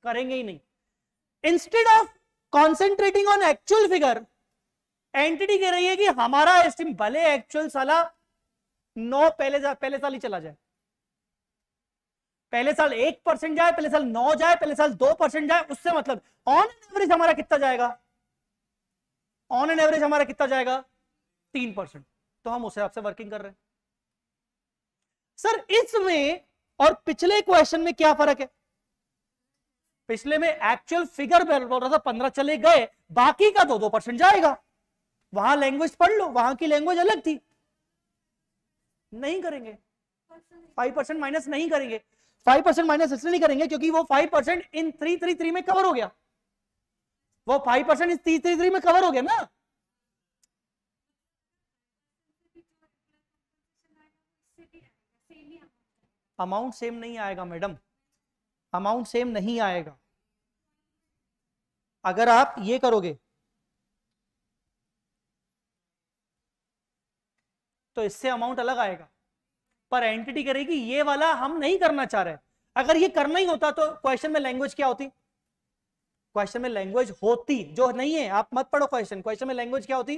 Speaker 1: करेंगे ही नहीं instead of concentrating on actual figure entity कह रही है कि हमारा एस्टिम भले एक्चुअल साला नौ पहले पहले साल ही चला जाए पहले साल एक परसेंट जाए पहले साल नौ जाए पहले साल दो परसेंट जाए उससे मतलब ऑन एन एवरेज हमारा कितना जाएगा ऑन एन एवरेज हमारा कितना जाएगा तीन परसेंट तो हम हिसाब से वर्किंग कर रहे हैं सर इसमें और पिछले क्वेश्चन में क्या फर्क है पिछले में एक्चुअल फिगर बोल रहा था पंद्रह चले गए बाकी का तो दो दो परसेंट जाएगा वहां लैंग्वेज पढ़ लो वहां की लैंग्वेज अलग थी नहीं करेंगे फाइव परसेंट माइनस नहीं करेंगे फाइव परसेंट माइनस इसलिए नहीं करेंगे क्योंकि वो five percent in three three three में कवर हो गया वो five percent in three three three में कवर हो गया ना अमाउंट सेम नहीं आएगा मैडम अमाउंट सेम नहीं आएगा अगर आप ये करोगे तो इससे अमाउंट अलग आएगा पर एंटिटी करेगी ये वाला हम नहीं करना चाह रहे अगर ये करना ही होता तो क्वेश्चन में लैंग्वेज क्या होती क्वेश्चन में लैंग्वेज होती जो नहीं है आप मत पढ़ो क्वेश्चन क्वेश्चन में लैंग्वेज क्या होती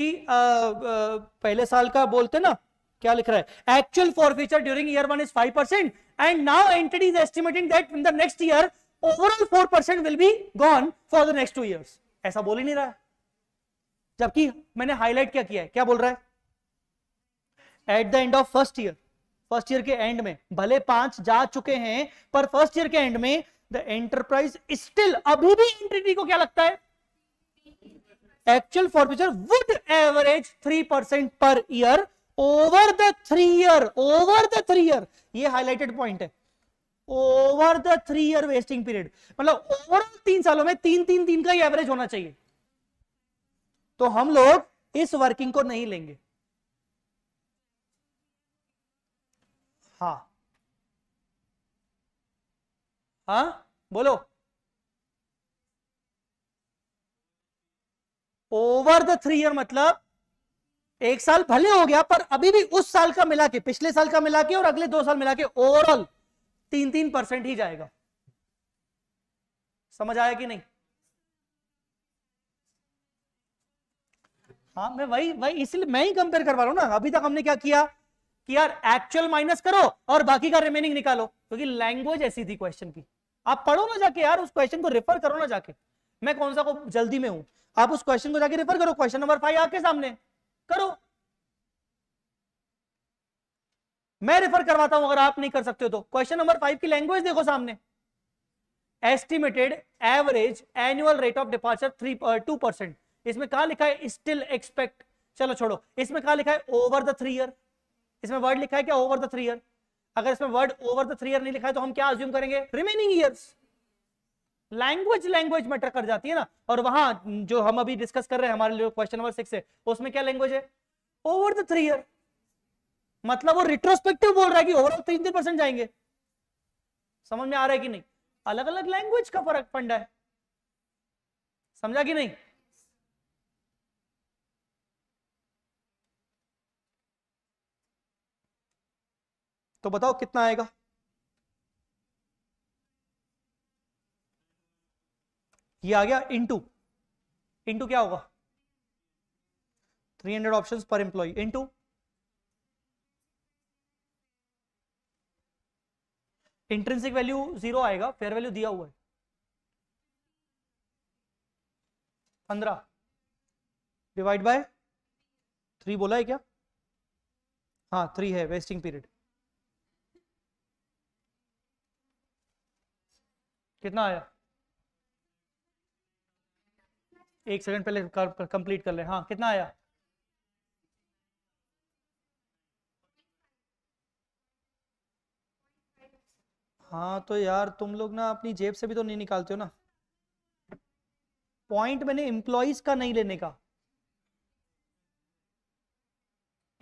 Speaker 1: कि आ, आ, पहले साल का बोलते ना क्या लिख रहा है actual forfeiture during year one is five percent and now entity is estimating that in the next year overall four percent will be gone for the next two years ऐसा बोल ही नहीं रहा है जबकि मैंने हाईलाइट क्या किया है क्या बोल रहा है at the end of first year first year के एंड में भले पांच जा चुके हैं पर फर्स्ट ईयर के एंड में द एंटरप्राइज स्टिल अभी भी एंटिटी को क्या लगता है actual for would average three percent per year over the three year over the three year ये हाईलाइटेड पॉइंट है over the three year vesting period मतलब ओवरऑल तीन सालों में तीन तीन दिन का ही एवरेज होना चाहिए तो हम लोग इस वर्किंग को नहीं लेंगे हाँ हाँ बोलो ओवर द थ्री ईयर मतलब एक साल भले हो गया पर अभी भी उस साल का मिला के पिछले साल का मिला के और अगले दो साल मिला के ओवरऑल तीन तीन परसेंट ही जाएगा समझ आया कि नहीं हाँ मैं वही वही इसलिए मैं ही कंपेयर करवा रहा हूं ना अभी तक हमने क्या किया कि यार एक्चुअल माइनस करो और बाकी का रिमेनिंग निकालो क्योंकि लैंग्वेज ऐसी थी क्वेश्चन की आप पढ़ो ना जाके यार उस क्वेश्चन को रेफर करो ना जाके मैं कौन सा को जल्दी में हूं आप उस क्वेश्चन को जाके रेफर करो क्वेश्चन नंबर फाइव आपके सामने करो मैं रेफर करवाता हूं अगर आप नहीं कर सकते हो तो क्वेश्चन नंबर फाइव की लैंग्वेज देखो सामने estimated average annual rate of departure three two percent इसमें कहा लिखा है स्टिल एक्सपेक्ट चलो छोड़ो इसमें कहा लिखा है ओवर द थ्री ईयर इसमें वर्ड लिखा है क्या ओवर द थ्री ईयर अगर इसमें word over the three year नहीं लिखा है तो हम क्या अज्यूम करेंगे remaining years language language matter कर जाती है ना और वहां जो हम अभी डिस्कस कर रहे हैं हमारे लिए क्वेश्चन नंबर सिक्स है उसमें क्या लैंग्वेज है ओवर द थ्री ईयर मतलब वो रिट्रोस्पेक्टिव बोल रहा है कि ओवरऑल तीन तीन परसेंट जाएंगे समझ में आ रहा है कि नहीं अलग अलग लैंग्वेज का फर्क पड़ा है समझा कि नहीं तो बताओ कितना आएगा ये आ गया इंटू इंटू क्या होगा 300 options per employee into intrinsic value zero आएगा फेयर वैल्यू दिया हुआ है पंद्रह डिवाइड बाय थ्री बोला है क्या हाँ थ्री है वेस्टिंग पीरियड कितना आया एक सेकंड पहले कंप्लीट कर ले हाँ कितना आया हाँ तो यार तुम लोग ना अपनी जेब से भी तो नहीं निकालते हो ना पॉइंट मैंने इंप्लॉइज का नहीं लेने का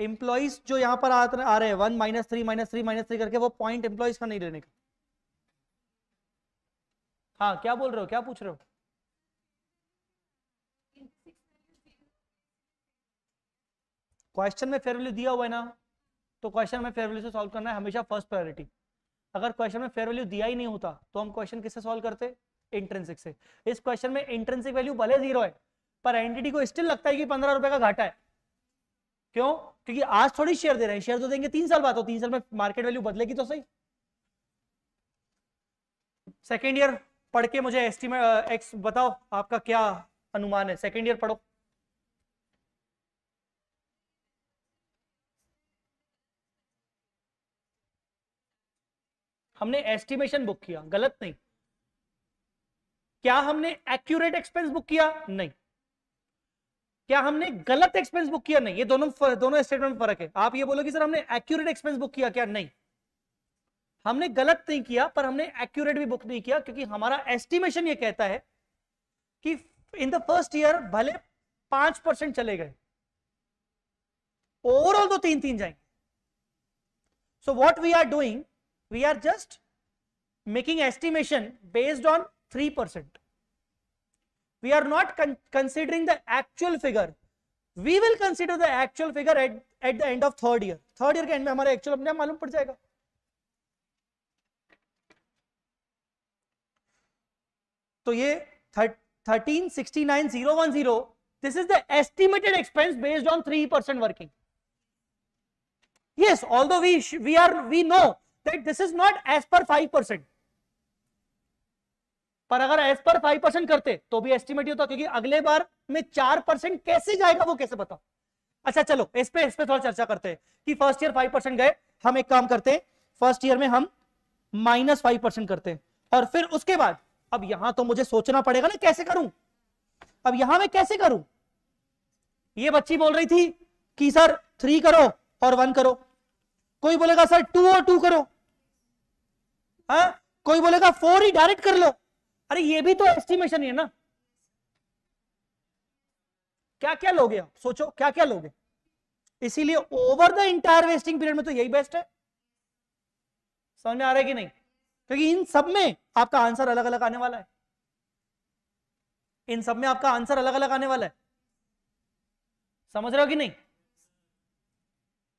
Speaker 1: इंप्लॉइज जो यहां पर आ रहे हैं one minus three minus three minus three करके वो पॉइंट एम्प्लॉयज का नहीं लेने का हाँ क्या बोल रहे हो क्या पूछ रहे हो क्वेश्चन में फेयर वैल्यू दिया हुआ है ना तो क्वेश्चन में फेयर वैल्यू से सॉल्व करना है हमेशा फर्स्ट प्रायोरिटी अगर क्वेश्चन में फेयर वैल्यू दिया ही नहीं होता तो हम क्वेश्चन किससे सॉल्व करते इंट्रेंसिक से इस क्वेश्चन में इंट्रेंसिक वैल्यू भले जीरो है पर एंटिटी को स्टिल लगता है कि पंद्रह रुपए का घाटा है क्यों क्योंकि आज थोड़ी शेयर दे रहे हैं शेयर तो देंगे तीन साल बाद तो तीन साल में मार्केट वैल्यू बदलेगी तो सही सेकेंड ईयर पढ़ के मुझे एस्टिमेट एक्स बताओ आपका क्या अनुमान है सेकेंड ईयर पढ़ो हमने एस्टिमेशन बुक किया गलत नहीं क्या हमने एक्यूरेट एक्सपेंस बुक किया नहीं क्या हमने गलत एक्सपेंस बुक किया नहीं ये दोनों दोनों स्टेटमेंट फर्क है आप ये बोलोगे सर हमने एक्यूरेट एक्सपेंस बुक किया क्या नहीं हमने गलत नहीं किया पर हमने एक्यूरेट भी बुक नहीं किया क्योंकि हमारा एस्टिमेशन ये कहता है कि इन द फर्स्ट ईयर भले पांच परसेंट चले गए ओवरऑल तो तीन तीन जाएंगे so what we are doing we are just making estimation based on three percent we are not considering the actual figure we will consider the actual figure at at the end of third year third year के end में हमारा actual अपने मालूम पड़ जाएगा तो ये thirteen sixty nine zero one zero this is the estimated expense based on three percent working though we we are we know that this is not as per five percent पर अगर as per percent करते तो भी estimate होता क्योंकि अगले बार में चार परसेंट कैसे जाएगा वो कैसे बताओ अच्छा चलो इस पे इस पे थोड़ा चर्चा करते हैं कि फर्स्ट ईयर फाइव परसेंट गए हम एक काम करते हैं फर्स्ट ईयर में हम माइनस फाइव परसेंट करते हैं और फिर उसके बाद अब यहां तो मुझे सोचना पड़ेगा ना कैसे करूं अब यहां मैं कैसे करूं ये बच्ची बोल रही थी कि सर थ्री करो और वन करो कोई बोलेगा सर टू और टू करो आ? हाँ? कोई बोलेगा फोर ही डायरेक्ट कर लो अरे ये भी तो एस्टिमेशन है ना क्या क्या लोगे आप सोचो क्या क्या लोगे इसीलिए over the entire vesting period में तो यही बेस्ट है समझ में आ रहा है कि नहीं क्योंकि इन सब में आपका आंसर अलग अलग आने वाला है इन सब में आपका आंसर अलग अलग आने वाला है समझ रहे हो कि नहीं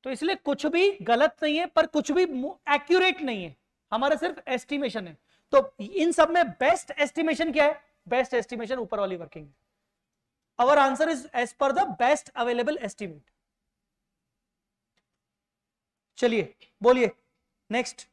Speaker 1: तो इसलिए कुछ भी गलत नहीं है पर कुछ भी एक्यूरेट नहीं है हमारा सिर्फ एस्टिमेशन है तो इन सब में बेस्ट एस्टिमेशन क्या है बेस्ट एस्टिमेशन ऊपर वाली working our answer is as per the best available estimate चलिए बोलिए नेक्स्ट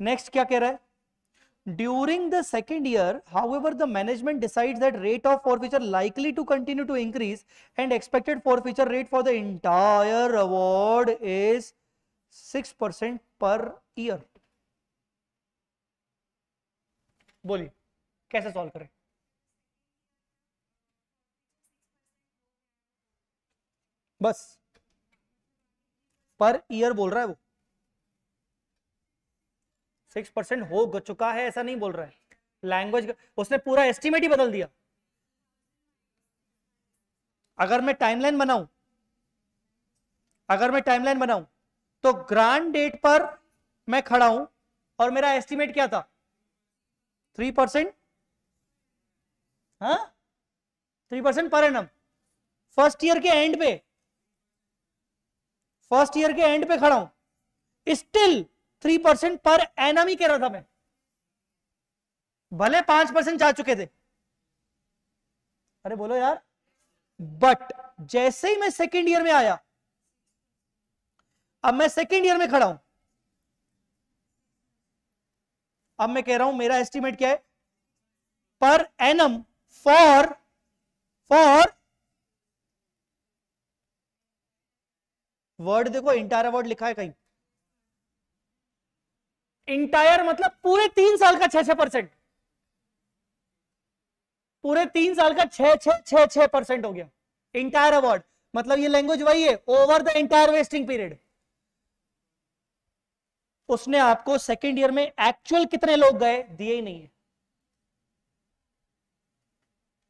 Speaker 1: नेक्स्ट क्या कह रहा है during the second year however the management decide that rate of forfeiture likely to continue to increase and expected forfeiture rate for the entire award is six percent per year बोलिए कैसे solve करें बस per year बोल रहा है वो six percent हो चुका है ऐसा नहीं बोल रहा है लैंग्वेज उसने पूरा एस्टिमेट ही बदल दिया अगर मैं टाइमलाइन बनाऊं अगर मैं टाइमलाइन बनाऊं तो ग्रांड डेट पर मैं खड़ा हूं और मेरा एस्टिमेट क्या था थ्री परसेंट हा थ्री परसेंट पर एन फर्स्ट ईयर के एंड पे फर्स्ट ईयर के एंड पे खड़ा हूं still three percent per annum ही कह रहा था मैं भले पांच परसेंट जा चुके थे अरे बोलो यार बट जैसे ही मैं सेकेंड ईयर में आया अब मैं सेकेंड ईयर में खड़ा हूं अब मैं कह रहा हूं मेरा एस्टिमेट क्या है per annum for for word देखो इंटायर वर्ड लिखा है कहीं इंटायर मतलब पूरे तीन साल का छह छह परसेंट पूरे तीन साल का छह छह छह छह परसेंट हो गया इंटायर अवार्ड मतलब ये लैंग्वेज वही है over the entire vesting period उसने आपको सेकेंड ईयर में एक्चुअल कितने लोग गए दिए ही नहीं है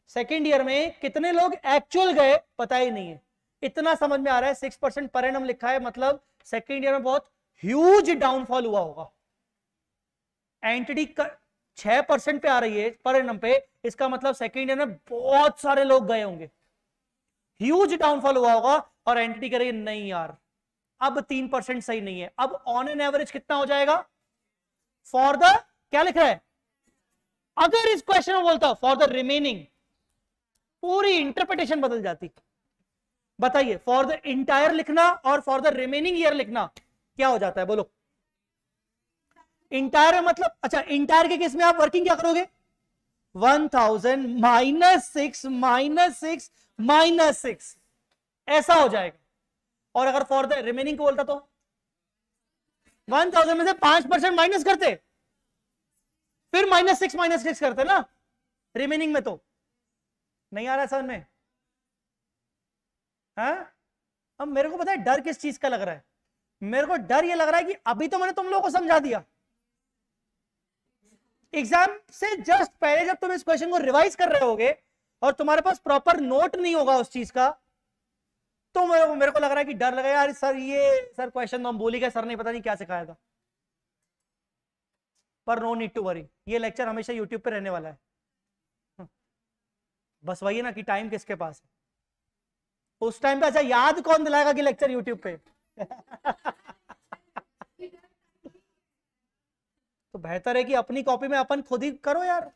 Speaker 1: सेकेंड ईयर में कितने लोग एक्चुअल गए पता ही नहीं है इतना समझ में आ रहा है सिक्स परसेंट परिणाम लिखा है मतलब सेकेंड ईयर में बहुत ह्यूज डाउनफॉल हुआ होगा एंटिटी छह परसेंट पे आ रही है पर एन पे इसका मतलब सेकेंड ईयर में बहुत सारे लोग गए होंगे ह्यूज डाउनफॉल हुआ होगा और एंटिटी है नहीं यार अब तीन परसेंट सही नहीं है अब ऑन एन एवरेज कितना हो जाएगा फॉर द क्या लिख रहा है अगर इस क्वेश्चन में बोलता फॉर द रिमेनिंग पूरी इंटरप्रिटेशन बदल जाती बताइए फॉर द इंटायर लिखना और फॉर द रिमेनिंग ईयर लिखना क्या हो जाता है बोलो इंटायर मतलब अच्छा इंटायर के केस में आप वर्किंग क्या करोगे one thousand minus six minus six minus six ऐसा हो जाएगा और अगर फॉर द रिमेनिंग को बोलता तो वन थाउजेंड में से पांच परसेंट माइनस करते फिर माइनस सिक्स माइनस सिक्स करते ना रिमेनिंग में तो नहीं आ रहा सर में है हाँ? अब मेरे को पता है डर किस चीज का लग रहा है मेरे को डर ये लग रहा है कि अभी तो मैंने तुम लोगों को समझा दिया एग्जाम से जस्ट पहले जब तुम इस क्वेश्चन को रिवाइज कर रहे होगे और तुम्हारे पास प्रॉपर नोट नहीं होगा उस चीज का तो मेरे, मेरे को लग रहा है कि डर लगा यार सर ये सर क्वेश्चन तो हम बोली गए सर ने पता नहीं क्या सिखाया पर नो नीड टू वरी ये लेक्चर हमेशा यूट्यूब पे रहने वाला है बस वही ना कि टाइम किसके पास है उस टाइम पे अच्छा याद कौन दिलाएगा कि लेक्चर यूट्यूब पे तो बेहतर है कि अपनी कॉपी में अपन खुद ही करो यार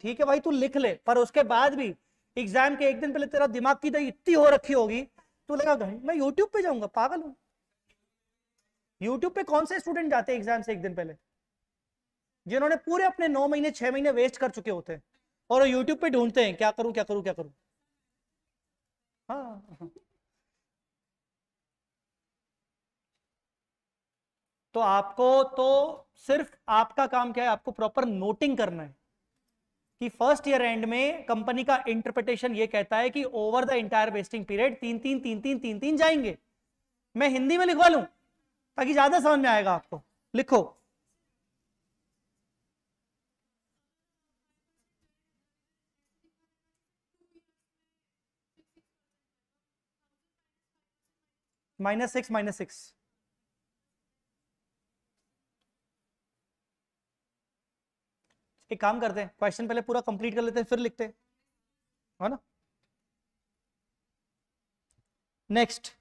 Speaker 1: ठीक है भाई तू लिख ले पर उसके बाद भी एग्जाम के एक दिन पहले तेरा दिमाग की तो इतनी हो रखी होगी तू लगा मैं यूट्यूब पे जाऊंगा पागल हूं यूट्यूब पे कौन से स्टूडेंट जाते हैं एग्जाम से एक दिन पहले जिन्होंने पूरे अपने नौ महीने छह महीने वेस्ट कर चुके होते हैं और यूट्यूब पे ढूंढते हैं क्या करूं क्या करूं क्या करूं हाँ तो आपको तो सिर्फ आपका काम क्या है आपको प्रॉपर नोटिंग करना है कि फर्स्ट ईयर एंड में कंपनी का इंटरप्रिटेशन ये कहता है कि over the entire vesting period तीन तीन तीन तीन तीन तीन जाएंगे मैं हिंदी में लिखवा लू ताकि ज्यादा समझ में आएगा आपको लिखो माइनस सिक्स माइनस सिक्स एक काम करते हैं क्वेश्चन पहले पूरा कंप्लीट कर लेते हैं फिर लिखते हैं है ना next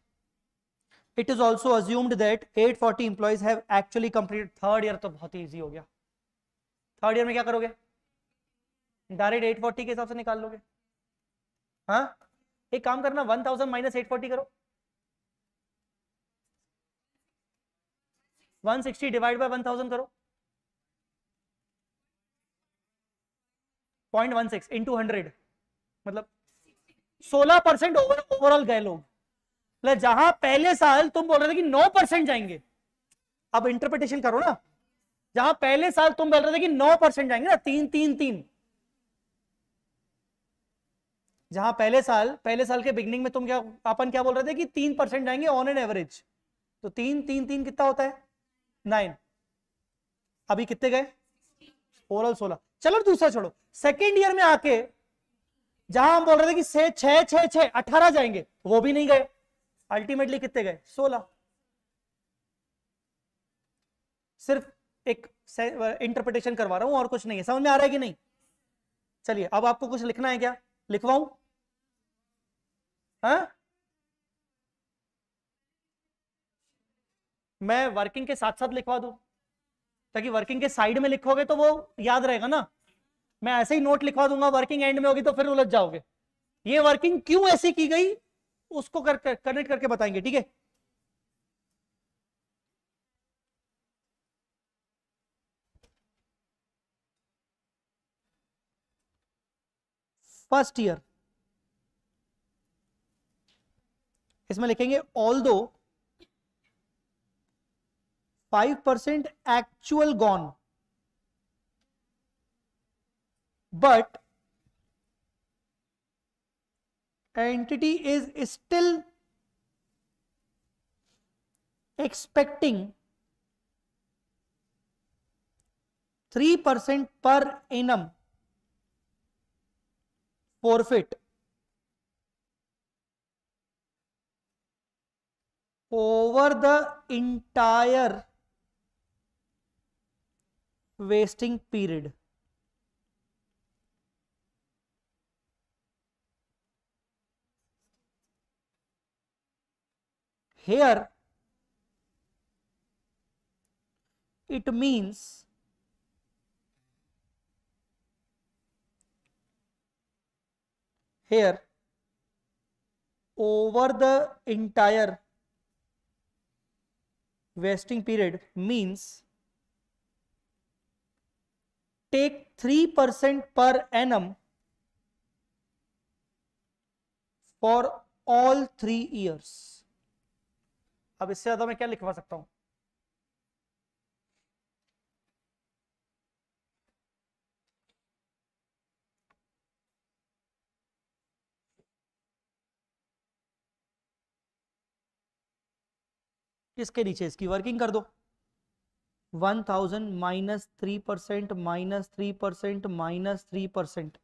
Speaker 1: it is also assumed that 840 forty employees have actually complete third year तो बहुत ही ईजी हो गया थर्ड ईयर में क्या करोगे डायरेक्ट 840 के हिसाब से निकाल लोगे हाँ एक काम करना 1000 थाउजेंड माइनस एट करो 160 डिवाइड बाय 1000 करो point one six into hundred मतलब सोलह परसेंट ओवरऑल गए लोग मतलब जहां पहले साल तुम बोल रहे थे कि नौ परसेंट जाएंगे अब इंटरप्रिटेशन करो ना जहां पहले साल तुम बोल रहे थे कि नौ परसेंट जाएंगे ना तीन तीन तीन जहां पहले साल पहले साल के बिगनिंग में तुम क्या अपन क्या बोल रहे थे कि तीन परसेंट जाएंगे ऑन एन एवरेज तो तीन तीन तीन कितना होता है नाइन अभी कितने गए ओवरऑल सोलह चलो दूसरा छोड़ो सेकेंड ईयर में आके जहां हम बोल रहे थे कि से छह छह छह अठारह जाएंगे वो भी नहीं गए अल्टीमेटली कितने गए सोलह सिर्फ एक इंटरप्रिटेशन करवा रहा हूं और कुछ नहीं है समझ में आ रहा है कि नहीं चलिए अब आपको कुछ लिखना है क्या लिखवाऊं हाँ मैं वर्किंग के साथ साथ लिखवा दूं ताकि वर्किंग के साइड में लिखोगे तो वो याद रहेगा ना मैं ऐसे ही नोट लिखवा दूंगा वर्किंग एंड में होगी तो फिर उलझ जाओगे ये वर्किंग क्यों ऐसी की गई उसको कर, कर, कनेक्ट करके बताएंगे ठीक है फर्स्ट ईयर इसमें लिखेंगे ऑल दो 5% actual gone. But entity is still expecting 3% per annum forfeit over the entire wasting period. Here it means here over the entire wasting period means take three percent पर annum for all three years अब इससे ज्यादा मैं क्या लिखवा सकता हूं इसके नीचे इसकी वर्किंग कर दो one thousand minus three percent minus three percent minus three percent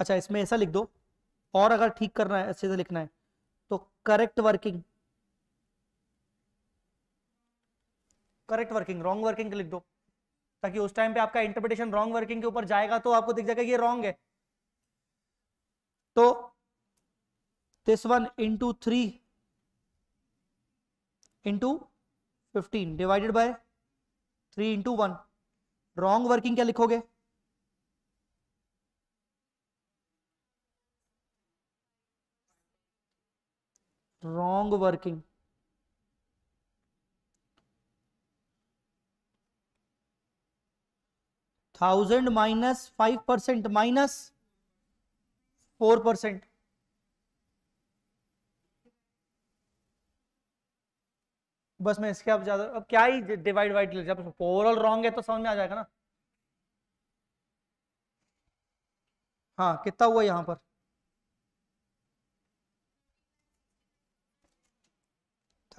Speaker 1: अच्छा इसमें ऐसा लिख दो और अगर ठीक करना है अच्छे से लिखना है तो correct working correct working wrong working लिख दो ताकि उस टाइम पे आपका इंटरप्रिटेशन रॉन्ग वर्किंग के ऊपर जाएगा तो आपको दिख जाएगा ये रॉन्ग है तो this one into three into fifteen divided by three into one wrong working क्या लिखोगे wrong working thousand minus five percent minus four percent बस मैं इसके अब ज्यादा अब क्या ही डिवाइड वाइड ले जाए ओवरऑल रॉन्ग है तो समझ में आ जाएगा ना हाँ कितना हुआ यहाँ पर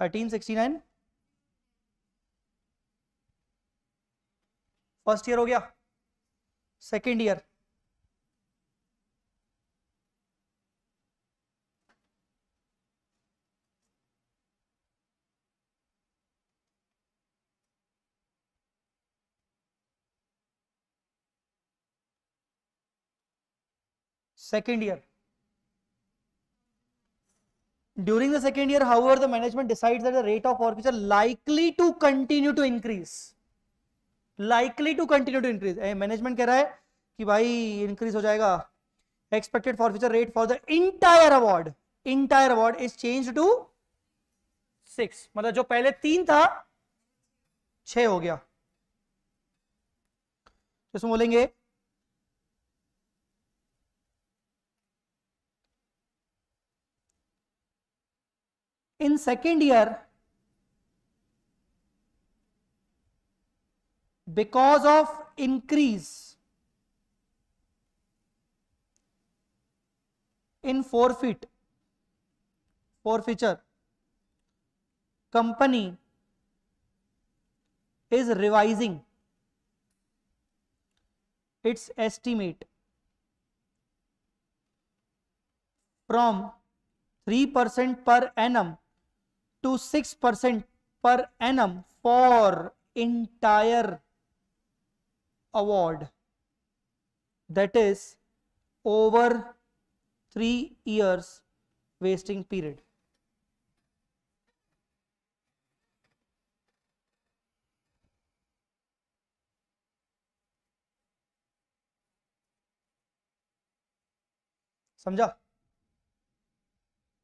Speaker 1: thirteen sixty nine first year हो गया second year second year during the second year however the management decides that the rate of forfeiture likely to continue to increase likely to continue to increase management कह रहा है कि भाई increase हो जाएगा expected forfeiture rate for the entire award entire award is changed to six मतलब जो पहले तीन था छ हो गया इसमें बोलेंगे In second year, because of increase in forfeit, forfeiture, company is revising its estimate from 3% per annum to 6% per annum for entire award that is over 3 years wasting period. समझा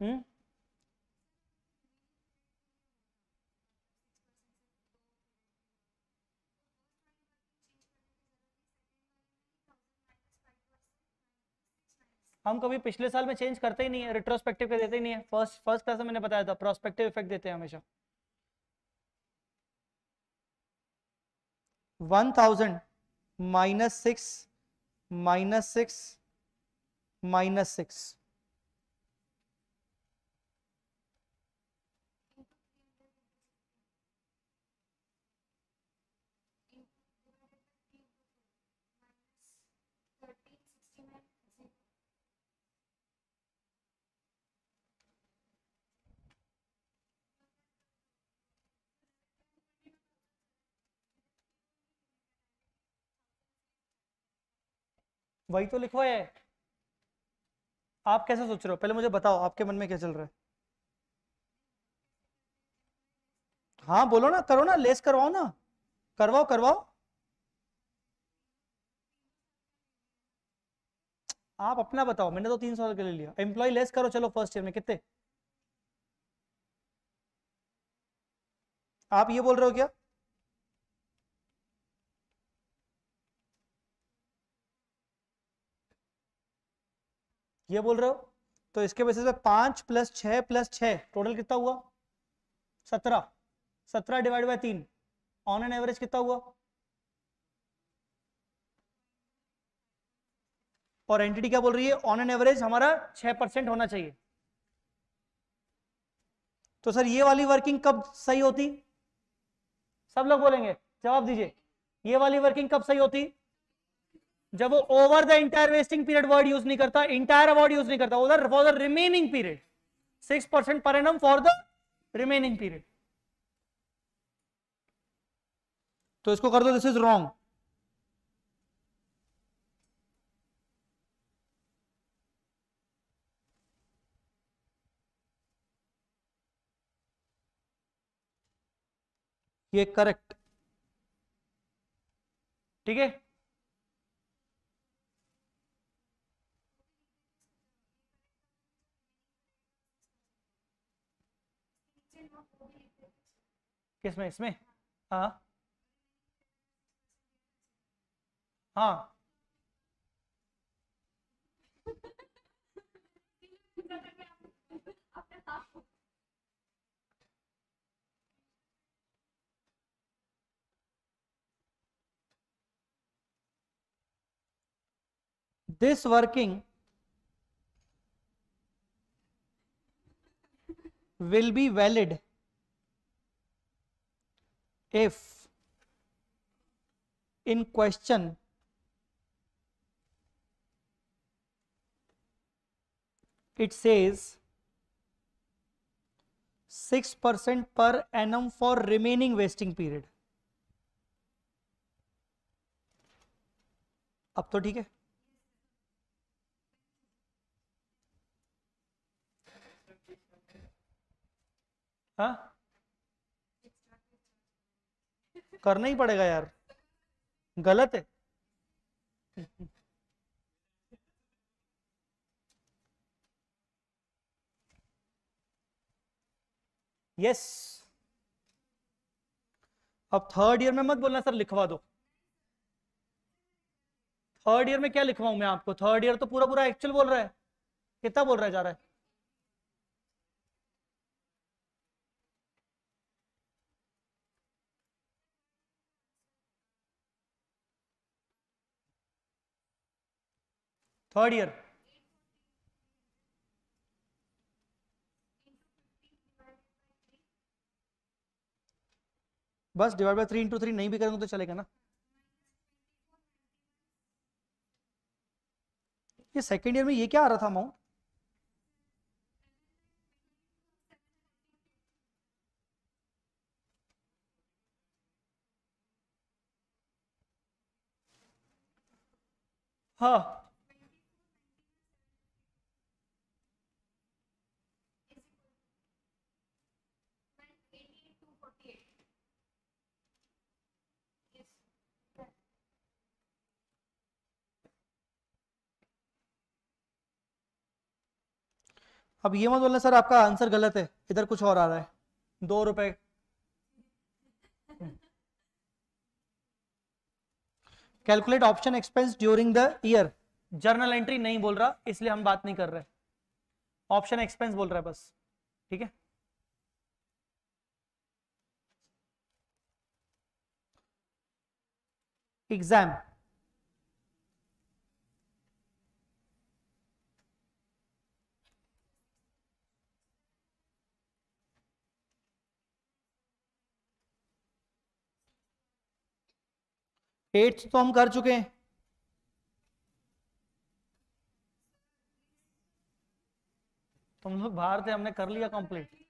Speaker 1: हम्म हम कभी पिछले साल में चेंज करते ही नहीं है रिट्रोस्पेक्टिव के देते ही नहीं है फर्स्ट फर्स्ट क्लास में मैंने बताया था प्रोस्पेक्टिव इफेक्ट देते हैं हमेशा one thousand minus six minus six minus six वही तो लिखवाया है आप कैसे सोच रहे हो पहले मुझे बताओ आपके मन में क्या चल रहा है हाँ बोलो ना करो ना लेस करवाओ ना करवाओ करवाओ आप अपना बताओ मैंने तो तीन साल रुपये ले लिया एम्प्लॉय लेस करो चलो फर्स्ट ईयर में कितने आप ये बोल रहे हो क्या ये बोल रहे हो तो इसके वजह से पांच प्लस छह प्लस छह टोटल कितना हुआ सत्रह सत्रह डिवाइड बाय तीन ऑन एन एवरेज कितना हुआ और एंटिटी क्या बोल रही है ऑन एन एवरेज हमारा छह परसेंट होना चाहिए तो सर ये वाली वर्किंग कब सही होती सब लोग बोलेंगे जवाब दीजिए ये वाली वर्किंग कब सही होती जब वो over the entire vesting period word use नहीं करता इंटायर वर्ड यूज नहीं करता उधर for the remaining period six percent पर an for the remaining period तो इसको कर दो दिस इज रॉन्ग ये करेक्ट ठीक है किसमें इसमें हाँ हाँ this working will be valid if in question it says 6 per annum for remaining vesting period अब तो ठीक है हाँ करना ही पड़ेगा यार गलत है यस yes. अब थर्ड ईयर में मत बोलना सर लिखवा दो थर्ड ईयर में क्या लिखवाऊं मैं आपको थर्ड ईयर तो पूरा पूरा एक्चुअल बोल रहा है कितना बोल रहा है जा रहा है थर्ड ईयर बस divide by three into three नहीं भी करेंगे तो चलेगा ना ये सेकेंड ईयर में ये क्या आ रहा था अमाउंट हाँ अब ये मत बोलना सर आपका आंसर गलत है इधर कुछ और आ रहा है दो रुपए calculate option expense during the year journal entry नहीं बोल रहा इसलिए हम बात नहीं कर रहे ऑप्शन एक्सपेंस बोल रहा है बस ठीक है एग्जाम एट्थ तो हम कर चुके हैं तुम लोग तो बाहर थे हमने कर लिया कंप्लीट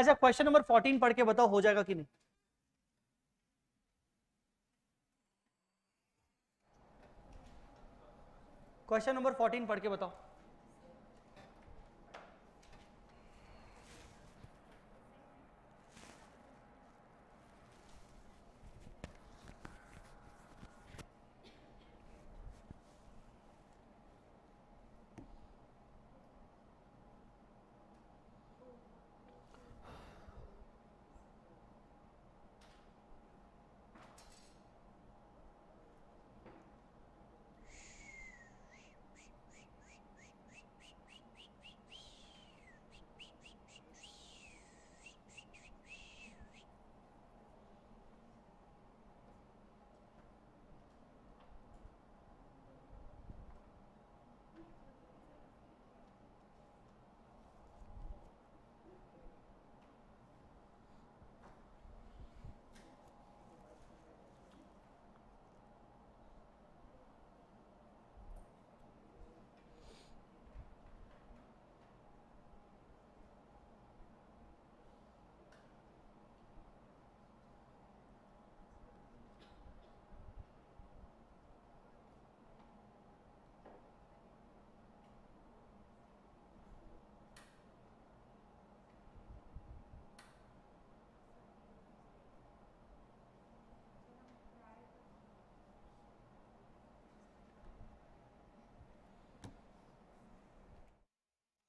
Speaker 1: अच्छा क्वेश्चन नंबर फोर्टीन पढ़ के बताओ हो जाएगा कि नहीं क्वेश्चन नंबर फोर्टीन पढ़ के बताओ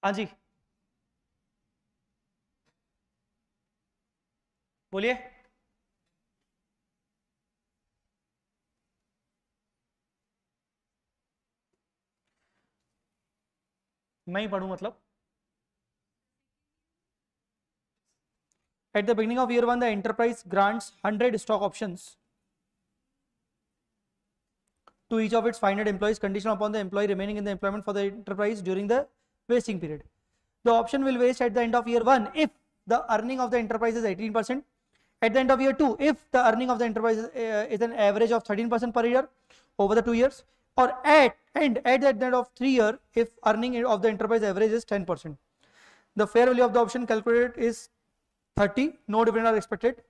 Speaker 1: हाँ जी बोलिए मैं ही पढ़ू मतलब at the beginning of year one the enterprise grants hundred stock option to each of its fined employees condition upon the employ remaining in the employment for the enterprise during the vesting period the option will vest at the end of year one if the earning of the enterprise is eighteen percent at the end of year two if the earning of the enterprise is an average of thirteen percent per year over the two years और at end at the end of three year if earning of the enterprise average is ten percent the fair value of the option calculate is thirty no dividend are expected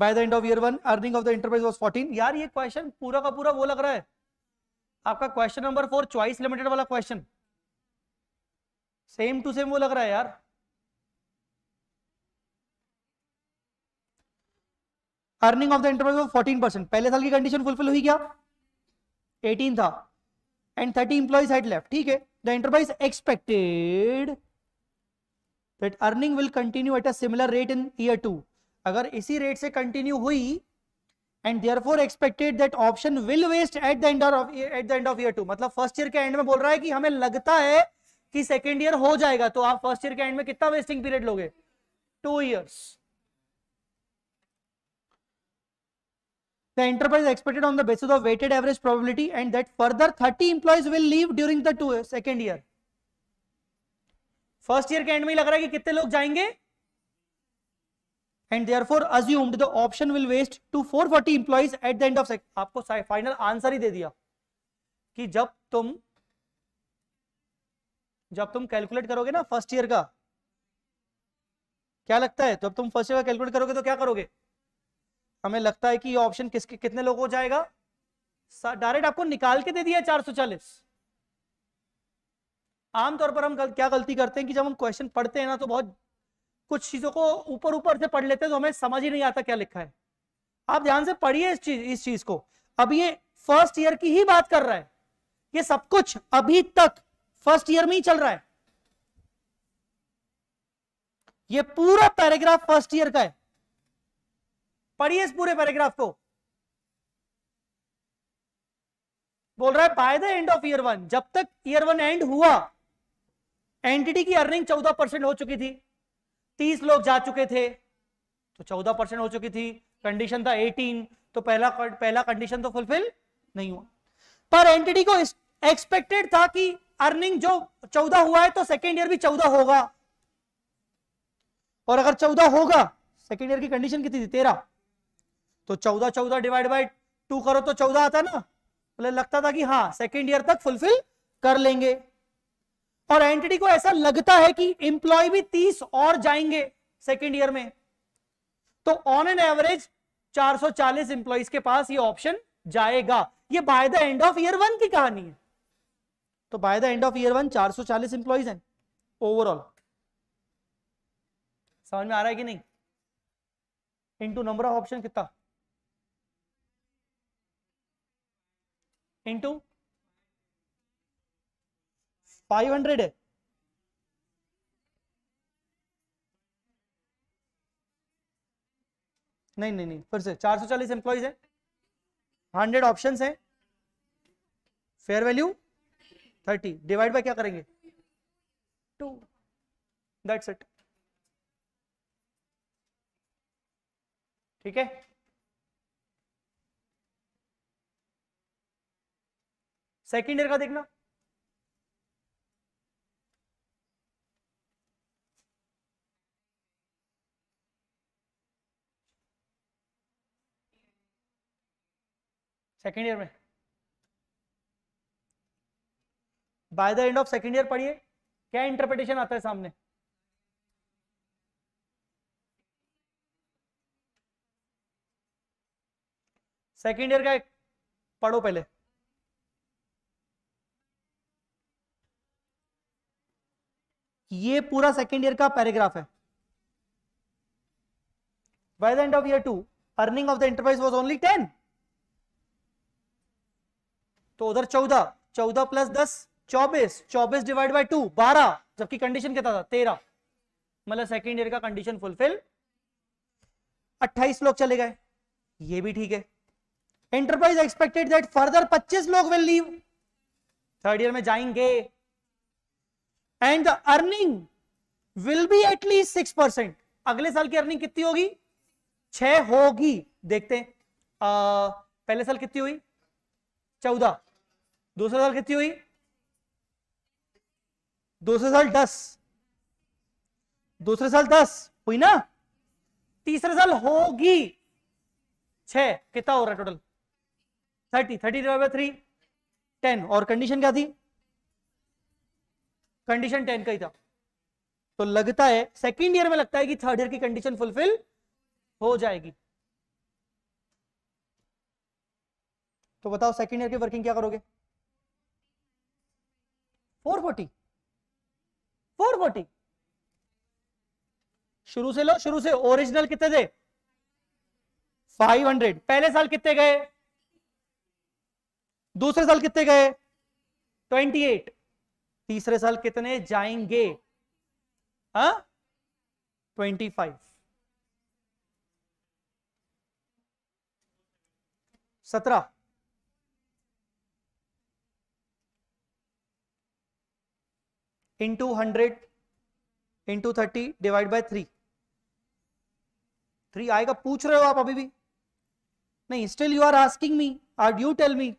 Speaker 1: by the end of year one earning of the enterprise was fourteen यार ये question पूरा का पूरा वो लग रहा है आपका question number four choice limited वाला क्वेश्चन सेम टू सेम वो लग रहा है यार earning of the enterprise fourteen percent पहले साल की कंडीशन फुलफिल हुई क्या 18 था एंड 30 इंप्लॉइज हेड लेफ्ट ठीक है the enterprise expected that earning will continue at a similar rate in year two अगर इसी रेट से कंटिन्यू हुई and therefore expected that option will vest at the end of at the end of year two मतलब first year के end में बोल रहा है कि हमें लगता है कि सेकेंड ईयर हो जाएगा तो आप फर्स्ट ईयर के एंड में कितना वेस्टिंग पीरियड लोगे two years The enterprise expected on the basis of weighted average probability and that further 30 employees will leave during the two second year. First year के end में ही लग रहा है कि कितने लोग जाएंगे and therefore assumed the option will waste to 440 employees at the end of second. आपको फाइनल आंसर ही दे दिया कि जब तुम जब तुम कैलकुलेट करोगे ना फर्स्ट ईयर का क्या लगता है जब तुम फर्स्ट ईयर का कैलकुलेट करोगे तो क्या करोगे हमें लगता है कि ये ऑप्शन किसके कितने लोगों को जाएगा डायरेक्ट आपको निकाल के दे दिया चार सौ चालीस आमतौर पर हम गल, क्या गलती करते हैं कि जब हम क्वेश्चन पढ़ते हैं ना तो बहुत कुछ चीजों को ऊपर ऊपर से पढ़ लेते हैं तो हमें समझ ही नहीं आता क्या लिखा है आप ध्यान से पढ़िए इस चीज इस चीज को अब ये फर्स्ट ईयर की ही बात कर रहा है ये सब कुछ अभी तक फर्स्ट ईयर में ही चल रहा है ये पूरा पैराग्राफ फर्स्ट ईयर का है पढ़िए इस पूरे पैराग्राफ को बोल रहा है by the end of year one जब तक ईयर वन एंड हुआ एंटिटी की अर्निंग चौदह परसेंट हो चुकी थी तीस लोग जा चुके थे तो चौदह परसेंट हो चुकी थी कंडीशन था एटीन तो पहला पहला कंडीशन तो फुलफिल नहीं हुआ पर एंटिटी को एक्सपेक्टेड था कि अर्निंग जो चौदह हुआ है तो सेकेंड ईयर भी चौदह होगा और अगर चौदह होगा सेकेंड ईयर की कंडीशन कितनी थी तेरह तो चौदह चौदह डिवाइड बाई टू करो तो चौदह आता ना बोले लगता था कि हाँ सेकेंड ईयर तक फुलफिल कर लेंगे और एंटिटी को ऐसा लगता है कि इंप्लॉय भी तीस और जाएंगे सेकेंड ईयर में तो ऑन एन एवरेज 440 सौ के पास ये ऑप्शन जाएगा ये by the end of year one की कहानी है तो by the end of year one 440 employees हैं ओवरऑल समझ में आ रहा है कि नहीं इनटू नंबर ऑफ ऑप्शन कितना इनटू 500 है नहीं नहीं नहीं फिर से 440 एम्प्लॉइज है 100 ऑप्शंस हैं fair value thirty divide by क्या करेंगे टू दैट्स इट ठीक है सेकेंड ईयर का देखना सेकेंड ईयर में by the end of second year पढ़िए क्या इंटरप्रिटेशन आता है सामने सेकेंड ईयर का पढ़ो पहले ये पूरा सेकेंड ईयर का पैराग्राफ है by the end of year two earning of the enterprise was only ten तो उधर चौदह चौदह प्लस दस चौबीस चौबीस डिवाइड बाई टू बारह जबकि कंडीशन कितना था तेरह मतलब सेकेंड ईयर का कंडीशन फुलफिल अट्ठाईस लोग चले गए ये भी ठीक है एंटरप्राइज एक्सपेक्टेड दैट फर्दर पच्चीस लोग विल लीव थर्ड ईयर में जाएंगे and the earning will be at least six percent अगले साल की अर्निंग कितनी होगी छह होगी देखते हैं आ, पहले साल कितनी हुई चौदह दूसरा साल कितनी हुई दूसरे साल दस दूसरे साल दस हुई ना तीसरे साल होगी छ कितना हो रहा है total thirty thirty divide by three ten और कंडीशन क्या थी कंडीशन टेन का ही था तो लगता है सेकेंड ईयर में लगता है कि थर्ड ईयर की कंडीशन फुलफिल हो जाएगी तो बताओ सेकेंड ईयर की वर्किंग क्या करोगे फोर फोर्टी फोर फोर्टी शुरू से लो शुरू से ओरिजिनल कितने थे 500 पहले साल कितने गए दूसरे साल कितने गए 28 तीसरे साल कितने जाएंगे हा? 25 सत्रह into hundred into thirty divide by three three आएगा पूछ रहे हो आप अभी भी नहीं still you are asking me are you tell me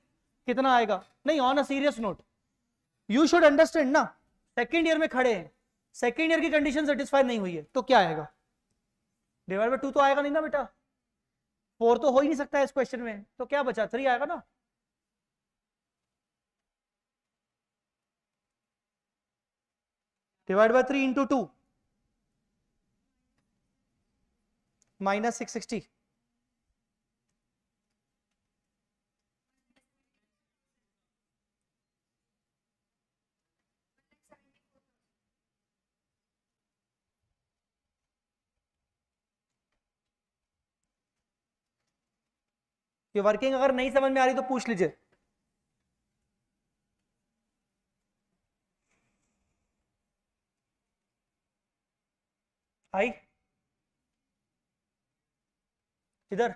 Speaker 1: कितना आएगा नहीं on a serious note you should understand ना सेकेंड ईयर में खड़े हैं सेकेंड ईयर की कंडीशन सेटिस्फाई नहीं हुई है तो क्या आएगा डिवाइड बाय टू तो आएगा नहीं ना बेटा फोर तो हो ही नहीं सकता इस क्वेश्चन में तो क्या बचा थ्री आएगा ना divide by three into two minus six sixty ये वर्किंग अगर नहीं समझ में आ रही तो पूछ लीजिए आई किधर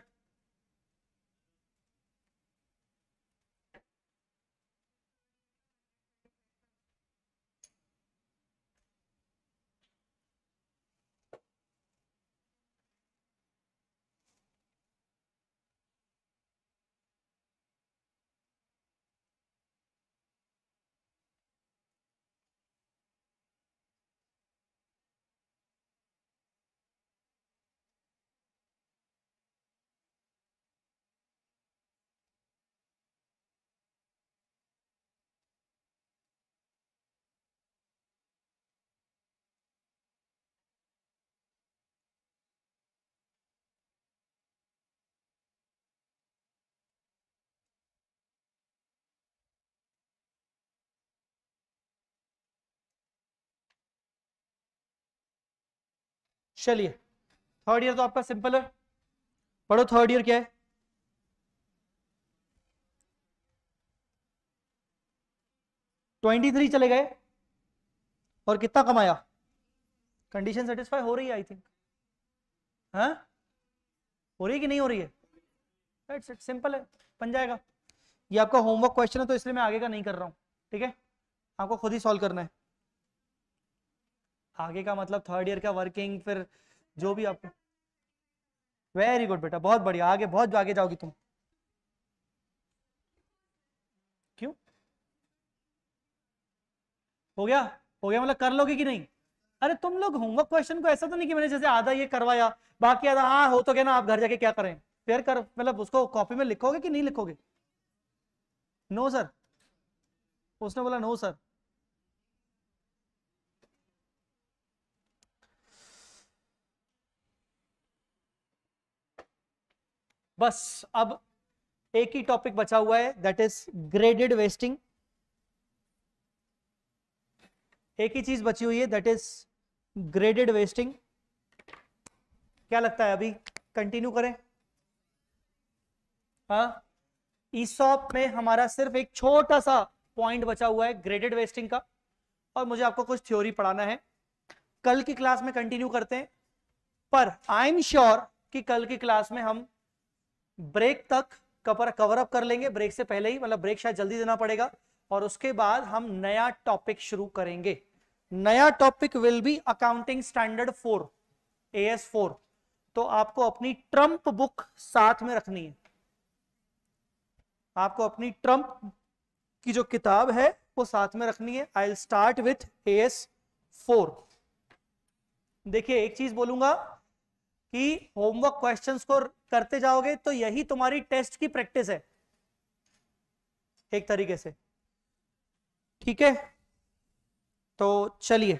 Speaker 1: चलिए थर्ड ईयर तो आपका सिंपल है पढ़ो थर्ड ईयर क्या है ट्वेंटी थ्री चले गए और कितना कमाया कंडीशन सेटिस्फाई हो रही है आई थिंक हाँ हो रही है कि नहीं हो रही है इट्स इट सिंपल है बन जाएगा ये आपका होमवर्क क्वेश्चन है तो इसलिए मैं आगे का नहीं कर रहा हूँ ठीक है आपको खुद ही सॉल्व करना है आगे का मतलब थर्ड ईयर का वर्किंग फिर जो भी आपको वेरी गुड बेटा बहुत बढ़िया आगे बहुत आगे जाओगी तुम क्यों हो गया हो गया मतलब कर लोगे कि नहीं अरे तुम लोग होमवर्क क्वेश्चन को ऐसा तो नहीं कि मैंने जैसे आधा ये करवाया बाकी आधा हाँ हो तो क्या ना आप घर जाके क्या करें फिर कर मतलब उसको कॉपी में लिखोगे कि नहीं लिखोगे नो सर उसने बोला नो सर बस अब एक ही टॉपिक बचा हुआ है दैट इज ग्रेडेड वेस्टिंग एक ही चीज बची हुई है दैट इज ग्रेडेड वेस्टिंग क्या लगता है अभी कंटिन्यू करें हाँ ईसॉप में हमारा सिर्फ एक छोटा सा पॉइंट बचा हुआ है ग्रेडेड वेस्टिंग का और मुझे आपको कुछ थ्योरी पढ़ाना है कल की क्लास में कंटिन्यू करते हैं पर आई एम श्योर कि कल की क्लास में हम ब्रेक तक कवर कवर अप कर लेंगे ब्रेक से पहले ही मतलब ब्रेक शायद जल्दी देना पड़ेगा और उसके बाद हम नया टॉपिक शुरू करेंगे नया topic will be accounting standard four A S four तो आपको अपनी ट्रंप बुक साथ में रखनी है आपको अपनी ट्रंप की जो किताब है वो साथ में रखनी है I start with A S four देखिए एक चीज बोलूंगा कि होमवर्क क्वेश्चंस को करते जाओगे तो यही तुम्हारी टेस्ट की प्रैक्टिस है एक तरीके से ठीक है तो चलिए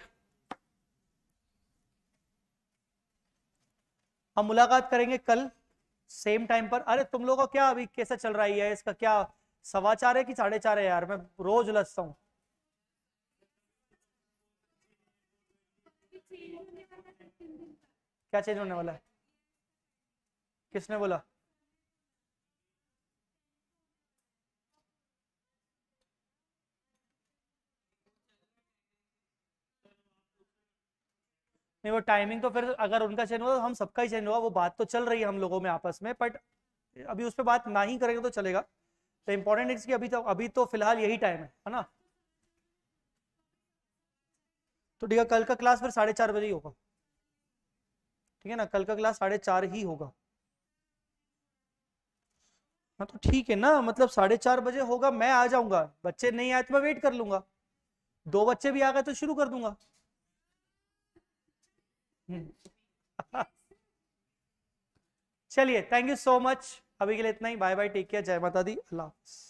Speaker 1: हम मुलाकात करेंगे कल सेम टाइम पर अरे तुम लोगों का क्या अभी कैसा चल रहा है इसका क्या सवा चार है कि साढ़े चार है यार मैं रोज उलझता हूं क्या चेंज होने वाला है किसने बोला नहीं वो टाइमिंग तो फिर अगर उनका चेंज हुआ तो हम सबका ही चेंज हुआ वो बात तो चल रही है हम लोगों में आपस में बट अभी उस पर बात ना ही करेंगे तो चलेगा तो इम्पोर्टेंट इज कि अभी तो अभी तो फिलहाल यही टाइम है है ना तो ठीक है कल का क्लास फिर साढ़े चार बजे ही होगा ठीक है ना कल का क्लास साढ़े चार ही होगा हाँ तो ठीक है ना मतलब साढ़े चार बजे होगा मैं आ जाऊंगा बच्चे नहीं आए तो मैं वेट कर लूंगा दो बच्चे भी आ गए तो शुरू कर दूंगा हम्म। चलिए थैंक यू सो मच अभी के लिए इतना ही बाय बाय टेक केयर जय माता दी अल्लाह हाफिज